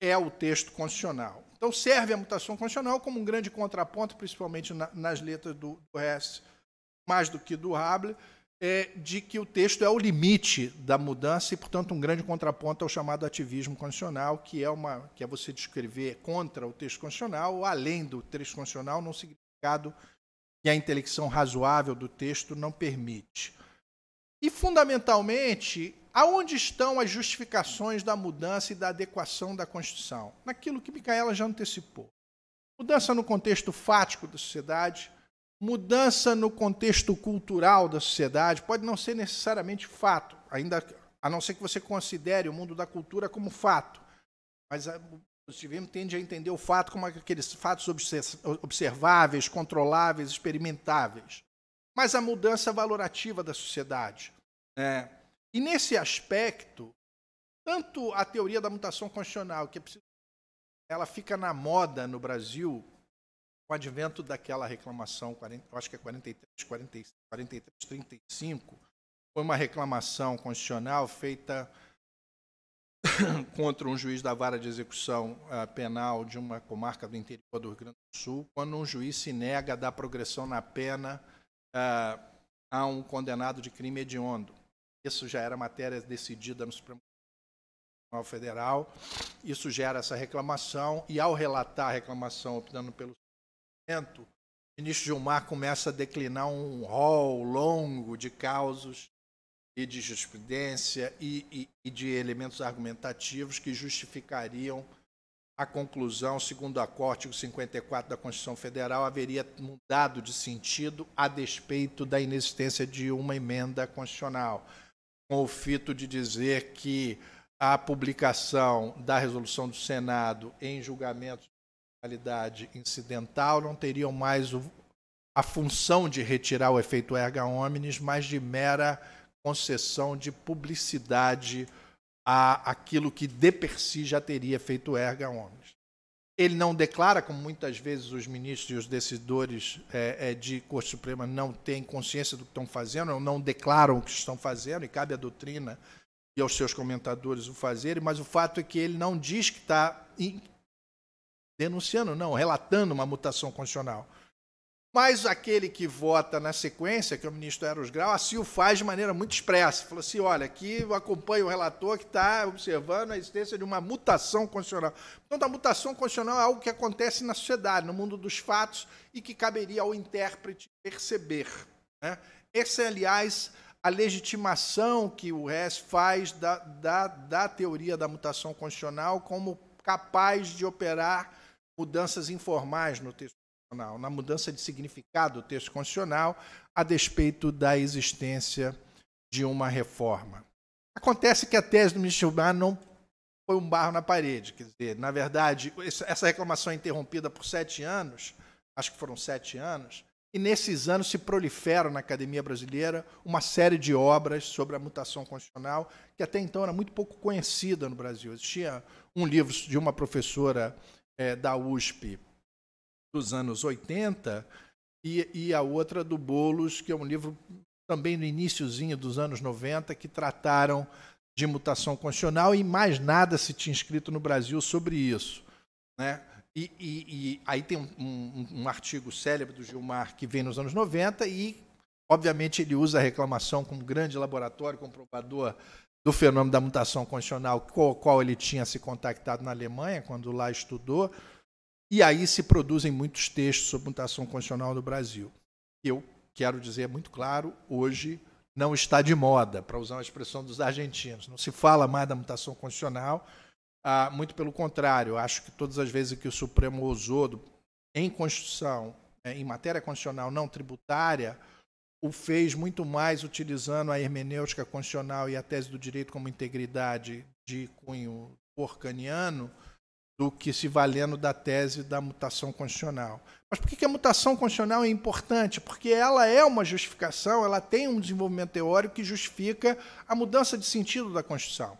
é o texto constitucional. Então, serve a mutação constitucional como um grande contraponto, principalmente na, nas letras do, do Hess, mais do que do Hable, é, de que o texto é o limite da mudança e, portanto, um grande contraponto ao chamado ativismo constitucional, que é, uma, que é você descrever contra o texto constitucional ou além do texto constitucional, num significado que a intelecção razoável do texto não permite. E, fundamentalmente, Aonde estão as justificações da mudança e da adequação da Constituição? Naquilo que Micaela já antecipou. Mudança no contexto fático da sociedade, mudança no contexto cultural da sociedade, pode não ser necessariamente fato, ainda a não ser que você considere o mundo da cultura como fato. Mas ah, o positivismo tende a entender o fato como aqueles fatos observáveis, controláveis, experimentáveis. Mas a mudança valorativa da sociedade. É, e nesse aspecto, tanto a teoria da mutação constitucional, que é preciso, ela fica na moda no Brasil com o advento daquela reclamação, 40, acho que é 43, 46, 43, 35, foi uma reclamação constitucional feita contra um juiz da vara de execução eh, penal de uma comarca do interior do Rio Grande do Sul, quando um juiz se nega a dar progressão na pena eh, a um condenado de crime hediondo. Isso já era matéria decidida no Supremo Tribunal Federal. Isso gera essa reclamação e ao relatar a reclamação optando pelo o ministro Gilmar começa a declinar um rol longo de causos e de jurisprudência e, e, e, de elementos argumentativos que justificariam a conclusão segundo a Corte 54 da Constituição Federal haveria mudado de sentido a despeito da inexistência de uma emenda constitucional com o fito de dizer que a publicação da resolução do Senado em julgamento de qualidade incidental não teriam mais o, a função de retirar o efeito erga omnes, mas de mera concessão de publicidade a aquilo que de per si já teria feito erga omnes. Ele não declara, como muitas vezes os ministros e os decidores é, é, de Corte Suprema não têm consciência do que estão fazendo, ou não declaram o que estão fazendo, e cabe à doutrina e aos seus comentadores o fazerem, mas o fato é que ele não diz que está denunciando, não, relatando uma mutação constitucional. Mas aquele que vota na sequência, que é o ministro Eros Grau, assim o faz de maneira muito expressa. Falou assim: olha, aqui eu acompanho o relator que está observando a existência de uma mutação constitucional. Portanto, a mutação constitucional é algo que acontece na sociedade, no mundo dos fatos, e que caberia ao intérprete perceber. Né? Essa é, aliás, a legitimação que o RES faz da, da, da teoria da mutação constitucional como capaz de operar mudanças informais no texto na mudança de significado do texto constitucional, a despeito da existência de uma reforma. Acontece que a tese do ministro Gilmar não foi um barro na parede. Quer dizer, na verdade, essa reclamação é interrompida por sete anos, acho que foram sete anos, e nesses anos se proliferam na academia brasileira uma série de obras sobre a mutação constitucional, que até então era muito pouco conhecida no Brasil. Existia um livro de uma professora é, da USP, dos anos 80 e, e a outra do Bolos, que é um livro também no iníciozinho dos anos 90 que trataram de mutação constitucional e mais nada se tinha escrito no Brasil sobre isso, né? E, e, e aí tem um, um, um, artigo célebre do Gilmar que vem nos anos 90 e, obviamente, ele usa a reclamação como grande laboratório comprovador do fenômeno da mutação constitucional com o qual ele tinha se contactado na Alemanha, quando lá estudou. E aí se produzem muitos textos sobre mutação constitucional no Brasil. Eu quero dizer muito claro, hoje não está de moda, para usar uma expressão dos argentinos. Não se fala mais da mutação constitucional, ah, muito pelo contrário. Acho que todas as vezes que o Supremo ousou do, em Constituição, né, em matéria constitucional não tributária, o fez muito mais utilizando a hermenêutica constitucional e a tese do direito como integridade de cunho porcaniano, do que se valendo da tese da mutação constitucional. Mas por que a mutação constitucional é importante? Porque ela é uma justificação, ela tem um desenvolvimento teórico que justifica a mudança de sentido da Constituição.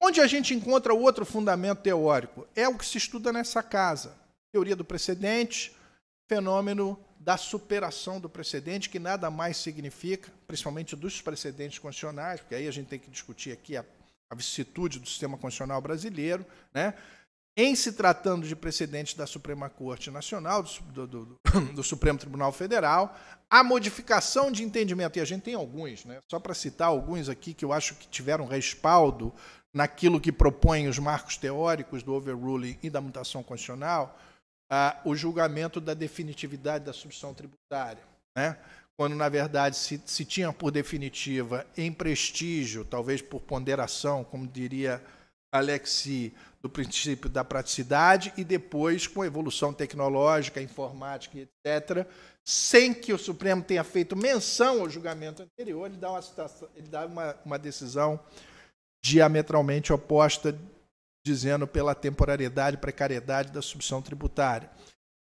Onde a gente encontra outro fundamento teórico? É o que se estuda nessa casa: teoria do precedente, fenômeno da superação do precedente, que nada mais significa, principalmente dos precedentes constitucionais, porque aí a gente tem que discutir aqui a, a vicissitude do sistema constitucional brasileiro, né? Em se tratando de precedentes da Suprema Corte Nacional, do, do, do Supremo Tribunal Federal, a modificação de entendimento, e a gente tem alguns, né? só para citar alguns aqui que eu acho que tiveram respaldo naquilo que propõem os marcos teóricos do overruling e da mutação constitucional, ah, o julgamento da definitividade da substituição tributária. Né? Quando, na verdade, se, se tinha por definitiva em prestígio, talvez por ponderação, como diria Alexi do princípio da praticidade e depois com a evolução tecnológica, informática, etc., sem que o Supremo tenha feito menção ao julgamento anterior, ele dá uma, citação, ele dá uma, uma decisão diametralmente oposta, dizendo pela temporariedade e precariedade da subção tributária.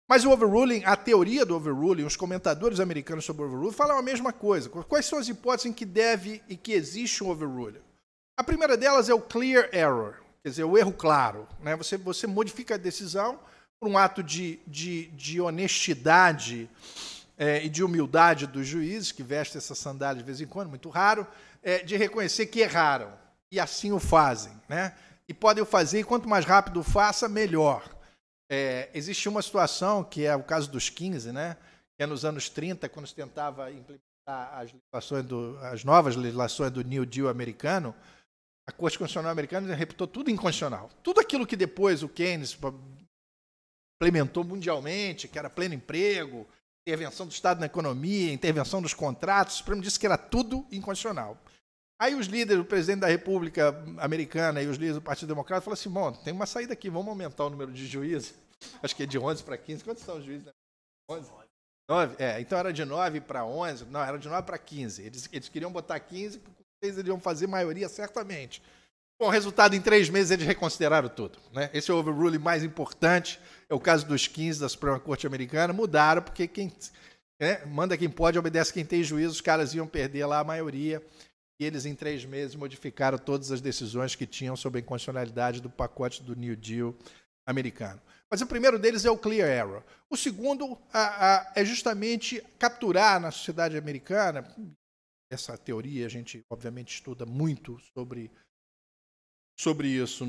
Mas o overruling, a teoria do overruling, os comentadores americanos sobre o overruling falam a mesma coisa. Quais são as hipóteses em que deve e que existe um overruling? A primeira delas é o clear error, quer dizer, o erro claro. Né? Você, você modifica a decisão por um ato de, de, de honestidade é, e de humildade dos juízes, que vestem essa sandália de vez em quando, muito raro, é, de reconhecer que erraram. E assim o fazem. Né? E podem o fazer, e quanto mais rápido faça, melhor. É, existe uma situação, que é o caso dos 15, né? que é nos anos 30, quando se tentava implementar as, legislações do, as novas legislações do New Deal americano, a Corte Constitucional Americana reputou tudo inconstitucional. Tudo aquilo que depois o Keynes implementou mundialmente, que era pleno emprego, intervenção do Estado na economia, intervenção dos contratos, o Supremo disse que era tudo inconstitucional. Aí os líderes, o presidente da República Americana e os líderes do Partido Democrata falaram assim, bom, tem uma saída aqui, vamos aumentar o número de juízes. Acho que é de 11 para 15. Quantos são os juízes? Né? 11? 9? É, então era de 9 para 11. Não, era de 9 para 15. Eles, eles queriam botar 15 eles iriam fazer maioria, certamente. Bom, resultado, em três meses eles reconsideraram tudo. Né? Esse é o overruling mais importante, é o caso dos 15 da Suprema Corte Americana, mudaram, porque quem né, manda quem pode, obedece quem tem juízo, os caras iam perder lá a maioria, e eles em três meses modificaram todas as decisões que tinham sobre a incondicionalidade do pacote do New Deal americano. Mas o primeiro deles é o clear error. O segundo a, a, é justamente capturar na sociedade americana, essa teoria, a gente obviamente estuda muito sobre, sobre isso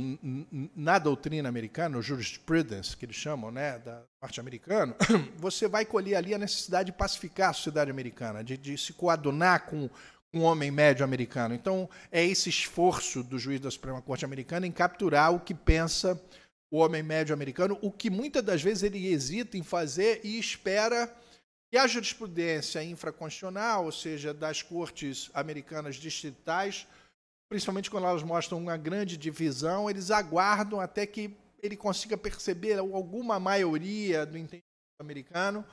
na doutrina americana, o jurisprudence, que eles chamam, né, da parte americana, você vai colher ali a necessidade de pacificar a sociedade americana, de, de se coadunar com, um homem médio americano. Então, é esse esforço do juiz da Suprema Corte americana em capturar o que pensa o homem médio americano, o que muitas das vezes ele hesita em fazer e espera e a jurisprudência infraconstitucional, ou seja, das cortes americanas distritais, principalmente quando elas mostram uma grande divisão, eles aguardam até que ele consiga perceber alguma maioria do entendimento americano,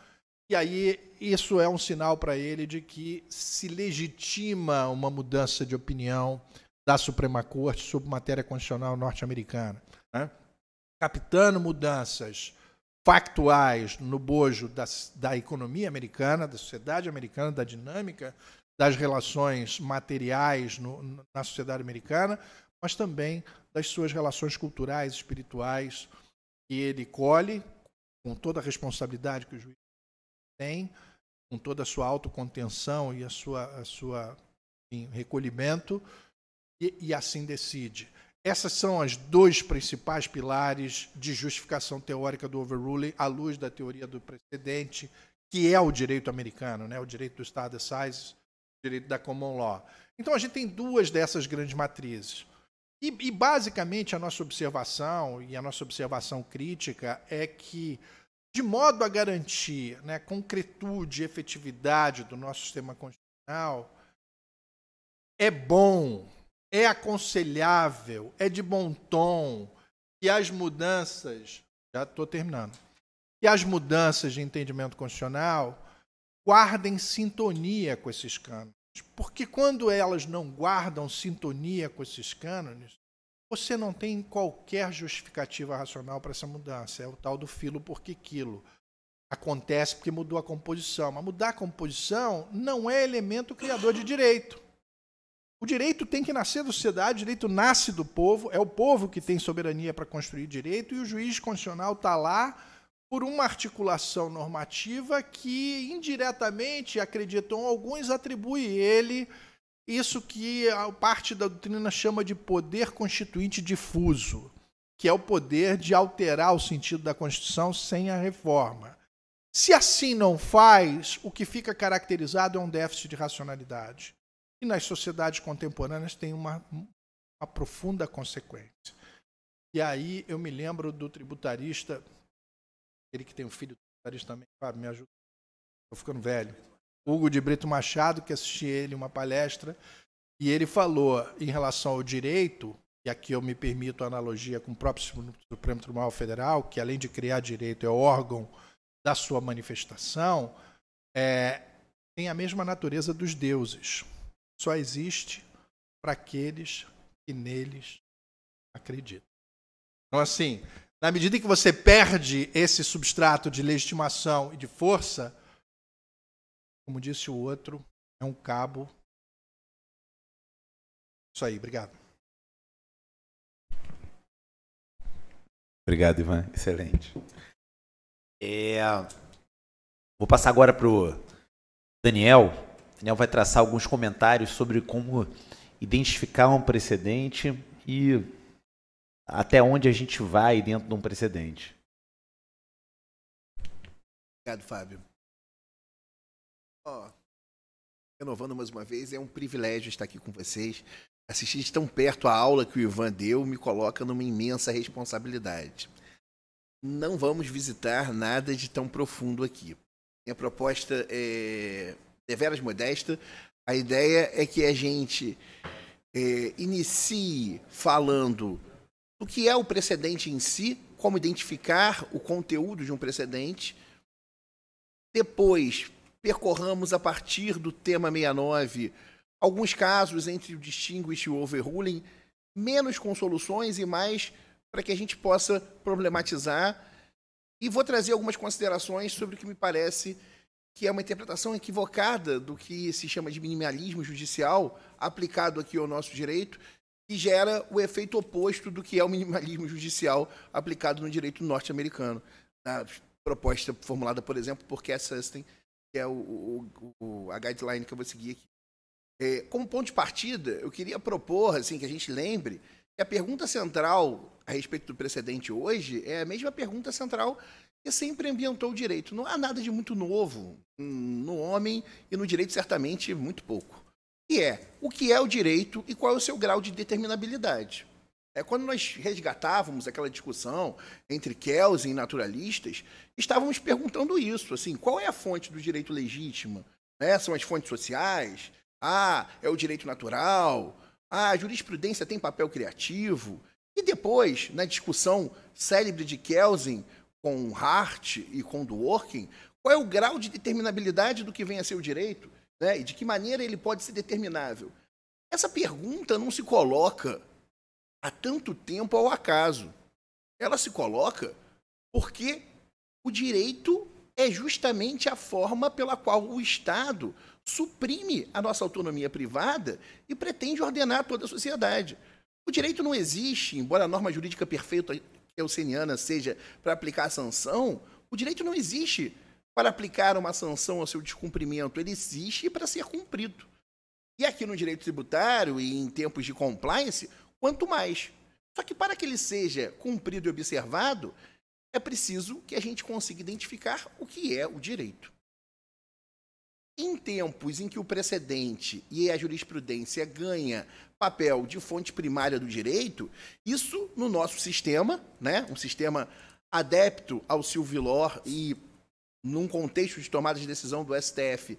e aí isso é um sinal para ele de que se legitima uma mudança de opinião da Suprema Corte sobre matéria constitucional norte-americana. Né? Mudanças factuais no bojo da, da economia americana, da sociedade americana, da dinâmica das relações materiais no, na sociedade americana, mas também das suas relações culturais, espirituais, que ele colhe com toda a responsabilidade que o juiz tem, com toda a sua autocontenção e a sua, a sua enfim, recolhimento, e, e assim decide. Essas são as dois principais pilares de justificação teórica do overruling à luz da teoria do precedente, que é o direito americano, né? o direito do Estado Assais, o direito da common law. Então a gente tem duas dessas grandes matrizes. E, e basicamente a nossa observação e a nossa observação crítica é que de modo a garantir né, concretude e efetividade do nosso sistema constitucional, é bom é aconselhável, é de bom tom que as mudanças, já estou terminando, que as mudanças de entendimento constitucional guardem sintonia com esses cânones. Porque quando elas não guardam sintonia com esses cânones, você não tem qualquer justificativa racional para essa mudança. É o tal do filo porque quilo. Acontece porque mudou a composição. Mas mudar a composição não é elemento criador de direito. O direito tem que nascer da sociedade, o direito nasce do povo, é o povo que tem soberania para construir direito e o juiz constitucional está lá por uma articulação normativa que indiretamente, acreditam alguns, atribui ele isso que a parte da doutrina chama de poder constituinte difuso, que é o poder de alterar o sentido da Constituição sem a reforma. Se assim não faz, o que fica caracterizado é um déficit de racionalidade e nas sociedades contemporâneas tem uma, uma profunda consequência. E aí eu me lembro do tributarista, ele que tem um filho tributarista também, me ajuda, estou ficando velho, Hugo de Brito Machado, que assisti ele uma palestra, e ele falou em relação ao direito, e aqui eu me permito a analogia com o próprio Supremo Tribunal Federal, que além de criar direito é órgão da sua manifestação, é, tem a mesma natureza dos deuses só existe para aqueles que neles acreditam. Então, assim, na medida que você perde esse substrato de legitimação e de força, como disse o outro, é um cabo. Isso aí, obrigado. Obrigado, Ivan. Excelente. É, vou passar agora para o Daniel. Daniel vai traçar alguns comentários sobre como identificar um precedente e até onde a gente vai dentro de um precedente. Obrigado, Fábio. Oh, renovando mais uma vez, é um privilégio estar aqui com vocês. Assistir de tão perto a aula que o Ivan deu me coloca numa imensa responsabilidade. Não vamos visitar nada de tão profundo aqui. Minha proposta é deveras modesta. A ideia é que a gente é, inicie falando do que é o precedente em si, como identificar o conteúdo de um precedente. Depois, percorramos a partir do tema 69 alguns casos entre o distinguished e o overruling, menos com soluções e mais para que a gente possa problematizar. E vou trazer algumas considerações sobre o que me parece que é uma interpretação equivocada do que se chama de minimalismo judicial, aplicado aqui ao nosso direito, e gera o efeito oposto do que é o minimalismo judicial aplicado no direito norte-americano. Na proposta formulada, por exemplo, por Cass Sustain, que é o, o, a guideline que eu vou seguir aqui. É, como ponto de partida, eu queria propor assim, que a gente lembre que a pergunta central a respeito do precedente hoje é a mesma pergunta central sempre ambientou o direito. Não há nada de muito novo no homem e no direito, certamente, muito pouco. E é o que é o direito e qual é o seu grau de determinabilidade. É, quando nós resgatávamos aquela discussão entre Kelsen e naturalistas, estávamos perguntando isso, assim, qual é a fonte do direito legítima? Né? São as fontes sociais? Ah, é o direito natural? Ah, a jurisprudência tem papel criativo? E depois, na discussão célebre de Kelsen com Hart e com Dworkin, qual é o grau de determinabilidade do que vem a ser o direito né? e de que maneira ele pode ser determinável. Essa pergunta não se coloca há tanto tempo ao acaso. Ela se coloca porque o direito é justamente a forma pela qual o Estado suprime a nossa autonomia privada e pretende ordenar toda a sociedade. O direito não existe, embora a norma jurídica perfeita Euceniana seja para aplicar a sanção, o direito não existe para aplicar uma sanção ao seu descumprimento, ele existe para ser cumprido. E aqui no direito tributário e em tempos de compliance, quanto mais. Só que para que ele seja cumprido e observado, é preciso que a gente consiga identificar o que é o direito. Em tempos em que o precedente e a jurisprudência ganha papel de fonte primária do direito, isso no nosso sistema, né, um sistema adepto ao Silvilor e num contexto de tomada de decisão do STF,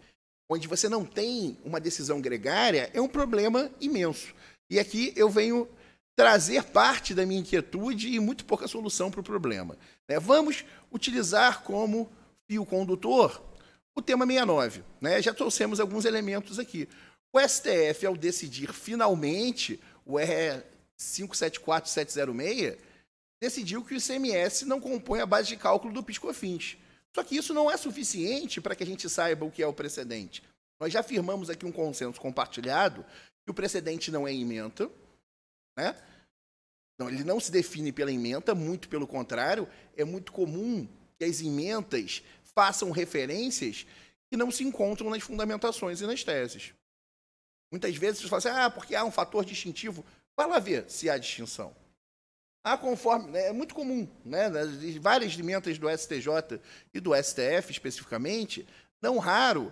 onde você não tem uma decisão gregária, é um problema imenso. E aqui eu venho trazer parte da minha inquietude e muito pouca solução para o problema. Né? Vamos utilizar como fio condutor o tema 69. Né? Já trouxemos alguns elementos aqui. O STF, ao decidir finalmente o r 574706, decidiu que o ICMS não compõe a base de cálculo do PiscoFins. Só que isso não é suficiente para que a gente saiba o que é o precedente. Nós já firmamos aqui um consenso compartilhado que o precedente não é emenda, né? Não, ele não se define pela emenda, muito pelo contrário, é muito comum que as emendas façam referências que não se encontram nas fundamentações e nas teses. Muitas vezes você fala assim, ah, porque há um fator distintivo. Vai lá ver se há distinção. Há conforme, né, é muito comum, né? Várias limentas do STJ e do STF especificamente, não raro,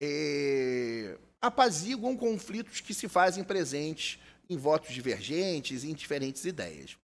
é, apaziguam conflitos que se fazem presentes em votos divergentes, em diferentes ideias.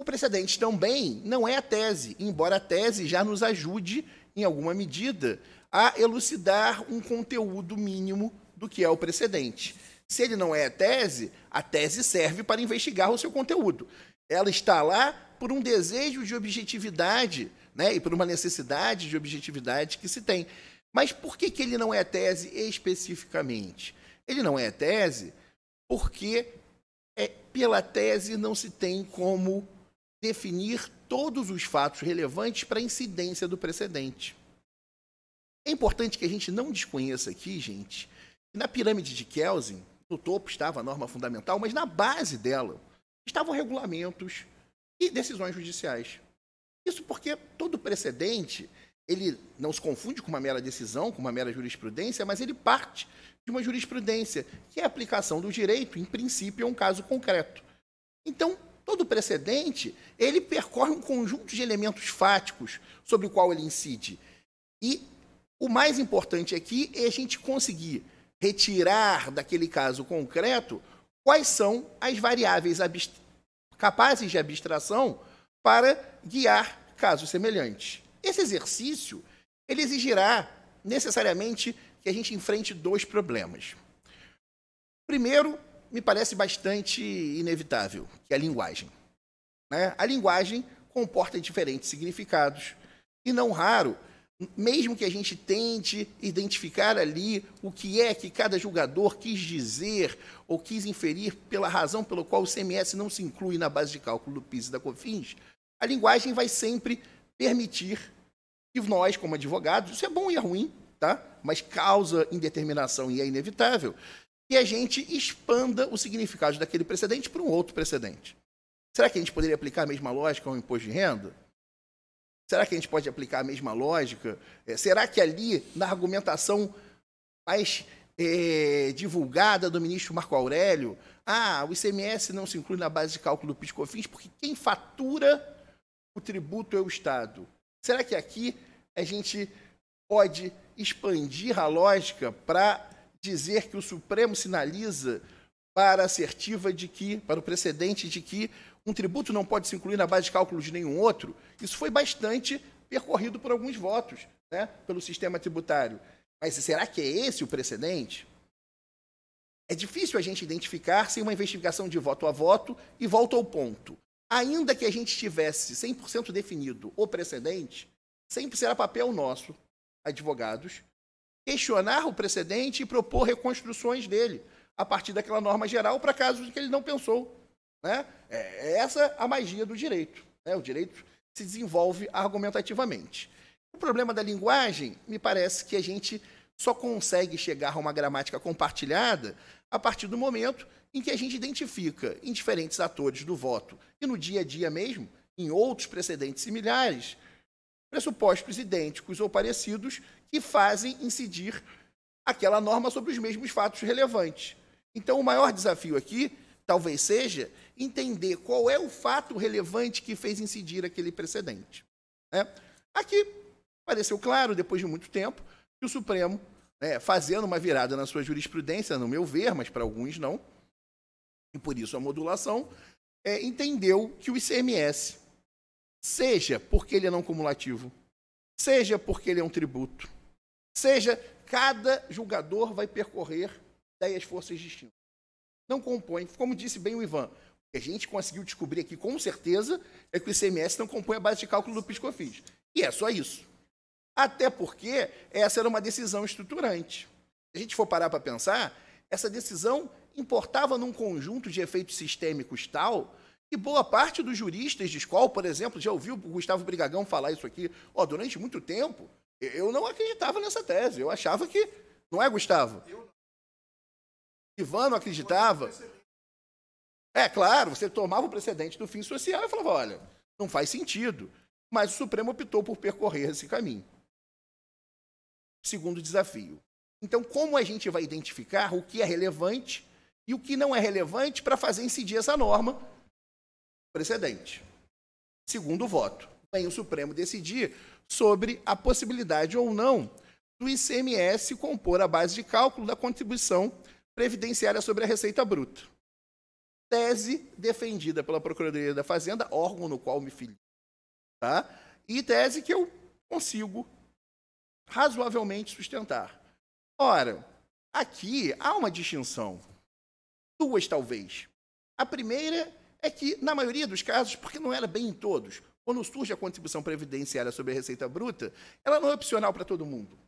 O precedente também não é a tese, embora a tese já nos ajude, em alguma medida, a elucidar um conteúdo mínimo do que é o precedente. Se ele não é tese, a tese serve para investigar o seu conteúdo. Ela está lá por um desejo de objetividade né, e por uma necessidade de objetividade que se tem. Mas por que, que ele não é tese especificamente? Ele não é tese porque é, pela tese não se tem como definir todos os fatos relevantes para a incidência do precedente. É importante que a gente não desconheça aqui, gente, na pirâmide de Kelsen, no topo estava a norma fundamental, mas na base dela estavam regulamentos e decisões judiciais. Isso porque todo precedente, ele não se confunde com uma mera decisão, com uma mera jurisprudência, mas ele parte de uma jurisprudência, que é a aplicação do direito, em princípio, a é um caso concreto. Então, todo precedente, ele percorre um conjunto de elementos fáticos sobre o qual ele incide. E o mais importante aqui é a gente conseguir retirar daquele caso concreto quais são as variáveis capazes de abstração para guiar casos semelhantes. Esse exercício ele exigirá necessariamente que a gente enfrente dois problemas. Primeiro, me parece bastante inevitável, que é a linguagem. Né? A linguagem comporta diferentes significados e não raro mesmo que a gente tente identificar ali o que é que cada julgador quis dizer ou quis inferir pela razão pela qual o CMS não se inclui na base de cálculo do PIS e da COFINS, a linguagem vai sempre permitir que nós, como advogados, isso é bom e é ruim, tá? mas causa indeterminação e é inevitável, que a gente expanda o significado daquele precedente para um outro precedente. Será que a gente poderia aplicar a mesma lógica ao imposto de renda? Será que a gente pode aplicar a mesma lógica? É, será que ali, na argumentação mais é, divulgada do ministro Marco Aurélio, ah, o ICMS não se inclui na base de cálculo do PiscoFins porque quem fatura o tributo é o Estado. Será que aqui a gente pode expandir a lógica para dizer que o Supremo sinaliza para a assertiva de que, para o precedente de que um tributo não pode se incluir na base de cálculo de nenhum outro, isso foi bastante percorrido por alguns votos, né, pelo sistema tributário. Mas será que é esse o precedente? É difícil a gente identificar sem uma investigação de voto a voto e volta ao ponto. Ainda que a gente tivesse 100% definido o precedente, sempre será papel nosso, advogados, questionar o precedente e propor reconstruções dele a partir daquela norma geral para casos que ele não pensou né? É, é essa é a magia do direito. Né? O direito se desenvolve argumentativamente. O problema da linguagem, me parece que a gente só consegue chegar a uma gramática compartilhada a partir do momento em que a gente identifica em diferentes atores do voto e no dia a dia mesmo, em outros precedentes similares, pressupostos idênticos ou parecidos que fazem incidir aquela norma sobre os mesmos fatos relevantes. Então, o maior desafio aqui talvez seja entender qual é o fato relevante que fez incidir aquele precedente. Né? Aqui pareceu claro, depois de muito tempo, que o Supremo, né, fazendo uma virada na sua jurisprudência, no meu ver, mas para alguns não, e por isso a modulação, é, entendeu que o ICMS, seja porque ele é não cumulativo, seja porque ele é um tributo, seja cada julgador vai percorrer 10 forças distintas não compõe. Como disse bem o Ivan, o que a gente conseguiu descobrir aqui com certeza é que o ICMS não compõe a base de cálculo do piscofis. E é só isso. Até porque essa era uma decisão estruturante. Se a gente for parar para pensar, essa decisão importava num conjunto de efeitos sistêmicos tal que boa parte dos juristas de escola, por exemplo, já ouviu o Gustavo Brigagão falar isso aqui, ó, oh, durante muito tempo, eu não acreditava nessa tese, eu achava que... Não é, Gustavo? Ivan não acreditava. É claro, você tomava o precedente do fim social e falava: olha, não faz sentido. Mas o Supremo optou por percorrer esse caminho. Segundo desafio. Então, como a gente vai identificar o que é relevante e o que não é relevante para fazer incidir essa norma precedente? Segundo voto, vem o Supremo decidir sobre a possibilidade ou não do ICMS compor a base de cálculo da contribuição previdenciária sobre a Receita Bruta. Tese defendida pela Procuradoria da Fazenda, órgão no qual me filho Tá? E tese que eu consigo razoavelmente sustentar. Ora, aqui há uma distinção. Duas, talvez. A primeira é que, na maioria dos casos, porque não era bem em todos, quando surge a contribuição previdenciária sobre a Receita Bruta, ela não é opcional para todo mundo.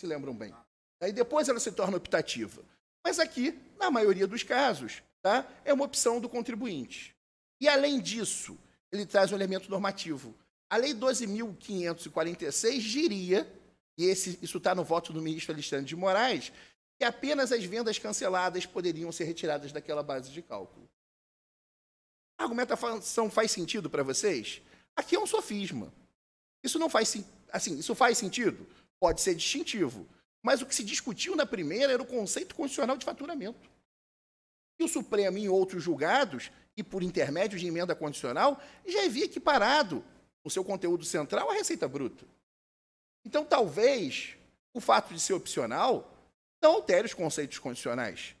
Se lembram bem. Aí depois ela se torna optativa. Mas aqui, na maioria dos casos, tá? é uma opção do contribuinte. E além disso, ele traz um elemento normativo. A Lei 12.546 diria, e esse, isso está no voto do ministro Alexandre de Moraes, que apenas as vendas canceladas poderiam ser retiradas daquela base de cálculo. A argumentação faz sentido para vocês? Aqui é um sofisma. Isso não faz assim, isso faz sentido? Pode ser distintivo. Mas o que se discutiu na primeira era o conceito constitucional de faturamento. E o Supremo, em outros julgados, e por intermédio de emenda condicional, já havia é equiparado o seu conteúdo central à receita bruta. Então, talvez o fato de ser opcional não altere os conceitos condicionais.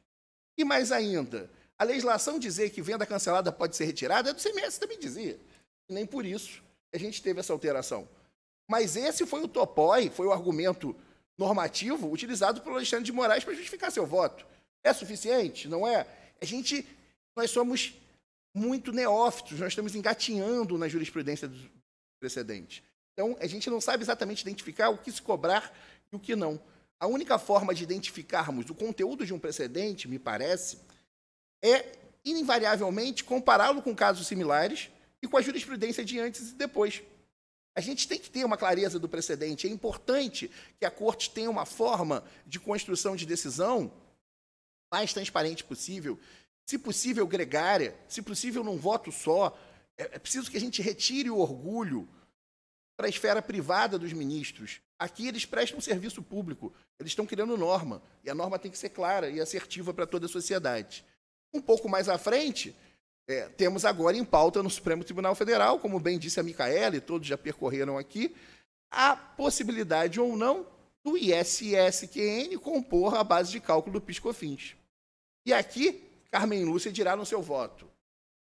E mais ainda, a legislação dizer que venda cancelada pode ser retirada é do CMS também dizia. E nem por isso a gente teve essa alteração. Mas esse foi o topói, foi o argumento normativo utilizado pelo Alexandre de Moraes para justificar seu voto. É suficiente? Não é? A gente, nós somos muito neófitos, nós estamos engatinhando na jurisprudência dos precedentes. Então, a gente não sabe exatamente identificar o que se cobrar e o que não. A única forma de identificarmos o conteúdo de um precedente, me parece, é invariavelmente compará-lo com casos similares e com a jurisprudência de antes e depois. A gente tem que ter uma clareza do precedente. É importante que a corte tenha uma forma de construção de decisão mais transparente possível, se possível gregária, se possível num voto só. É, é preciso que a gente retire o orgulho para a esfera privada dos ministros. Aqui eles prestam serviço público, eles estão criando norma, e a norma tem que ser clara e assertiva para toda a sociedade. Um pouco mais à frente, é, temos agora em pauta no Supremo Tribunal Federal, como bem disse a Micaela e todos já percorreram aqui, a possibilidade ou não do ISSQN compor a base de cálculo do PiscoFins. E aqui, Carmen Lúcia dirá no seu voto.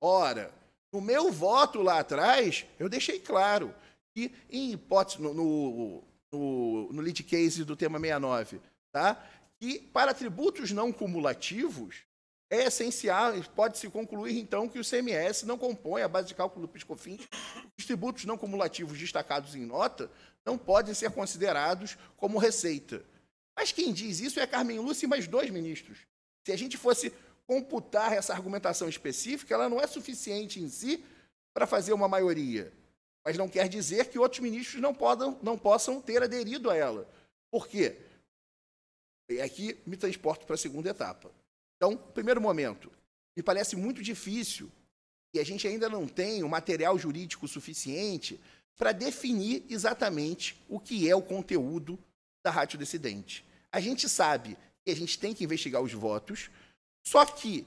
Ora, no meu voto lá atrás, eu deixei claro que, em hipótese, no, no, no, no lead case do tema 69, tá? que para tributos não cumulativos, é essencial, pode-se concluir então que o CMS não compõe a base de cálculo do PiscoFins. Os tributos não cumulativos destacados em nota não podem ser considerados como receita. Mas quem diz isso é Carmen Lúcia e mais dois ministros. Se a gente fosse computar essa argumentação específica, ela não é suficiente em si para fazer uma maioria. Mas não quer dizer que outros ministros não, podam, não possam ter aderido a ela. Por quê? E é aqui me transporto para a segunda etapa. Então, primeiro momento, me parece muito difícil e a gente ainda não tem o material jurídico suficiente para definir exatamente o que é o conteúdo da ratio decidente. A gente sabe que a gente tem que investigar os votos, só que,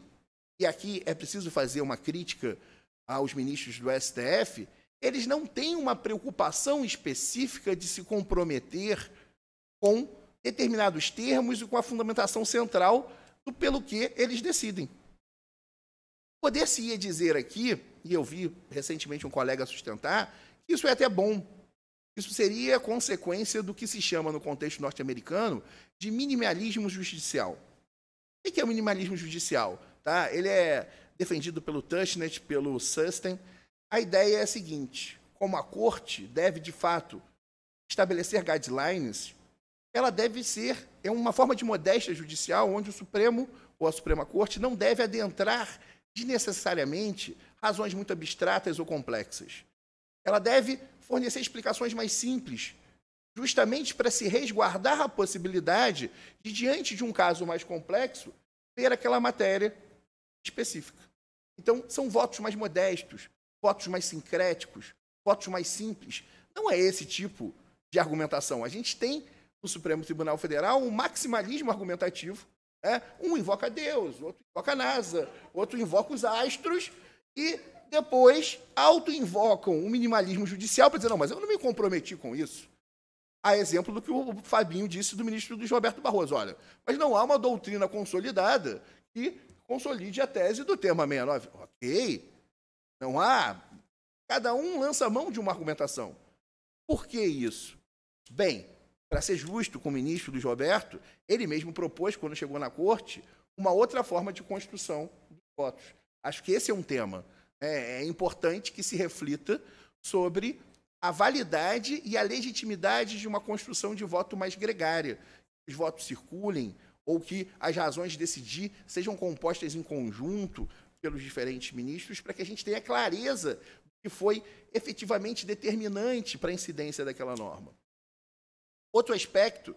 e aqui é preciso fazer uma crítica aos ministros do STF, eles não têm uma preocupação específica de se comprometer com determinados termos e com a fundamentação central pelo que eles decidem. Poder-se-ia dizer aqui, e eu vi recentemente um colega sustentar, que isso é até bom. Isso seria consequência do que se chama, no contexto norte-americano, de minimalismo judicial. O que é o minimalismo judicial? Tá? Ele é defendido pelo Tushnet, pelo Susten. A ideia é a seguinte: como a corte deve, de fato, estabelecer guidelines ela deve ser, é uma forma de modéstia judicial onde o Supremo ou a Suprema Corte não deve adentrar desnecessariamente razões muito abstratas ou complexas. Ela deve fornecer explicações mais simples, justamente para se resguardar a possibilidade de, diante de um caso mais complexo, ter aquela matéria específica. Então, são votos mais modestos, votos mais sincréticos, votos mais simples. Não é esse tipo de argumentação. A gente tem do Supremo Tribunal Federal um maximalismo argumentativo. Né? Um invoca Deus, outro invoca a NASA, outro invoca os astros e depois auto-invocam o um minimalismo judicial para dizer, não, mas eu não me comprometi com isso. A exemplo do que o Fabinho disse do ministro Luiz Roberto Barroso. Olha, mas não há uma doutrina consolidada que consolide a tese do tema 69. Ok, não há. Cada um lança a mão de uma argumentação. Por que isso? Bem, para ser justo com o ministro Luiz Roberto, ele mesmo propôs, quando chegou na corte, uma outra forma de construção dos votos. Acho que esse é um tema. É, é importante que se reflita sobre a validade e a legitimidade de uma construção de voto mais gregária. Que os votos circulem ou que as razões de decidir sejam compostas em conjunto pelos diferentes ministros para que a gente tenha clareza do que foi efetivamente determinante para a incidência daquela norma. Outro aspecto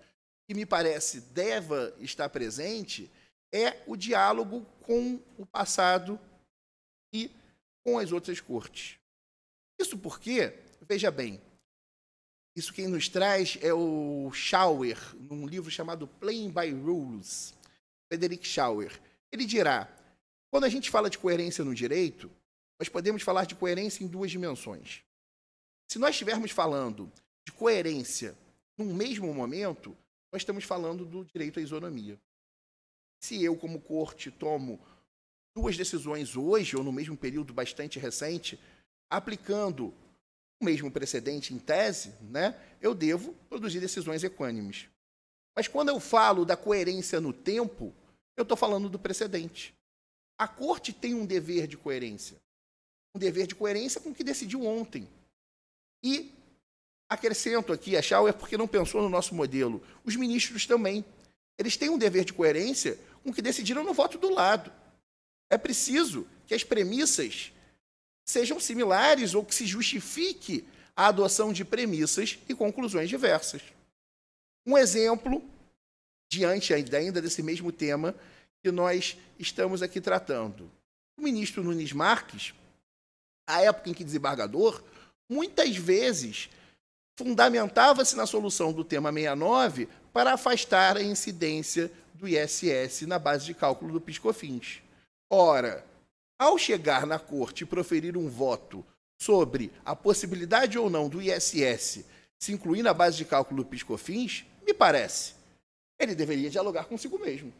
que me parece deva estar presente é o diálogo com o passado e com as outras cortes. Isso porque, veja bem, isso quem nos traz é o Schauer, num livro chamado Playing by Rules, Frederick Schauer. Ele dirá: quando a gente fala de coerência no direito, nós podemos falar de coerência em duas dimensões. Se nós estivermos falando de coerência no mesmo momento, nós estamos falando do direito à isonomia. Se eu, como corte, tomo duas decisões hoje, ou no mesmo período bastante recente, aplicando o mesmo precedente em tese, né, eu devo produzir decisões equânimes. Mas quando eu falo da coerência no tempo, eu estou falando do precedente. A corte tem um dever de coerência. Um dever de coerência com o que decidiu ontem. E Acrescento aqui, a Chau é porque não pensou no nosso modelo. Os ministros também. Eles têm um dever de coerência com o que decidiram no voto do lado. É preciso que as premissas sejam similares ou que se justifique a adoção de premissas e conclusões diversas. Um exemplo, diante ainda desse mesmo tema que nós estamos aqui tratando. O ministro Nunes Marques, à época em que desembargador, muitas vezes fundamentava-se na solução do tema 69 para afastar a incidência do ISS na base de cálculo do PiscoFins. Ora, ao chegar na corte e proferir um voto sobre a possibilidade ou não do ISS se incluir na base de cálculo do PiscoFins, me parece, ele deveria dialogar consigo mesmo.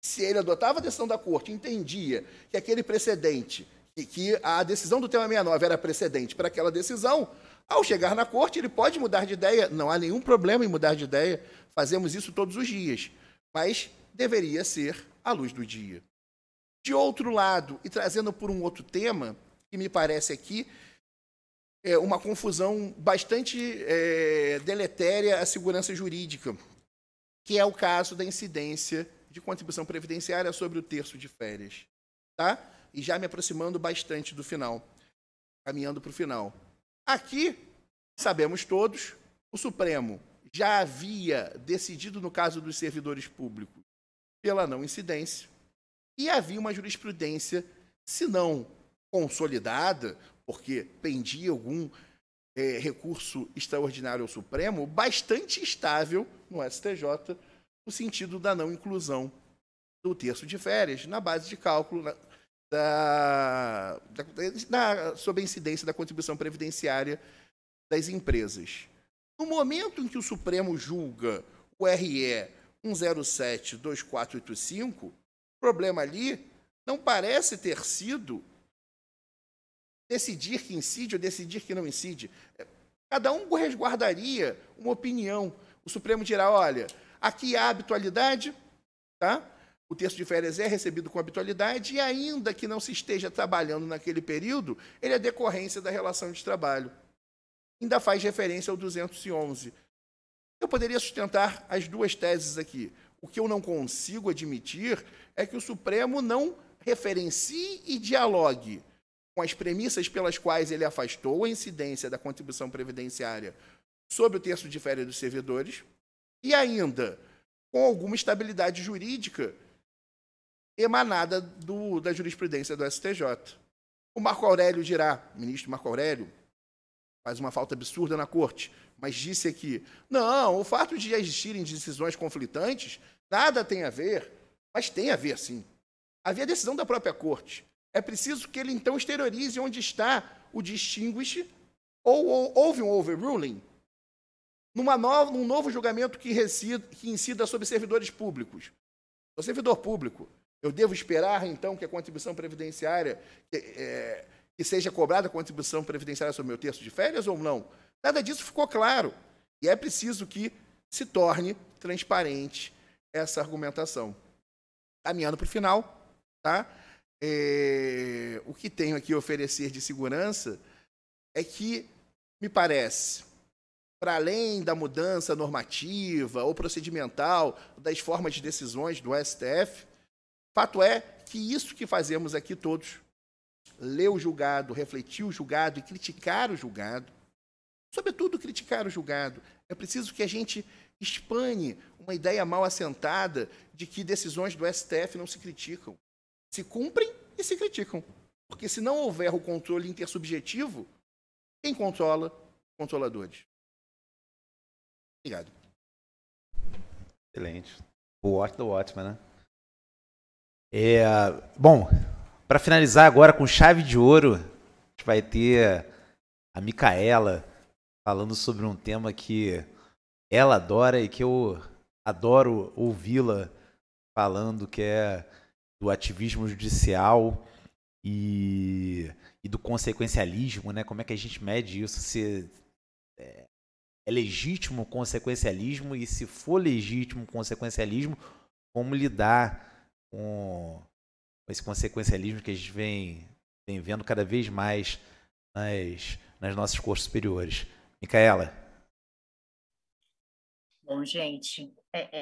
Se ele adotava a decisão da corte, entendia que aquele precedente e que a decisão do tema 69 era precedente para aquela decisão, ao chegar na corte, ele pode mudar de ideia, não há nenhum problema em mudar de ideia, fazemos isso todos os dias, mas deveria ser à luz do dia. De outro lado, e trazendo por um outro tema, que me parece aqui é uma confusão bastante é, deletéria à segurança jurídica, que é o caso da incidência de contribuição previdenciária sobre o terço de férias. Tá? e já me aproximando bastante do final, caminhando para o final. Aqui, sabemos todos, o Supremo já havia decidido no caso dos servidores públicos pela não incidência e havia uma jurisprudência, se não consolidada, porque pendia algum é, recurso extraordinário ao Supremo, bastante estável no STJ, no sentido da não inclusão do terço de férias na base de cálculo da, da, da, sobre a incidência da contribuição previdenciária das empresas. No momento em que o Supremo julga o RE 107-2485, o problema ali não parece ter sido decidir que incide ou decidir que não incide. Cada um resguardaria uma opinião. O Supremo dirá, olha, aqui há habitualidade, tá? o texto de férias é recebido com habitualidade e, ainda que não se esteja trabalhando naquele período, ele é decorrência da relação de trabalho. Ainda faz referência ao 211. Eu poderia sustentar as duas teses aqui. O que eu não consigo admitir é que o Supremo não referencie e dialogue com as premissas pelas quais ele afastou a incidência da contribuição previdenciária sobre o texto de férias dos servidores e ainda com alguma estabilidade jurídica emanada do, da jurisprudência do STJ. O Marco Aurélio dirá, o ministro Marco Aurélio, faz uma falta absurda na corte, mas disse aqui: não, o fato de existirem decisões conflitantes nada tem a ver, mas tem a ver sim. Havia decisão da própria corte. É preciso que ele então exteriorize onde está o distinguish ou, ou houve um overruling numa nova, num novo julgamento que, que incida sobre servidores públicos. O servidor público eu devo esperar, então, que a contribuição previdenciária, é, que seja cobrada a contribuição previdenciária sobre o meu terço de férias ou não? Nada disso ficou claro. E é preciso que se torne transparente essa argumentação. Caminhando para o final, tá? É, o que tenho aqui a oferecer de segurança é que, me parece, para além da mudança normativa ou procedimental das formas de decisões do STF, Fato é que isso que fazemos aqui todos, ler o julgado, refletir o julgado e criticar o julgado, sobretudo criticar o julgado, é preciso que a gente expane uma ideia mal assentada de que decisões do STF não se criticam. Se cumprem e se criticam. Porque se não houver o controle intersubjetivo, quem controla? Controladores. Obrigado. Excelente. O ótimo o ótimo, né? É, bom, para finalizar agora com chave de ouro, a gente vai ter a Micaela falando sobre um tema que ela adora e que eu adoro ouvi-la falando, que é do ativismo judicial e, e, do consequencialismo, né? Como é que a gente mede isso? Se é, é legítimo o consequencialismo e se for legítimo o consequencialismo, como lidar com esse consequencialismo que a gente vem, vem vendo cada vez mais nas, nas nossas cursos superiores. Micaela. Bom, gente, é, é,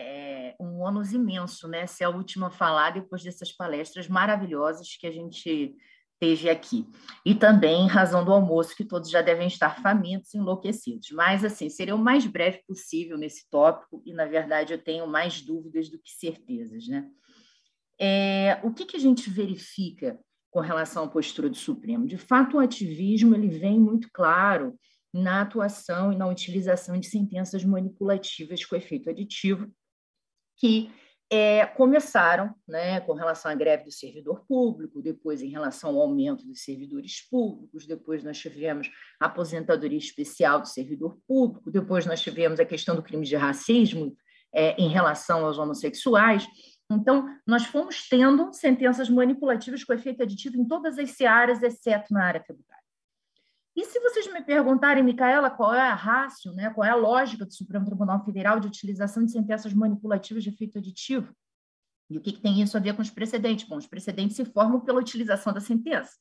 é, um ônus imenso, né? Ser a última a falar depois dessas palestras maravilhosas que a gente teve aqui. E também em razão do almoço, que todos já devem estar famintos, e enlouquecidos. Mas, assim, seria o mais breve possível nesse tópico, e, na verdade, eu tenho mais dúvidas do que certezas, né? É, o que, que a gente verifica com relação à postura do Supremo? De fato, o ativismo ele vem muito claro na atuação e na utilização de sentenças manipulativas com efeito aditivo, que é, começaram né, com relação à greve do servidor público, depois em relação ao aumento dos servidores públicos, depois nós tivemos a aposentadoria especial do servidor público, depois nós tivemos a questão do crime de racismo é, em relação aos homossexuais. Então, nós fomos tendo sentenças manipulativas com efeito aditivo em todas as áreas, exceto na área tributária. E se vocês me perguntarem, Micaela, qual é a rácio, né, qual é a lógica do Supremo Tribunal Federal de utilização de sentenças manipulativas de efeito aditivo, e o que, que tem isso a ver com os precedentes? Bom, os precedentes se formam pela utilização da sentença.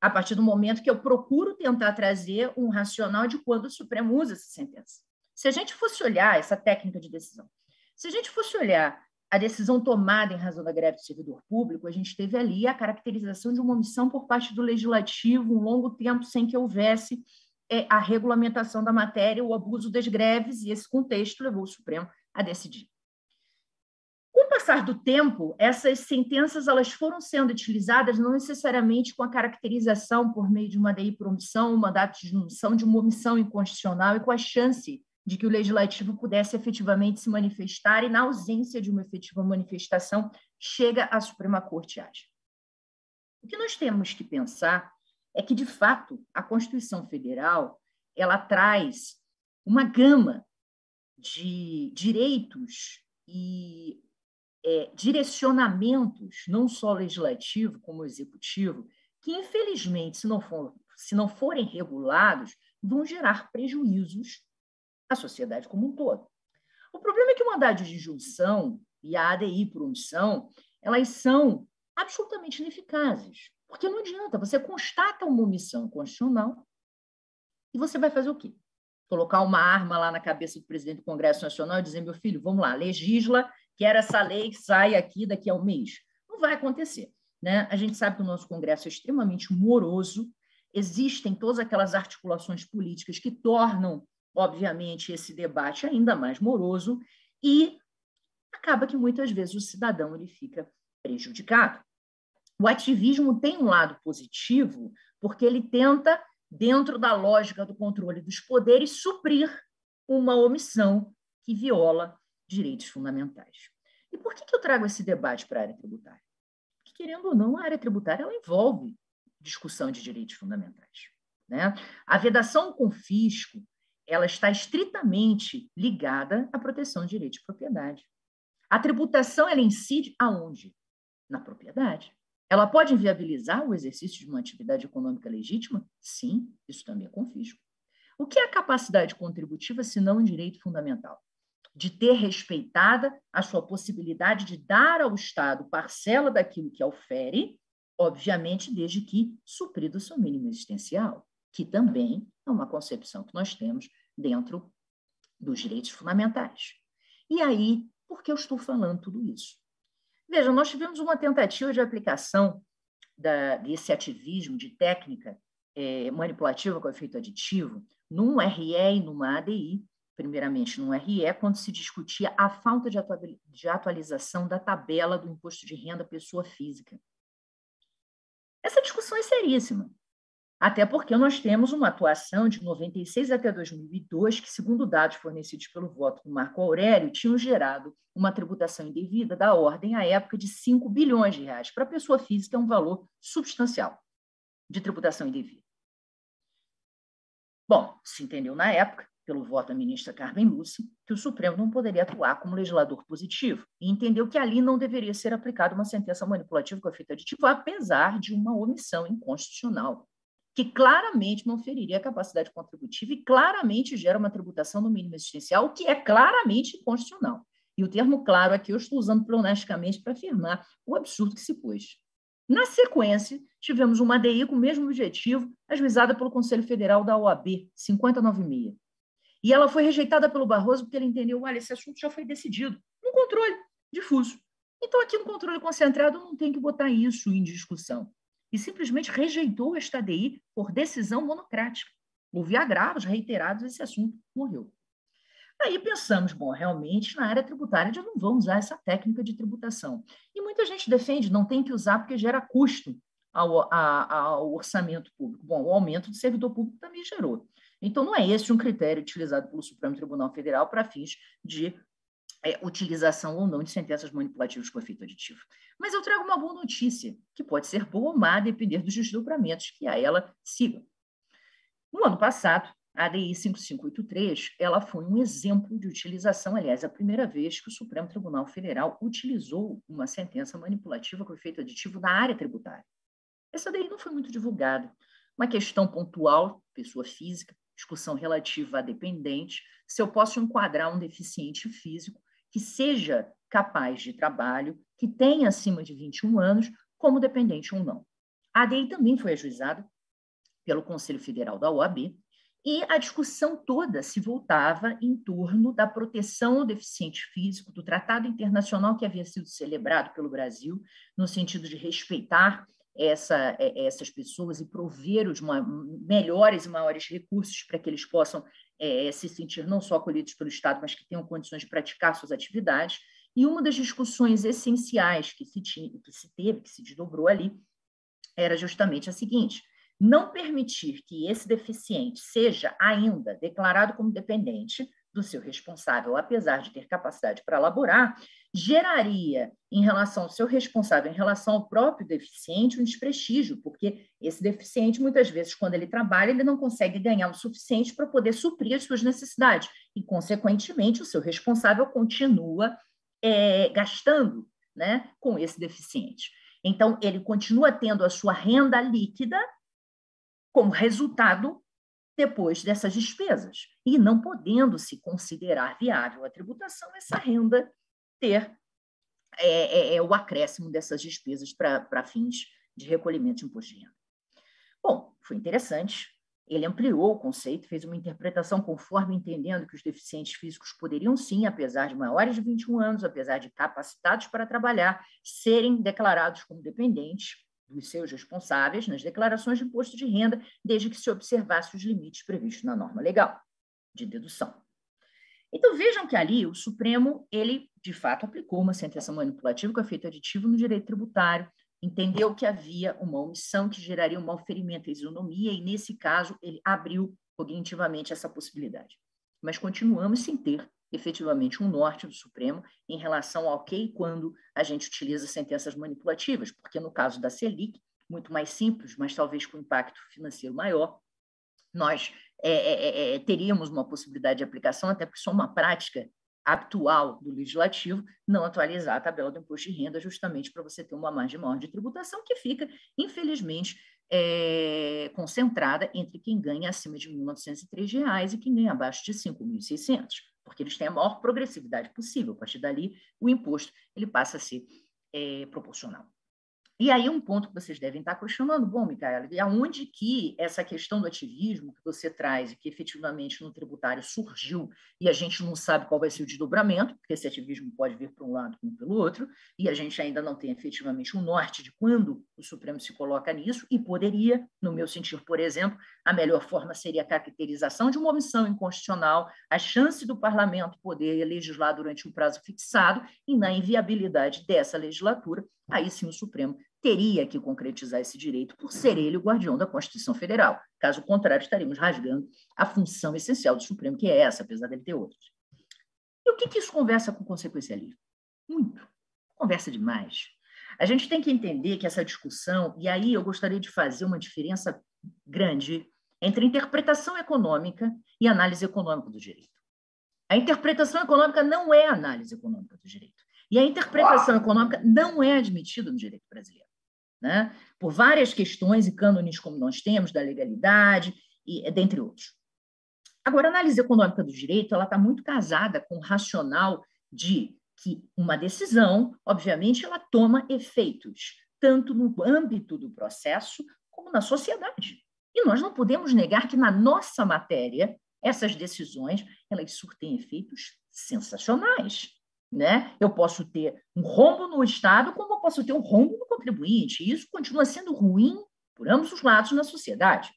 A partir do momento que eu procuro tentar trazer um racional de quando o Supremo usa essa sentença. Se a gente fosse olhar essa técnica de decisão, se a gente fosse olhar a decisão tomada em razão da greve do servidor público, a gente teve ali a caracterização de uma omissão por parte do legislativo, um longo tempo sem que houvesse é, a regulamentação da matéria, o abuso das greves, e esse contexto levou o Supremo a decidir. Com o passar do tempo, essas sentenças elas foram sendo utilizadas não necessariamente com a caracterização por meio de uma DI por omissão, um mandato de omissão, de uma omissão inconstitucional e com a chance de que o legislativo pudesse efetivamente se manifestar e, na ausência de uma efetiva manifestação, chega à Suprema Corte e age. O que nós temos que pensar é que, de fato, a Constituição Federal ela traz uma gama de direitos e é, direcionamentos, não só legislativo como executivo, que, infelizmente, se não, for, se não forem regulados, vão gerar prejuízos a sociedade como um todo. O problema é que uma DAD de junção e a ADI por omissão, elas são absolutamente ineficazes. Porque não adianta, você constata uma omissão constitucional e você vai fazer o quê? Colocar uma arma lá na cabeça do presidente do Congresso Nacional e dizer, meu filho, vamos lá, legisla, quero essa lei que sai aqui daqui a um mês. Não vai acontecer. Né? A gente sabe que o nosso Congresso é extremamente moroso, existem todas aquelas articulações políticas que tornam obviamente, esse debate é ainda mais moroso e acaba que muitas vezes o cidadão ele fica prejudicado. O ativismo tem um lado positivo, porque ele tenta, dentro da lógica do controle dos poderes, suprir uma omissão que viola direitos fundamentais. E por que, que eu trago esse debate para a área tributária? Porque, querendo ou não, a área tributária ela envolve discussão de direitos fundamentais. Né? A vedação com fisco ela está estritamente ligada à proteção de direito de propriedade. A tributação ela incide aonde? Na propriedade. Ela pode inviabilizar o exercício de uma atividade econômica legítima? Sim, isso também é confisco. O que é a capacidade contributiva se não um direito fundamental? De ter respeitada a sua possibilidade de dar ao Estado parcela daquilo que ofere, obviamente desde que suprido o seu mínimo existencial que também é uma concepção que nós temos dentro dos direitos fundamentais. E aí, por que eu estou falando tudo isso? Veja, nós tivemos uma tentativa de aplicação da, desse ativismo de técnica é, manipulativa com efeito aditivo num RE e numa ADI, primeiramente num RE, é quando se discutia a falta de atualização da tabela do imposto de renda pessoa física. Essa discussão é seríssima. Até porque nós temos uma atuação de 96 até 2002, que, segundo dados fornecidos pelo voto do Marco Aurélio, tinham gerado uma tributação indevida da ordem, à época, de 5 bilhões de reais. Para a pessoa física, é um valor substancial de tributação indevida. Bom, se entendeu na época, pelo voto da ministra Carmen Lúcia, que o Supremo não poderia atuar como legislador positivo e entendeu que ali não deveria ser aplicada uma sentença manipulativa com efeito aditivo, apesar de uma omissão inconstitucional que claramente não feriria a capacidade contributiva e claramente gera uma tributação no mínimo existencial, o que é claramente inconstitucional. E o termo claro aqui eu estou usando pronasticamente para afirmar o absurdo que se pôs. Na sequência, tivemos uma DI com o mesmo objetivo, ajuizada pelo Conselho Federal da OAB, 596. E ela foi rejeitada pelo Barroso porque ele entendeu, olha, esse assunto já foi decidido, Um controle difuso. Então, aqui no controle concentrado, não tem que botar isso em discussão e simplesmente rejeitou esta DI por decisão monocrática. Houve agravos reiterados, esse assunto morreu. Aí pensamos, bom, realmente na área tributária já não vamos usar essa técnica de tributação. E muita gente defende, não tem que usar porque gera custo ao, a, ao orçamento público. Bom, o aumento do servidor público também gerou. Então, não é esse um critério utilizado pelo Supremo Tribunal Federal para fins de é, utilização ou não de sentenças manipulativas com efeito aditivo. Mas eu trago uma boa notícia, que pode ser boa ou má, a depender dos desdobramentos que a ela sigam. No ano passado, a ADI 5583 ela foi um exemplo de utilização, aliás, a primeira vez que o Supremo Tribunal Federal utilizou uma sentença manipulativa com efeito aditivo na área tributária. Essa ADI não foi muito divulgada. Uma questão pontual, pessoa física, discussão relativa a dependente, se eu posso enquadrar um deficiente físico que seja capaz de trabalho, que tenha acima de 21 anos, como dependente ou não. A ADI também foi ajuizada pelo Conselho Federal da OAB, e a discussão toda se voltava em torno da proteção ao deficiente físico, do tratado internacional que havia sido celebrado pelo Brasil, no sentido de respeitar essa, é, essas pessoas e prover os melhores e maiores recursos para que eles possam é, é, se sentir não só acolhidos pelo Estado, mas que tenham condições de praticar suas atividades. E uma das discussões essenciais que se, tinha, que se teve, que se desdobrou ali, era justamente a seguinte: não permitir que esse deficiente seja ainda declarado como dependente, do seu responsável, apesar de ter capacidade para elaborar, geraria em relação ao seu responsável, em relação ao próprio deficiente, um desprestígio, porque esse deficiente, muitas vezes, quando ele trabalha, ele não consegue ganhar o suficiente para poder suprir as suas necessidades, e, consequentemente, o seu responsável continua é, gastando né, com esse deficiente. Então, ele continua tendo a sua renda líquida como resultado depois dessas despesas, e não podendo se considerar viável a tributação, essa renda ter é, é, é o acréscimo dessas despesas para fins de recolhimento de imposto de renda. Bom, foi interessante. Ele ampliou o conceito, fez uma interpretação conforme entendendo que os deficientes físicos poderiam sim, apesar de maiores de 21 anos, apesar de capacitados para trabalhar, serem declarados como dependentes dos seus responsáveis nas declarações de imposto de renda, desde que se observasse os limites previstos na norma legal de dedução. Então vejam que ali o Supremo, ele de fato aplicou uma sentença manipulativa com efeito aditivo no direito tributário, entendeu que havia uma omissão que geraria um malferimento à isonomia e nesse caso ele abriu cognitivamente essa possibilidade. Mas continuamos sem ter efetivamente um norte do Supremo em relação ao que e quando a gente utiliza sentenças manipulativas, porque no caso da Selic, muito mais simples, mas talvez com impacto financeiro maior, nós é é, é, é, teríamos uma possibilidade de aplicação, até porque só uma prática atual do legislativo não atualizar a tabela do imposto de renda justamente para você ter uma margem maior de tributação que fica, infelizmente, é, concentrada entre quem ganha acima de R$ 1.903 e quem ganha abaixo de R$ 5.600 porque eles têm a maior progressividade possível. A partir dali, o imposto ele passa a ser é, proporcional. E aí um ponto que vocês devem estar questionando, bom, Micaela, aonde que essa questão do ativismo que você traz e que efetivamente no tributário surgiu e a gente não sabe qual vai ser o desdobramento, porque esse ativismo pode vir para um lado como pelo outro, e a gente ainda não tem efetivamente um norte de quando o Supremo se coloca nisso e poderia, no meu sentir, por exemplo, a melhor forma seria a caracterização de uma omissão inconstitucional, a chance do parlamento poder legislar durante um prazo fixado e na inviabilidade dessa legislatura, aí sim o Supremo teria que concretizar esse direito por uhum. ser ele o guardião da Constituição Federal. Caso contrário, estaríamos rasgando a função essencial do Supremo, que é essa, apesar dele ter outras. E o que, que isso conversa com consequencialismo? Muito. Conversa demais. A gente tem que entender que essa discussão, e aí eu gostaria de fazer uma diferença grande entre interpretação econômica e análise econômica do direito. A interpretação econômica não é análise econômica do direito. E a interpretação econômica não é admitida no direito brasileiro né? por várias questões e cânones como nós temos, da legalidade, e é, dentre outros. Agora, a análise econômica do direito ela está muito casada com o racional de que uma decisão, obviamente, ela toma efeitos tanto no âmbito do processo como na sociedade. E nós não podemos negar que na nossa matéria essas decisões elas surtem efeitos sensacionais. Né? Eu posso ter um rombo no Estado, como eu posso ter um rombo no contribuinte. E isso continua sendo ruim por ambos os lados na sociedade.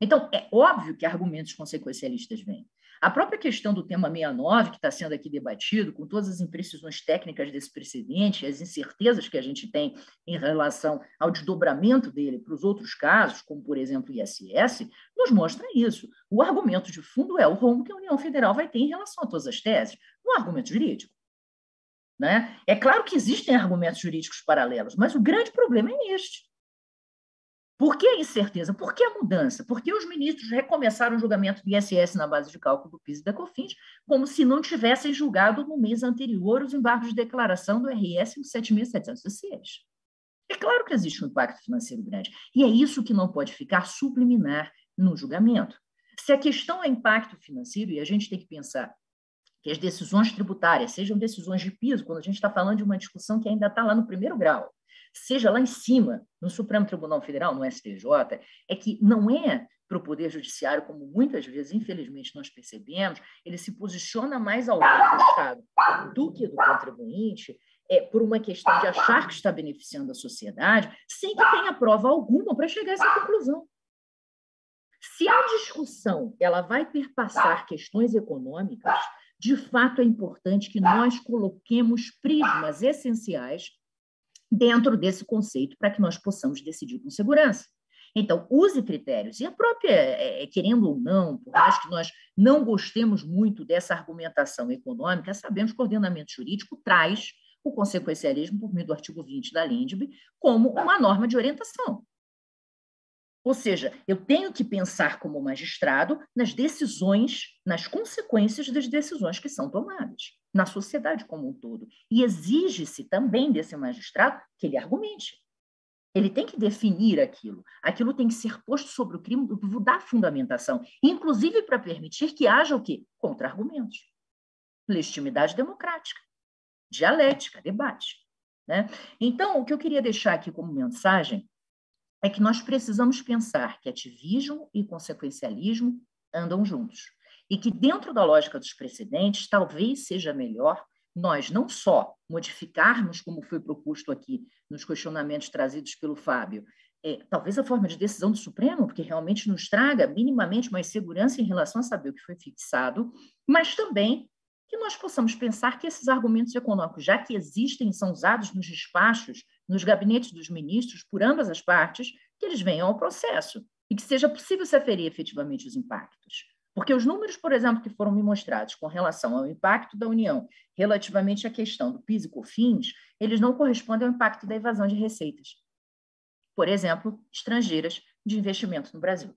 Então, é óbvio que argumentos consequencialistas vêm. A própria questão do tema 69, que está sendo aqui debatido, com todas as imprecisões técnicas desse precedente, as incertezas que a gente tem em relação ao desdobramento dele para os outros casos, como, por exemplo, o ISS, nos mostra isso. O argumento de fundo é o rombo que a União Federal vai ter em relação a todas as teses, um argumento jurídico. Né? É claro que existem argumentos jurídicos paralelos, mas o grande problema é este. Por que a incerteza? Por que a mudança? Por que os ministros recomeçaram o julgamento do ISS na base de cálculo do PIS e da COFINS, como se não tivessem julgado no mês anterior os embargos de declaração do RS 7.706? É claro que existe um impacto financeiro grande, e é isso que não pode ficar subliminar no julgamento. Se a questão é impacto financeiro, e a gente tem que pensar que as decisões tributárias sejam decisões de piso, quando a gente está falando de uma discussão que ainda está lá no primeiro grau, seja lá em cima, no Supremo Tribunal Federal, no STJ, é que não é para o Poder Judiciário, como muitas vezes, infelizmente, nós percebemos, ele se posiciona mais ao lado do Estado do que do contribuinte, é, por uma questão de achar que está beneficiando a sociedade, sem que tenha prova alguma para chegar a essa conclusão. Se a discussão ela vai perpassar questões econômicas, de fato é importante que nós coloquemos prismas essenciais dentro desse conceito para que nós possamos decidir com segurança. Então, use critérios. E a própria, é, é querendo ou não, por mais que nós não gostemos muito dessa argumentação econômica, sabemos que o ordenamento jurídico traz o consequencialismo, por meio do artigo 20 da Lindbe, como uma norma de orientação. Ou seja, eu tenho que pensar como magistrado nas decisões, nas consequências das decisões que são tomadas, na sociedade como um todo. E exige-se também desse magistrado que ele argumente. Ele tem que definir aquilo. Aquilo tem que ser posto sobre o crime da fundamentação, inclusive para permitir que haja o quê? Contra-argumentos. Legitimidade democrática, dialética, debate. Né? Então, o que eu queria deixar aqui como mensagem é que nós precisamos pensar que ativismo e consequencialismo andam juntos e que, dentro da lógica dos precedentes, talvez seja melhor nós não só modificarmos, como foi proposto aqui nos questionamentos trazidos pelo Fábio, é, talvez a forma de decisão do Supremo, porque realmente nos traga minimamente mais segurança em relação a saber o que foi fixado, mas também que nós possamos pensar que esses argumentos econômicos, já que existem, são usados nos despachos nos gabinetes dos ministros, por ambas as partes, que eles venham ao processo e que seja possível se aferir efetivamente os impactos. Porque os números, por exemplo, que foram me mostrados com relação ao impacto da União relativamente à questão do PIS e COFINS, eles não correspondem ao impacto da evasão de receitas, por exemplo, estrangeiras de investimento no Brasil.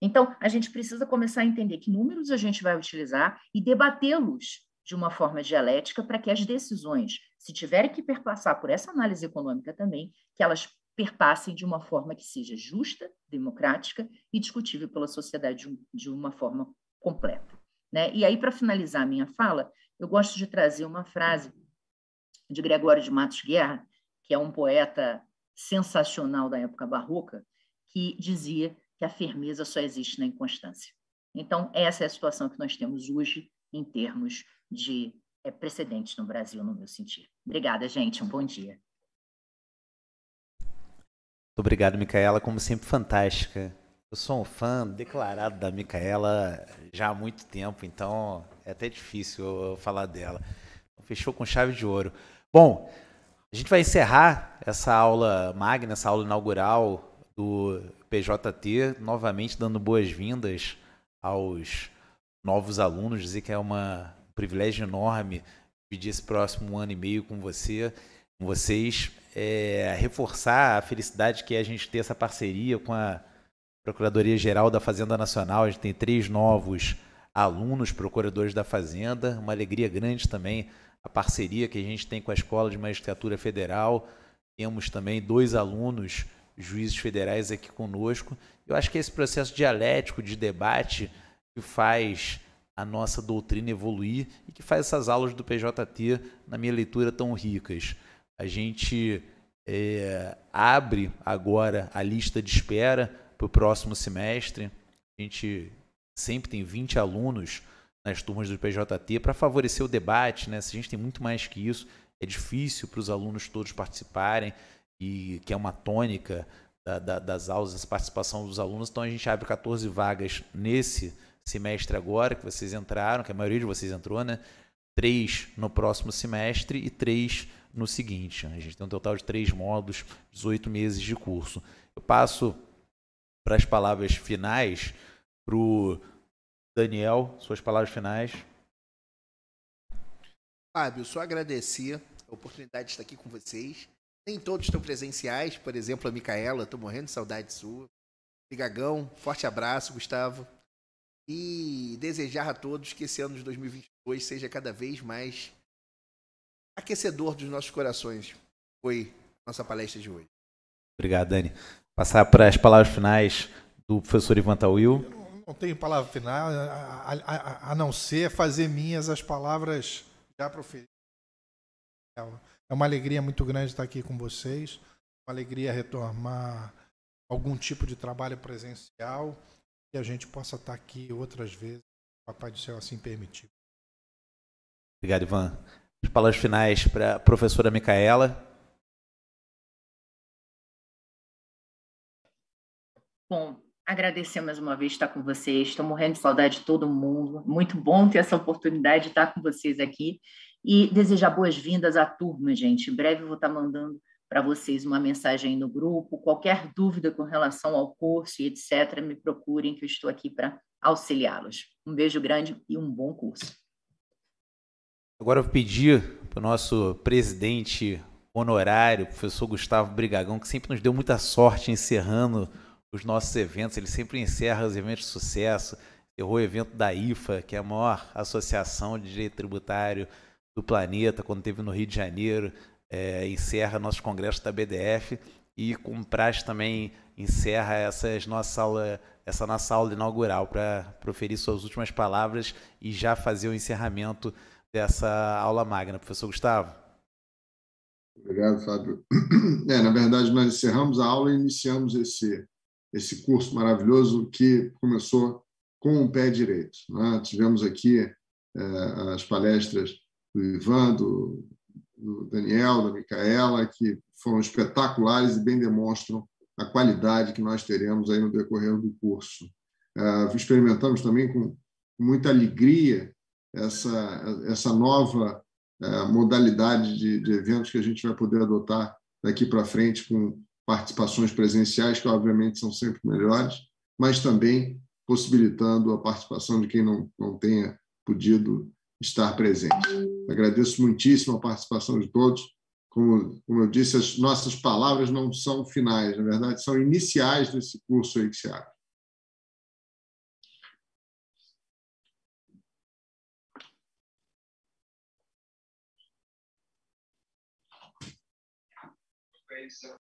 Então, a gente precisa começar a entender que números a gente vai utilizar e debatê-los de uma forma dialética para que as decisões, se tiverem que perpassar por essa análise econômica também, que elas perpassem de uma forma que seja justa, democrática e discutível pela sociedade de uma forma completa. Né? E aí, para finalizar a minha fala, eu gosto de trazer uma frase de Gregório de Matos Guerra, que é um poeta sensacional da época barroca, que dizia que a firmeza só existe na inconstância. Então, essa é a situação que nós temos hoje em termos de é, precedente no Brasil, no meu sentir. Obrigada, gente. Um bom dia. Muito obrigado, Micaela. Como sempre, fantástica. Eu sou um fã declarado da Micaela já há muito tempo, então é até difícil eu falar dela. Então, fechou com chave de ouro. Bom, a gente vai encerrar essa aula magna, essa aula inaugural do PJT, novamente dando boas-vindas aos novos alunos, dizer que é uma privilégio enorme pedir esse próximo ano e meio com você, com vocês, é, reforçar a felicidade que é a gente ter essa parceria com a Procuradoria Geral da Fazenda Nacional. A gente tem três novos alunos procuradores da Fazenda, uma alegria grande também a parceria que a gente tem com a Escola de Magistratura Federal. Temos também dois alunos juízes federais aqui conosco. Eu acho que é esse processo dialético de debate que faz a nossa doutrina evoluir e que faz essas aulas do PJT, na minha leitura, tão ricas. A gente é, abre agora a lista de espera para o próximo semestre. A gente sempre tem 20 alunos nas turmas do PJT para favorecer o debate. Né? Se a gente tem muito mais que isso, é difícil para os alunos todos participarem, e que é uma tônica da, da, das aulas, essa participação dos alunos. Então a gente abre 14 vagas nesse semestre semestre agora, que vocês entraram, que a maioria de vocês entrou, né? Três no próximo semestre e três no seguinte. Né? A gente tem um total de três módulos, 18 meses de curso. Eu passo para as palavras finais para o Daniel, suas palavras finais. Fábio, só agradecer a oportunidade de estar aqui com vocês. Nem todos estão presenciais, por exemplo, a Micaela, estou morrendo de saudade sua. Bigagão, forte abraço, Gustavo e desejar a todos que esse ano de 2022 seja cada vez mais aquecedor dos nossos corações. Foi nossa palestra de hoje. Obrigado, Dani. Passar para as palavras finais do professor Ivan Tawil. Não, não tenho palavra final, a, a, a, não ser fazer minhas as palavras já proferidas. É uma alegria muito grande estar aqui com vocês, uma alegria retomar algum tipo de trabalho presencial que a gente possa estar tá aqui outras vezes, o Papai do Céu assim permitir. Obrigado, Ivan. As palavras finais para a professora Micaela. Bom, agradecer mais uma vez estar com vocês. Estou morrendo de saudade de todo mundo. Muito bom ter essa oportunidade de estar com vocês aqui e desejar boas-vindas à turma, gente. Em breve eu vou estar mandando para vocês uma mensagem no grupo. Qualquer dúvida com relação ao curso e etc., me procurem, que eu estou aqui para auxiliá-los. Um beijo grande e um bom curso. Agora eu vou pedir para o nosso presidente honorário, professor Gustavo Brigagão, que sempre nos deu muita sorte encerrando os nossos eventos. Ele sempre encerra os eventos de sucesso. Errou o evento da IFA, que é a maior associação de direito tributário do planeta, quando teve no Rio de Janeiro é, encerra nosso congresso da BDF e com Praz também encerra essas nossa aula, essa nossa aula inaugural para proferir suas últimas palavras e já fazer o encerramento dessa aula magna. Professor Gustavo. Obrigado, Fábio. É, na verdade, nós encerramos a aula e iniciamos esse, esse curso maravilhoso que começou com o pé direito. Né? Tivemos aqui é, as palestras do Ivan, do do Daniel, da Micaela, que foram espetaculares e bem demonstram a qualidade que nós teremos aí no decorrer do curso. É, experimentamos também com muita alegria essa, essa nova é, modalidade de, de eventos que a gente vai poder adotar daqui para frente com participações presenciais, que obviamente são sempre melhores, mas também possibilitando a participação de quem não, não tenha podido estar presente. Agradeço muitíssimo a participação de todos. Como, como eu disse, as nossas palavras não são finais, na verdade, são iniciais desse curso aí que se abre. É